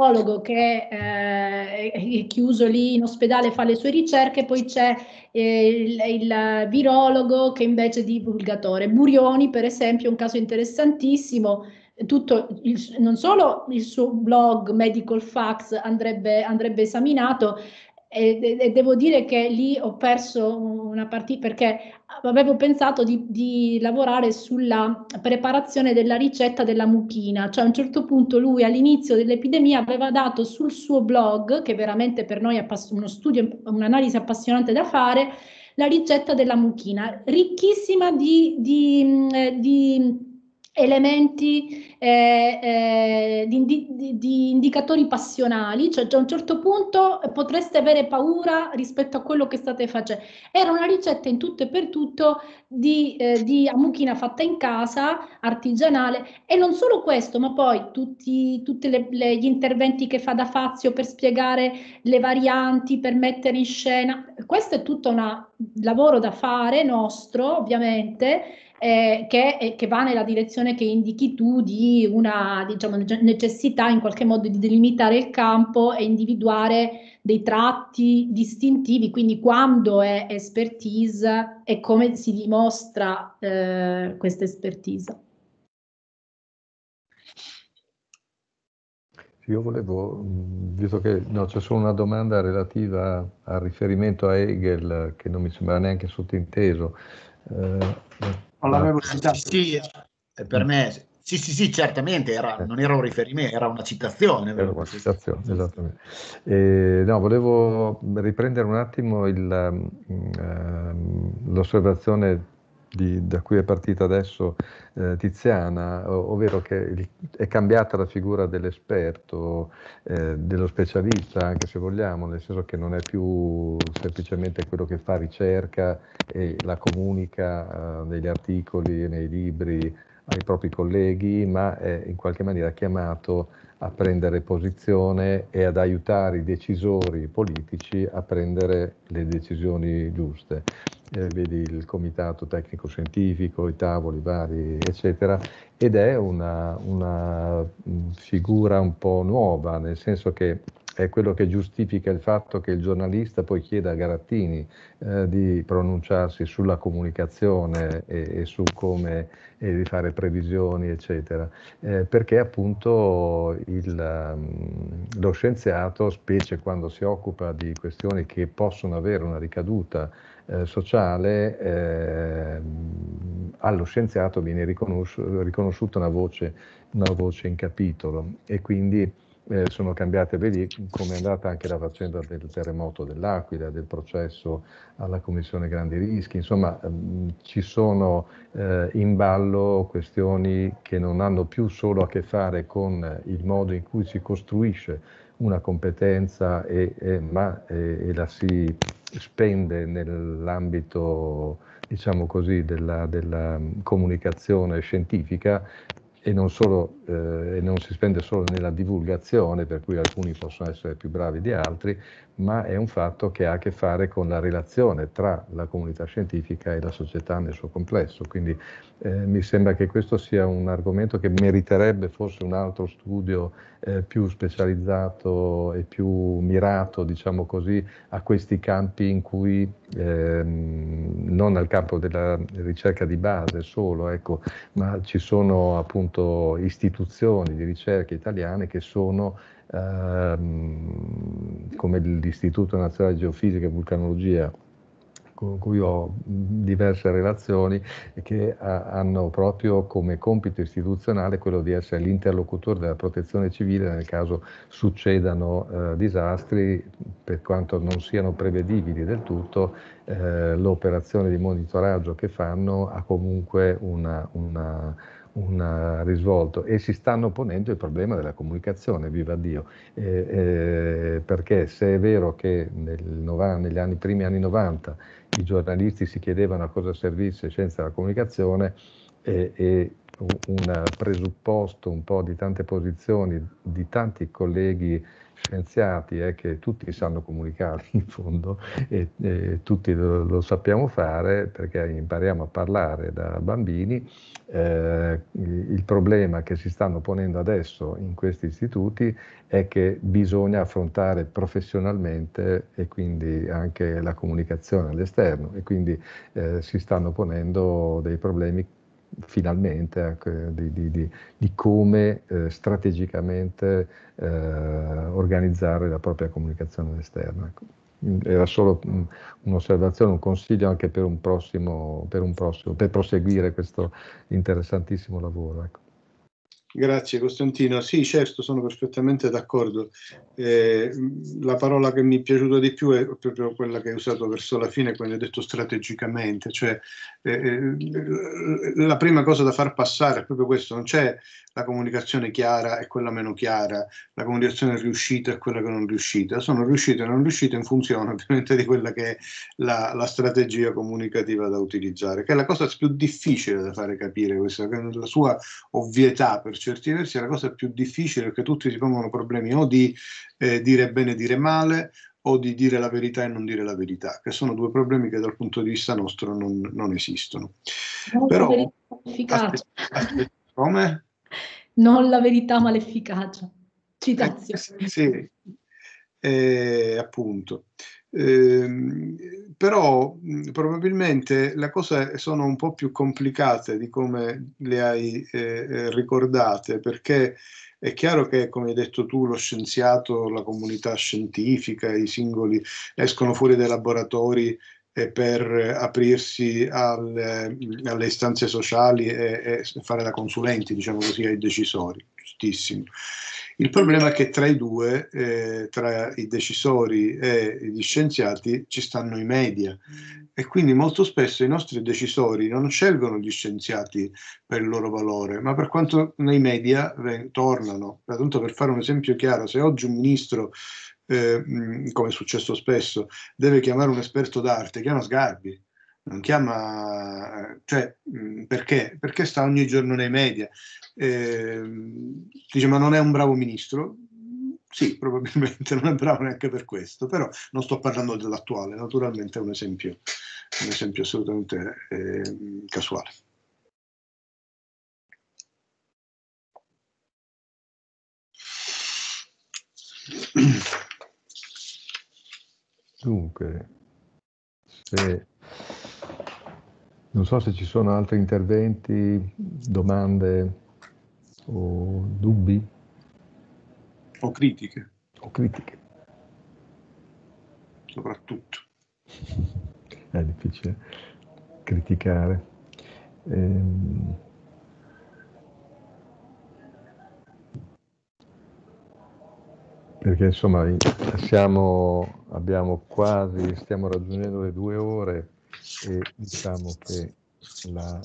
D: psicologo che eh, è chiuso lì in ospedale fa le sue ricerche, poi c'è eh, il, il, virologo che invece è divulgatore. Burioni, per esempio, è un caso interessantissimo. Il, non solo il suo blog Medical Facts andrebbe, andrebbe esaminato, e, e, devo dire che lì ho perso una partita perché avevo pensato di, di, lavorare sulla preparazione della ricetta della mucchina, cioè a un certo punto lui all'inizio dell'epidemia aveva dato sul suo blog, che veramente per noi è uno studio, un'analisi appassionante da fare, la ricetta della mucchina, ricchissima di, di, di elementi eh, eh, di, di, di, indicatori passionali, cioè già a un certo punto potreste avere paura rispetto a quello che state facendo. Era una ricetta in tutto e per tutto di, eh, di amuchina fatta in casa, artigianale, e non solo questo, ma poi tutti le, le, gli interventi che fa da Fazio per spiegare le varianti, per mettere in scena. Questo è tutto un lavoro da fare nostro, ovviamente, eh, che, che, va nella direzione che indichi tu di una diciamo, necessità in qualche modo di delimitare il campo e individuare dei tratti distintivi, quindi quando è expertise e come si dimostra eh, questa expertise.
A: Io volevo, mm, visto che no, c'è solo una domanda relativa al riferimento a Hegel che non mi sembra neanche sottinteso, eh, alla eh, eh,
C: velocità. Sì, sì, eh, per me sì, sì, sì, certamente, era, eh. non era un riferimento, era una citazione. Era una
A: citazione, esattamente. E, no, volevo riprendere un attimo il, um, l'osservazione di, da cui è partita adesso eh, Tiziana, ovvero che è cambiata la figura dell'esperto, eh, dello specialista, anche se vogliamo, nel senso che non è più semplicemente quello che fa ricerca e la comunica eh, negli articoli, nei libri, ai propri colleghi, ma è in qualche maniera chiamato a prendere posizione e ad aiutare i decisori politici a prendere le decisioni giuste. Eh, vedi il comitato tecnico scientifico, i tavoli vari, eccetera, ed è una, una figura un po' nuova, nel senso che è quello che giustifica il fatto che il giornalista poi chieda a Garattini eh, di pronunciarsi sulla comunicazione e, e su come e di fare previsioni, eccetera, eh, perché appunto il, um, lo scienziato, specie quando si occupa di questioni che possono avere una ricaduta eh, sociale, eh, allo scienziato viene riconosci- riconosciuta una voce, una voce in capitolo e quindi eh, sono cambiate, vedi come è andata anche la faccenda del terremoto dell'Aquila, del processo alla Commissione Grandi Rischi, insomma mh, ehm, ci sono eh, in ballo questioni che non hanno più solo a che fare con il modo in cui si costruisce una competenza e, e, ma, e, e la si spende nell'ambito diciamo così, della, della, mm, comunicazione scientifica, e non, solo, eh, e non si spende solo nella divulgazione, per cui alcuni possono essere più bravi di altri, ma è un fatto che ha a che fare con la relazione tra la comunità scientifica e la società nel suo complesso. Quindi eh, mi sembra che questo sia un argomento che meriterebbe forse un altro studio eh, più specializzato e più mirato, diciamo così, a questi campi in cui ehm, non al campo della ricerca di base solo, ecco, ma ci sono appunto istituzioni di ricerca italiane che sono ehm, come l'Istituto Nazionale di Geofisica e Vulcanologia, con cui ho diverse relazioni, che ha, eh, hanno proprio come compito istituzionale quello di essere l'interlocutore della protezione civile nel caso succedano eh, disastri, per quanto non siano prevedibili del tutto, eh, l'operazione di monitoraggio che fanno ha comunque una, una un eh, risvolto e si stanno ponendo il problema della comunicazione, viva Dio, eh, eh, perché se è vero che nel negli anni, primi anni 90 i giornalisti si chiedevano a cosa servisse scienza della comunicazione e, e un presupposto un po' di tante posizioni di tanti colleghi scienziati è eh, che tutti sanno comunicare in fondo e, e tutti lo, lo, sappiamo fare perché impariamo a parlare da bambini. Eh, il problema che si stanno ponendo adesso in questi istituti è che bisogna affrontare professionalmente e quindi anche la comunicazione all'esterno e quindi eh, si stanno ponendo dei problemi finalmente anche ecco, di, di, di, di come eh, strategicamente eh, organizzare la propria comunicazione esterna. Ecco. Era solo mm, un'osservazione, un consiglio anche per, un prossimo, per, un prossimo, per proseguire questo interessantissimo lavoro. Ecco.
B: Grazie Costantino. Sì, certo, sono perfettamente d'accordo. Eh, la parola che mi è piaciuta di più è proprio quella che hai usato verso la fine quando hai detto strategicamente, cioè eh, eh, la prima cosa da far passare è proprio questo, non c'è la comunicazione chiara e quella meno chiara, la comunicazione riuscita e quella che non riuscita, sono riuscite e non riuscite in funzione ovviamente di quella che è la, la, strategia comunicativa da utilizzare, che è la cosa più difficile da fare capire questa, che nella sua ovvietà per certi versi è la cosa più difficile perché tutti si pongono problemi o di eh, dire bene, e dire male, o di dire la verità e non dire la verità, che sono due problemi che dal punto di vista nostro non, non esistono.
D: Molto Però, aspetta,
B: aspetta, come?
D: non la verità ma l'efficacia. Citazione.
B: Eh, sì, eh, appunto. Eh, però probabilmente le cose sono un po' più complicate di come le hai eh, eh, ricordate, perché è chiaro che, come hai detto tu, lo scienziato, la comunità scientifica, i singoli escono fuori dai laboratori per aprirsi al, mm, alle istanze sociali e, e, fare da consulenti, diciamo così, ai decisori, giustissimo. Il problema è che tra i due, eh, tra i decisori e gli scienziati, ci stanno i media e quindi molto spesso i nostri decisori non scelgono gli scienziati per il loro valore, ma per quanto nei media tornano. Tanto per fare un esempio chiaro, se oggi un ministro eh, come è successo spesso, deve chiamare un esperto d'arte, chiama Sgarbi, non chiama, cioè, perché? Perché sta ogni giorno nei media. Eh, dice, ma non è un bravo ministro? Sì, probabilmente non è bravo neanche per questo, però non sto parlando dell'attuale, naturalmente è un esempio, un esempio assolutamente eh, casuale.
A: Dunque, se, non so se ci sono altri interventi, domande o dubbi.
B: O critiche.
A: O critiche. Soprattutto. È difficile criticare. Ehm... perché insomma siamo, abbiamo quasi, stiamo raggiungendo le due ore e diciamo che la,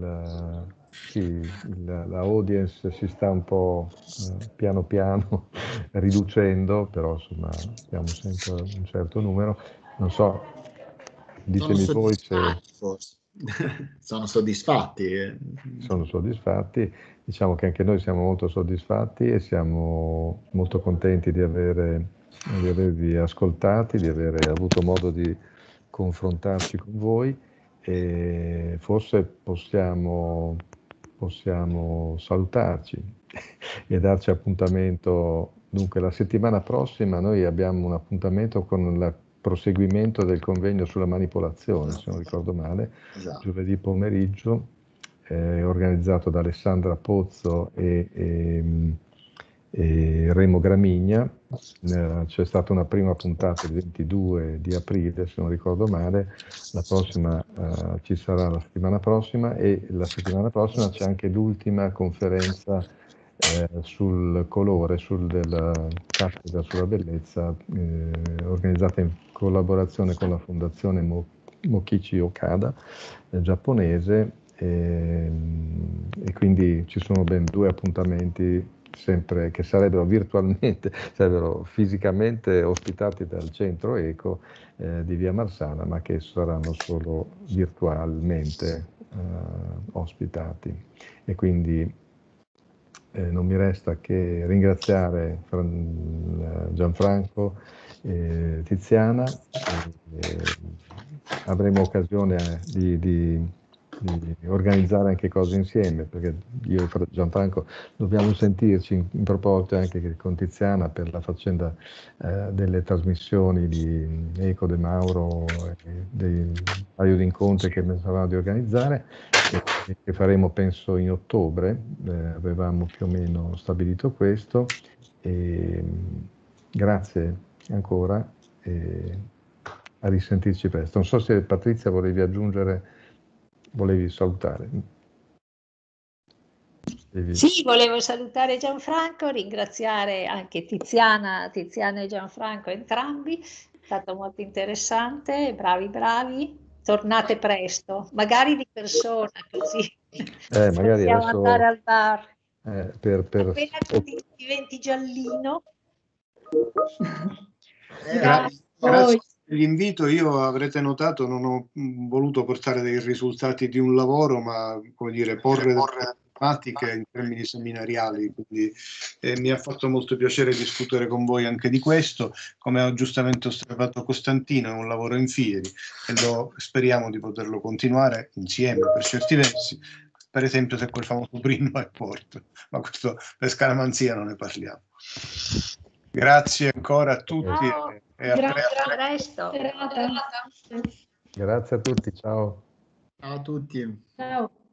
A: la, sì, la, la audience si sta un po' eh, piano piano riducendo, però insomma siamo sempre a un certo numero. Non so, ditemi voi se... Forse
C: sono soddisfatti.
A: Sono soddisfatti, diciamo che anche noi siamo molto soddisfatti e siamo molto contenti di, avere, di avervi ascoltati, di aver avuto modo di confrontarci con voi e forse possiamo, possiamo salutarci e darci appuntamento. Dunque, la settimana prossima noi abbiamo un appuntamento con la proseguimento del convegno sulla manipolazione, esatto. se non ricordo male, esatto. giovedì pomeriggio, eh, organizzato da Alessandra Pozzo e, e, ehm, e Remo Gramigna. Eh, c'è stata una prima puntata il 22 di aprile, se non ricordo male, la prossima eh, ci sarà la settimana prossima e la settimana prossima c'è anche l'ultima conferenza eh, sul colore, sulla cattedra sulla bellezza eh, organizzata in collaborazione con la fondazione Mo- Mokichi Okada eh, giapponese e, ehm, e quindi ci sono ben due appuntamenti sempre, che sarebbero virtualmente, sarebbero fisicamente ospitati dal centro Eco eh, di Via Marsana, ma che saranno solo virtualmente eh, ospitati. E quindi eh, non mi resta che ringraziare Gianfranco e Tiziana. E, eh, avremo occasione eh, di, di di organizzare anche cose insieme, perché io e Gianfranco dobbiamo sentirci in, in proposito anche con Tiziana per la faccenda eh, delle trasmissioni di Eco De Mauro, dei paio di incontri che pensavamo di organizzare, e, che faremo penso in ottobre, eh, avevamo più o meno stabilito questo. E, grazie ancora e a risentirci presto. Non so se Patrizia volevi aggiungere volevi salutare. Sì,
D: volevo salutare Gianfranco, ringraziare anche Tiziana, Tiziano e Gianfranco entrambi, è stato molto interessante, bravi bravi, tornate presto, magari di persona così
A: eh, magari possiamo adesso... andare
D: al bar.
A: Eh, per, per... Appena
D: che diventi giallino. Eh,
A: grazie.
B: grazie. L'invito io avrete notato non ho mm, voluto portare dei risultati di un lavoro, ma come dire, eh, porre delle tematiche in termini seminariali, quindi eh, mi ha fatto molto piacere discutere con voi anche di questo. Come ha giustamente osservato Costantino, è un lavoro in fieri e lo, speriamo di poterlo continuare insieme per certi versi, per esempio se quel famoso primo è porto, ma questo per scaramanzia non ne parliamo. Grazie ancora a tutti. E a presto. Grazie a tutti, ciao. Ciao a tutti.
D: Ciao.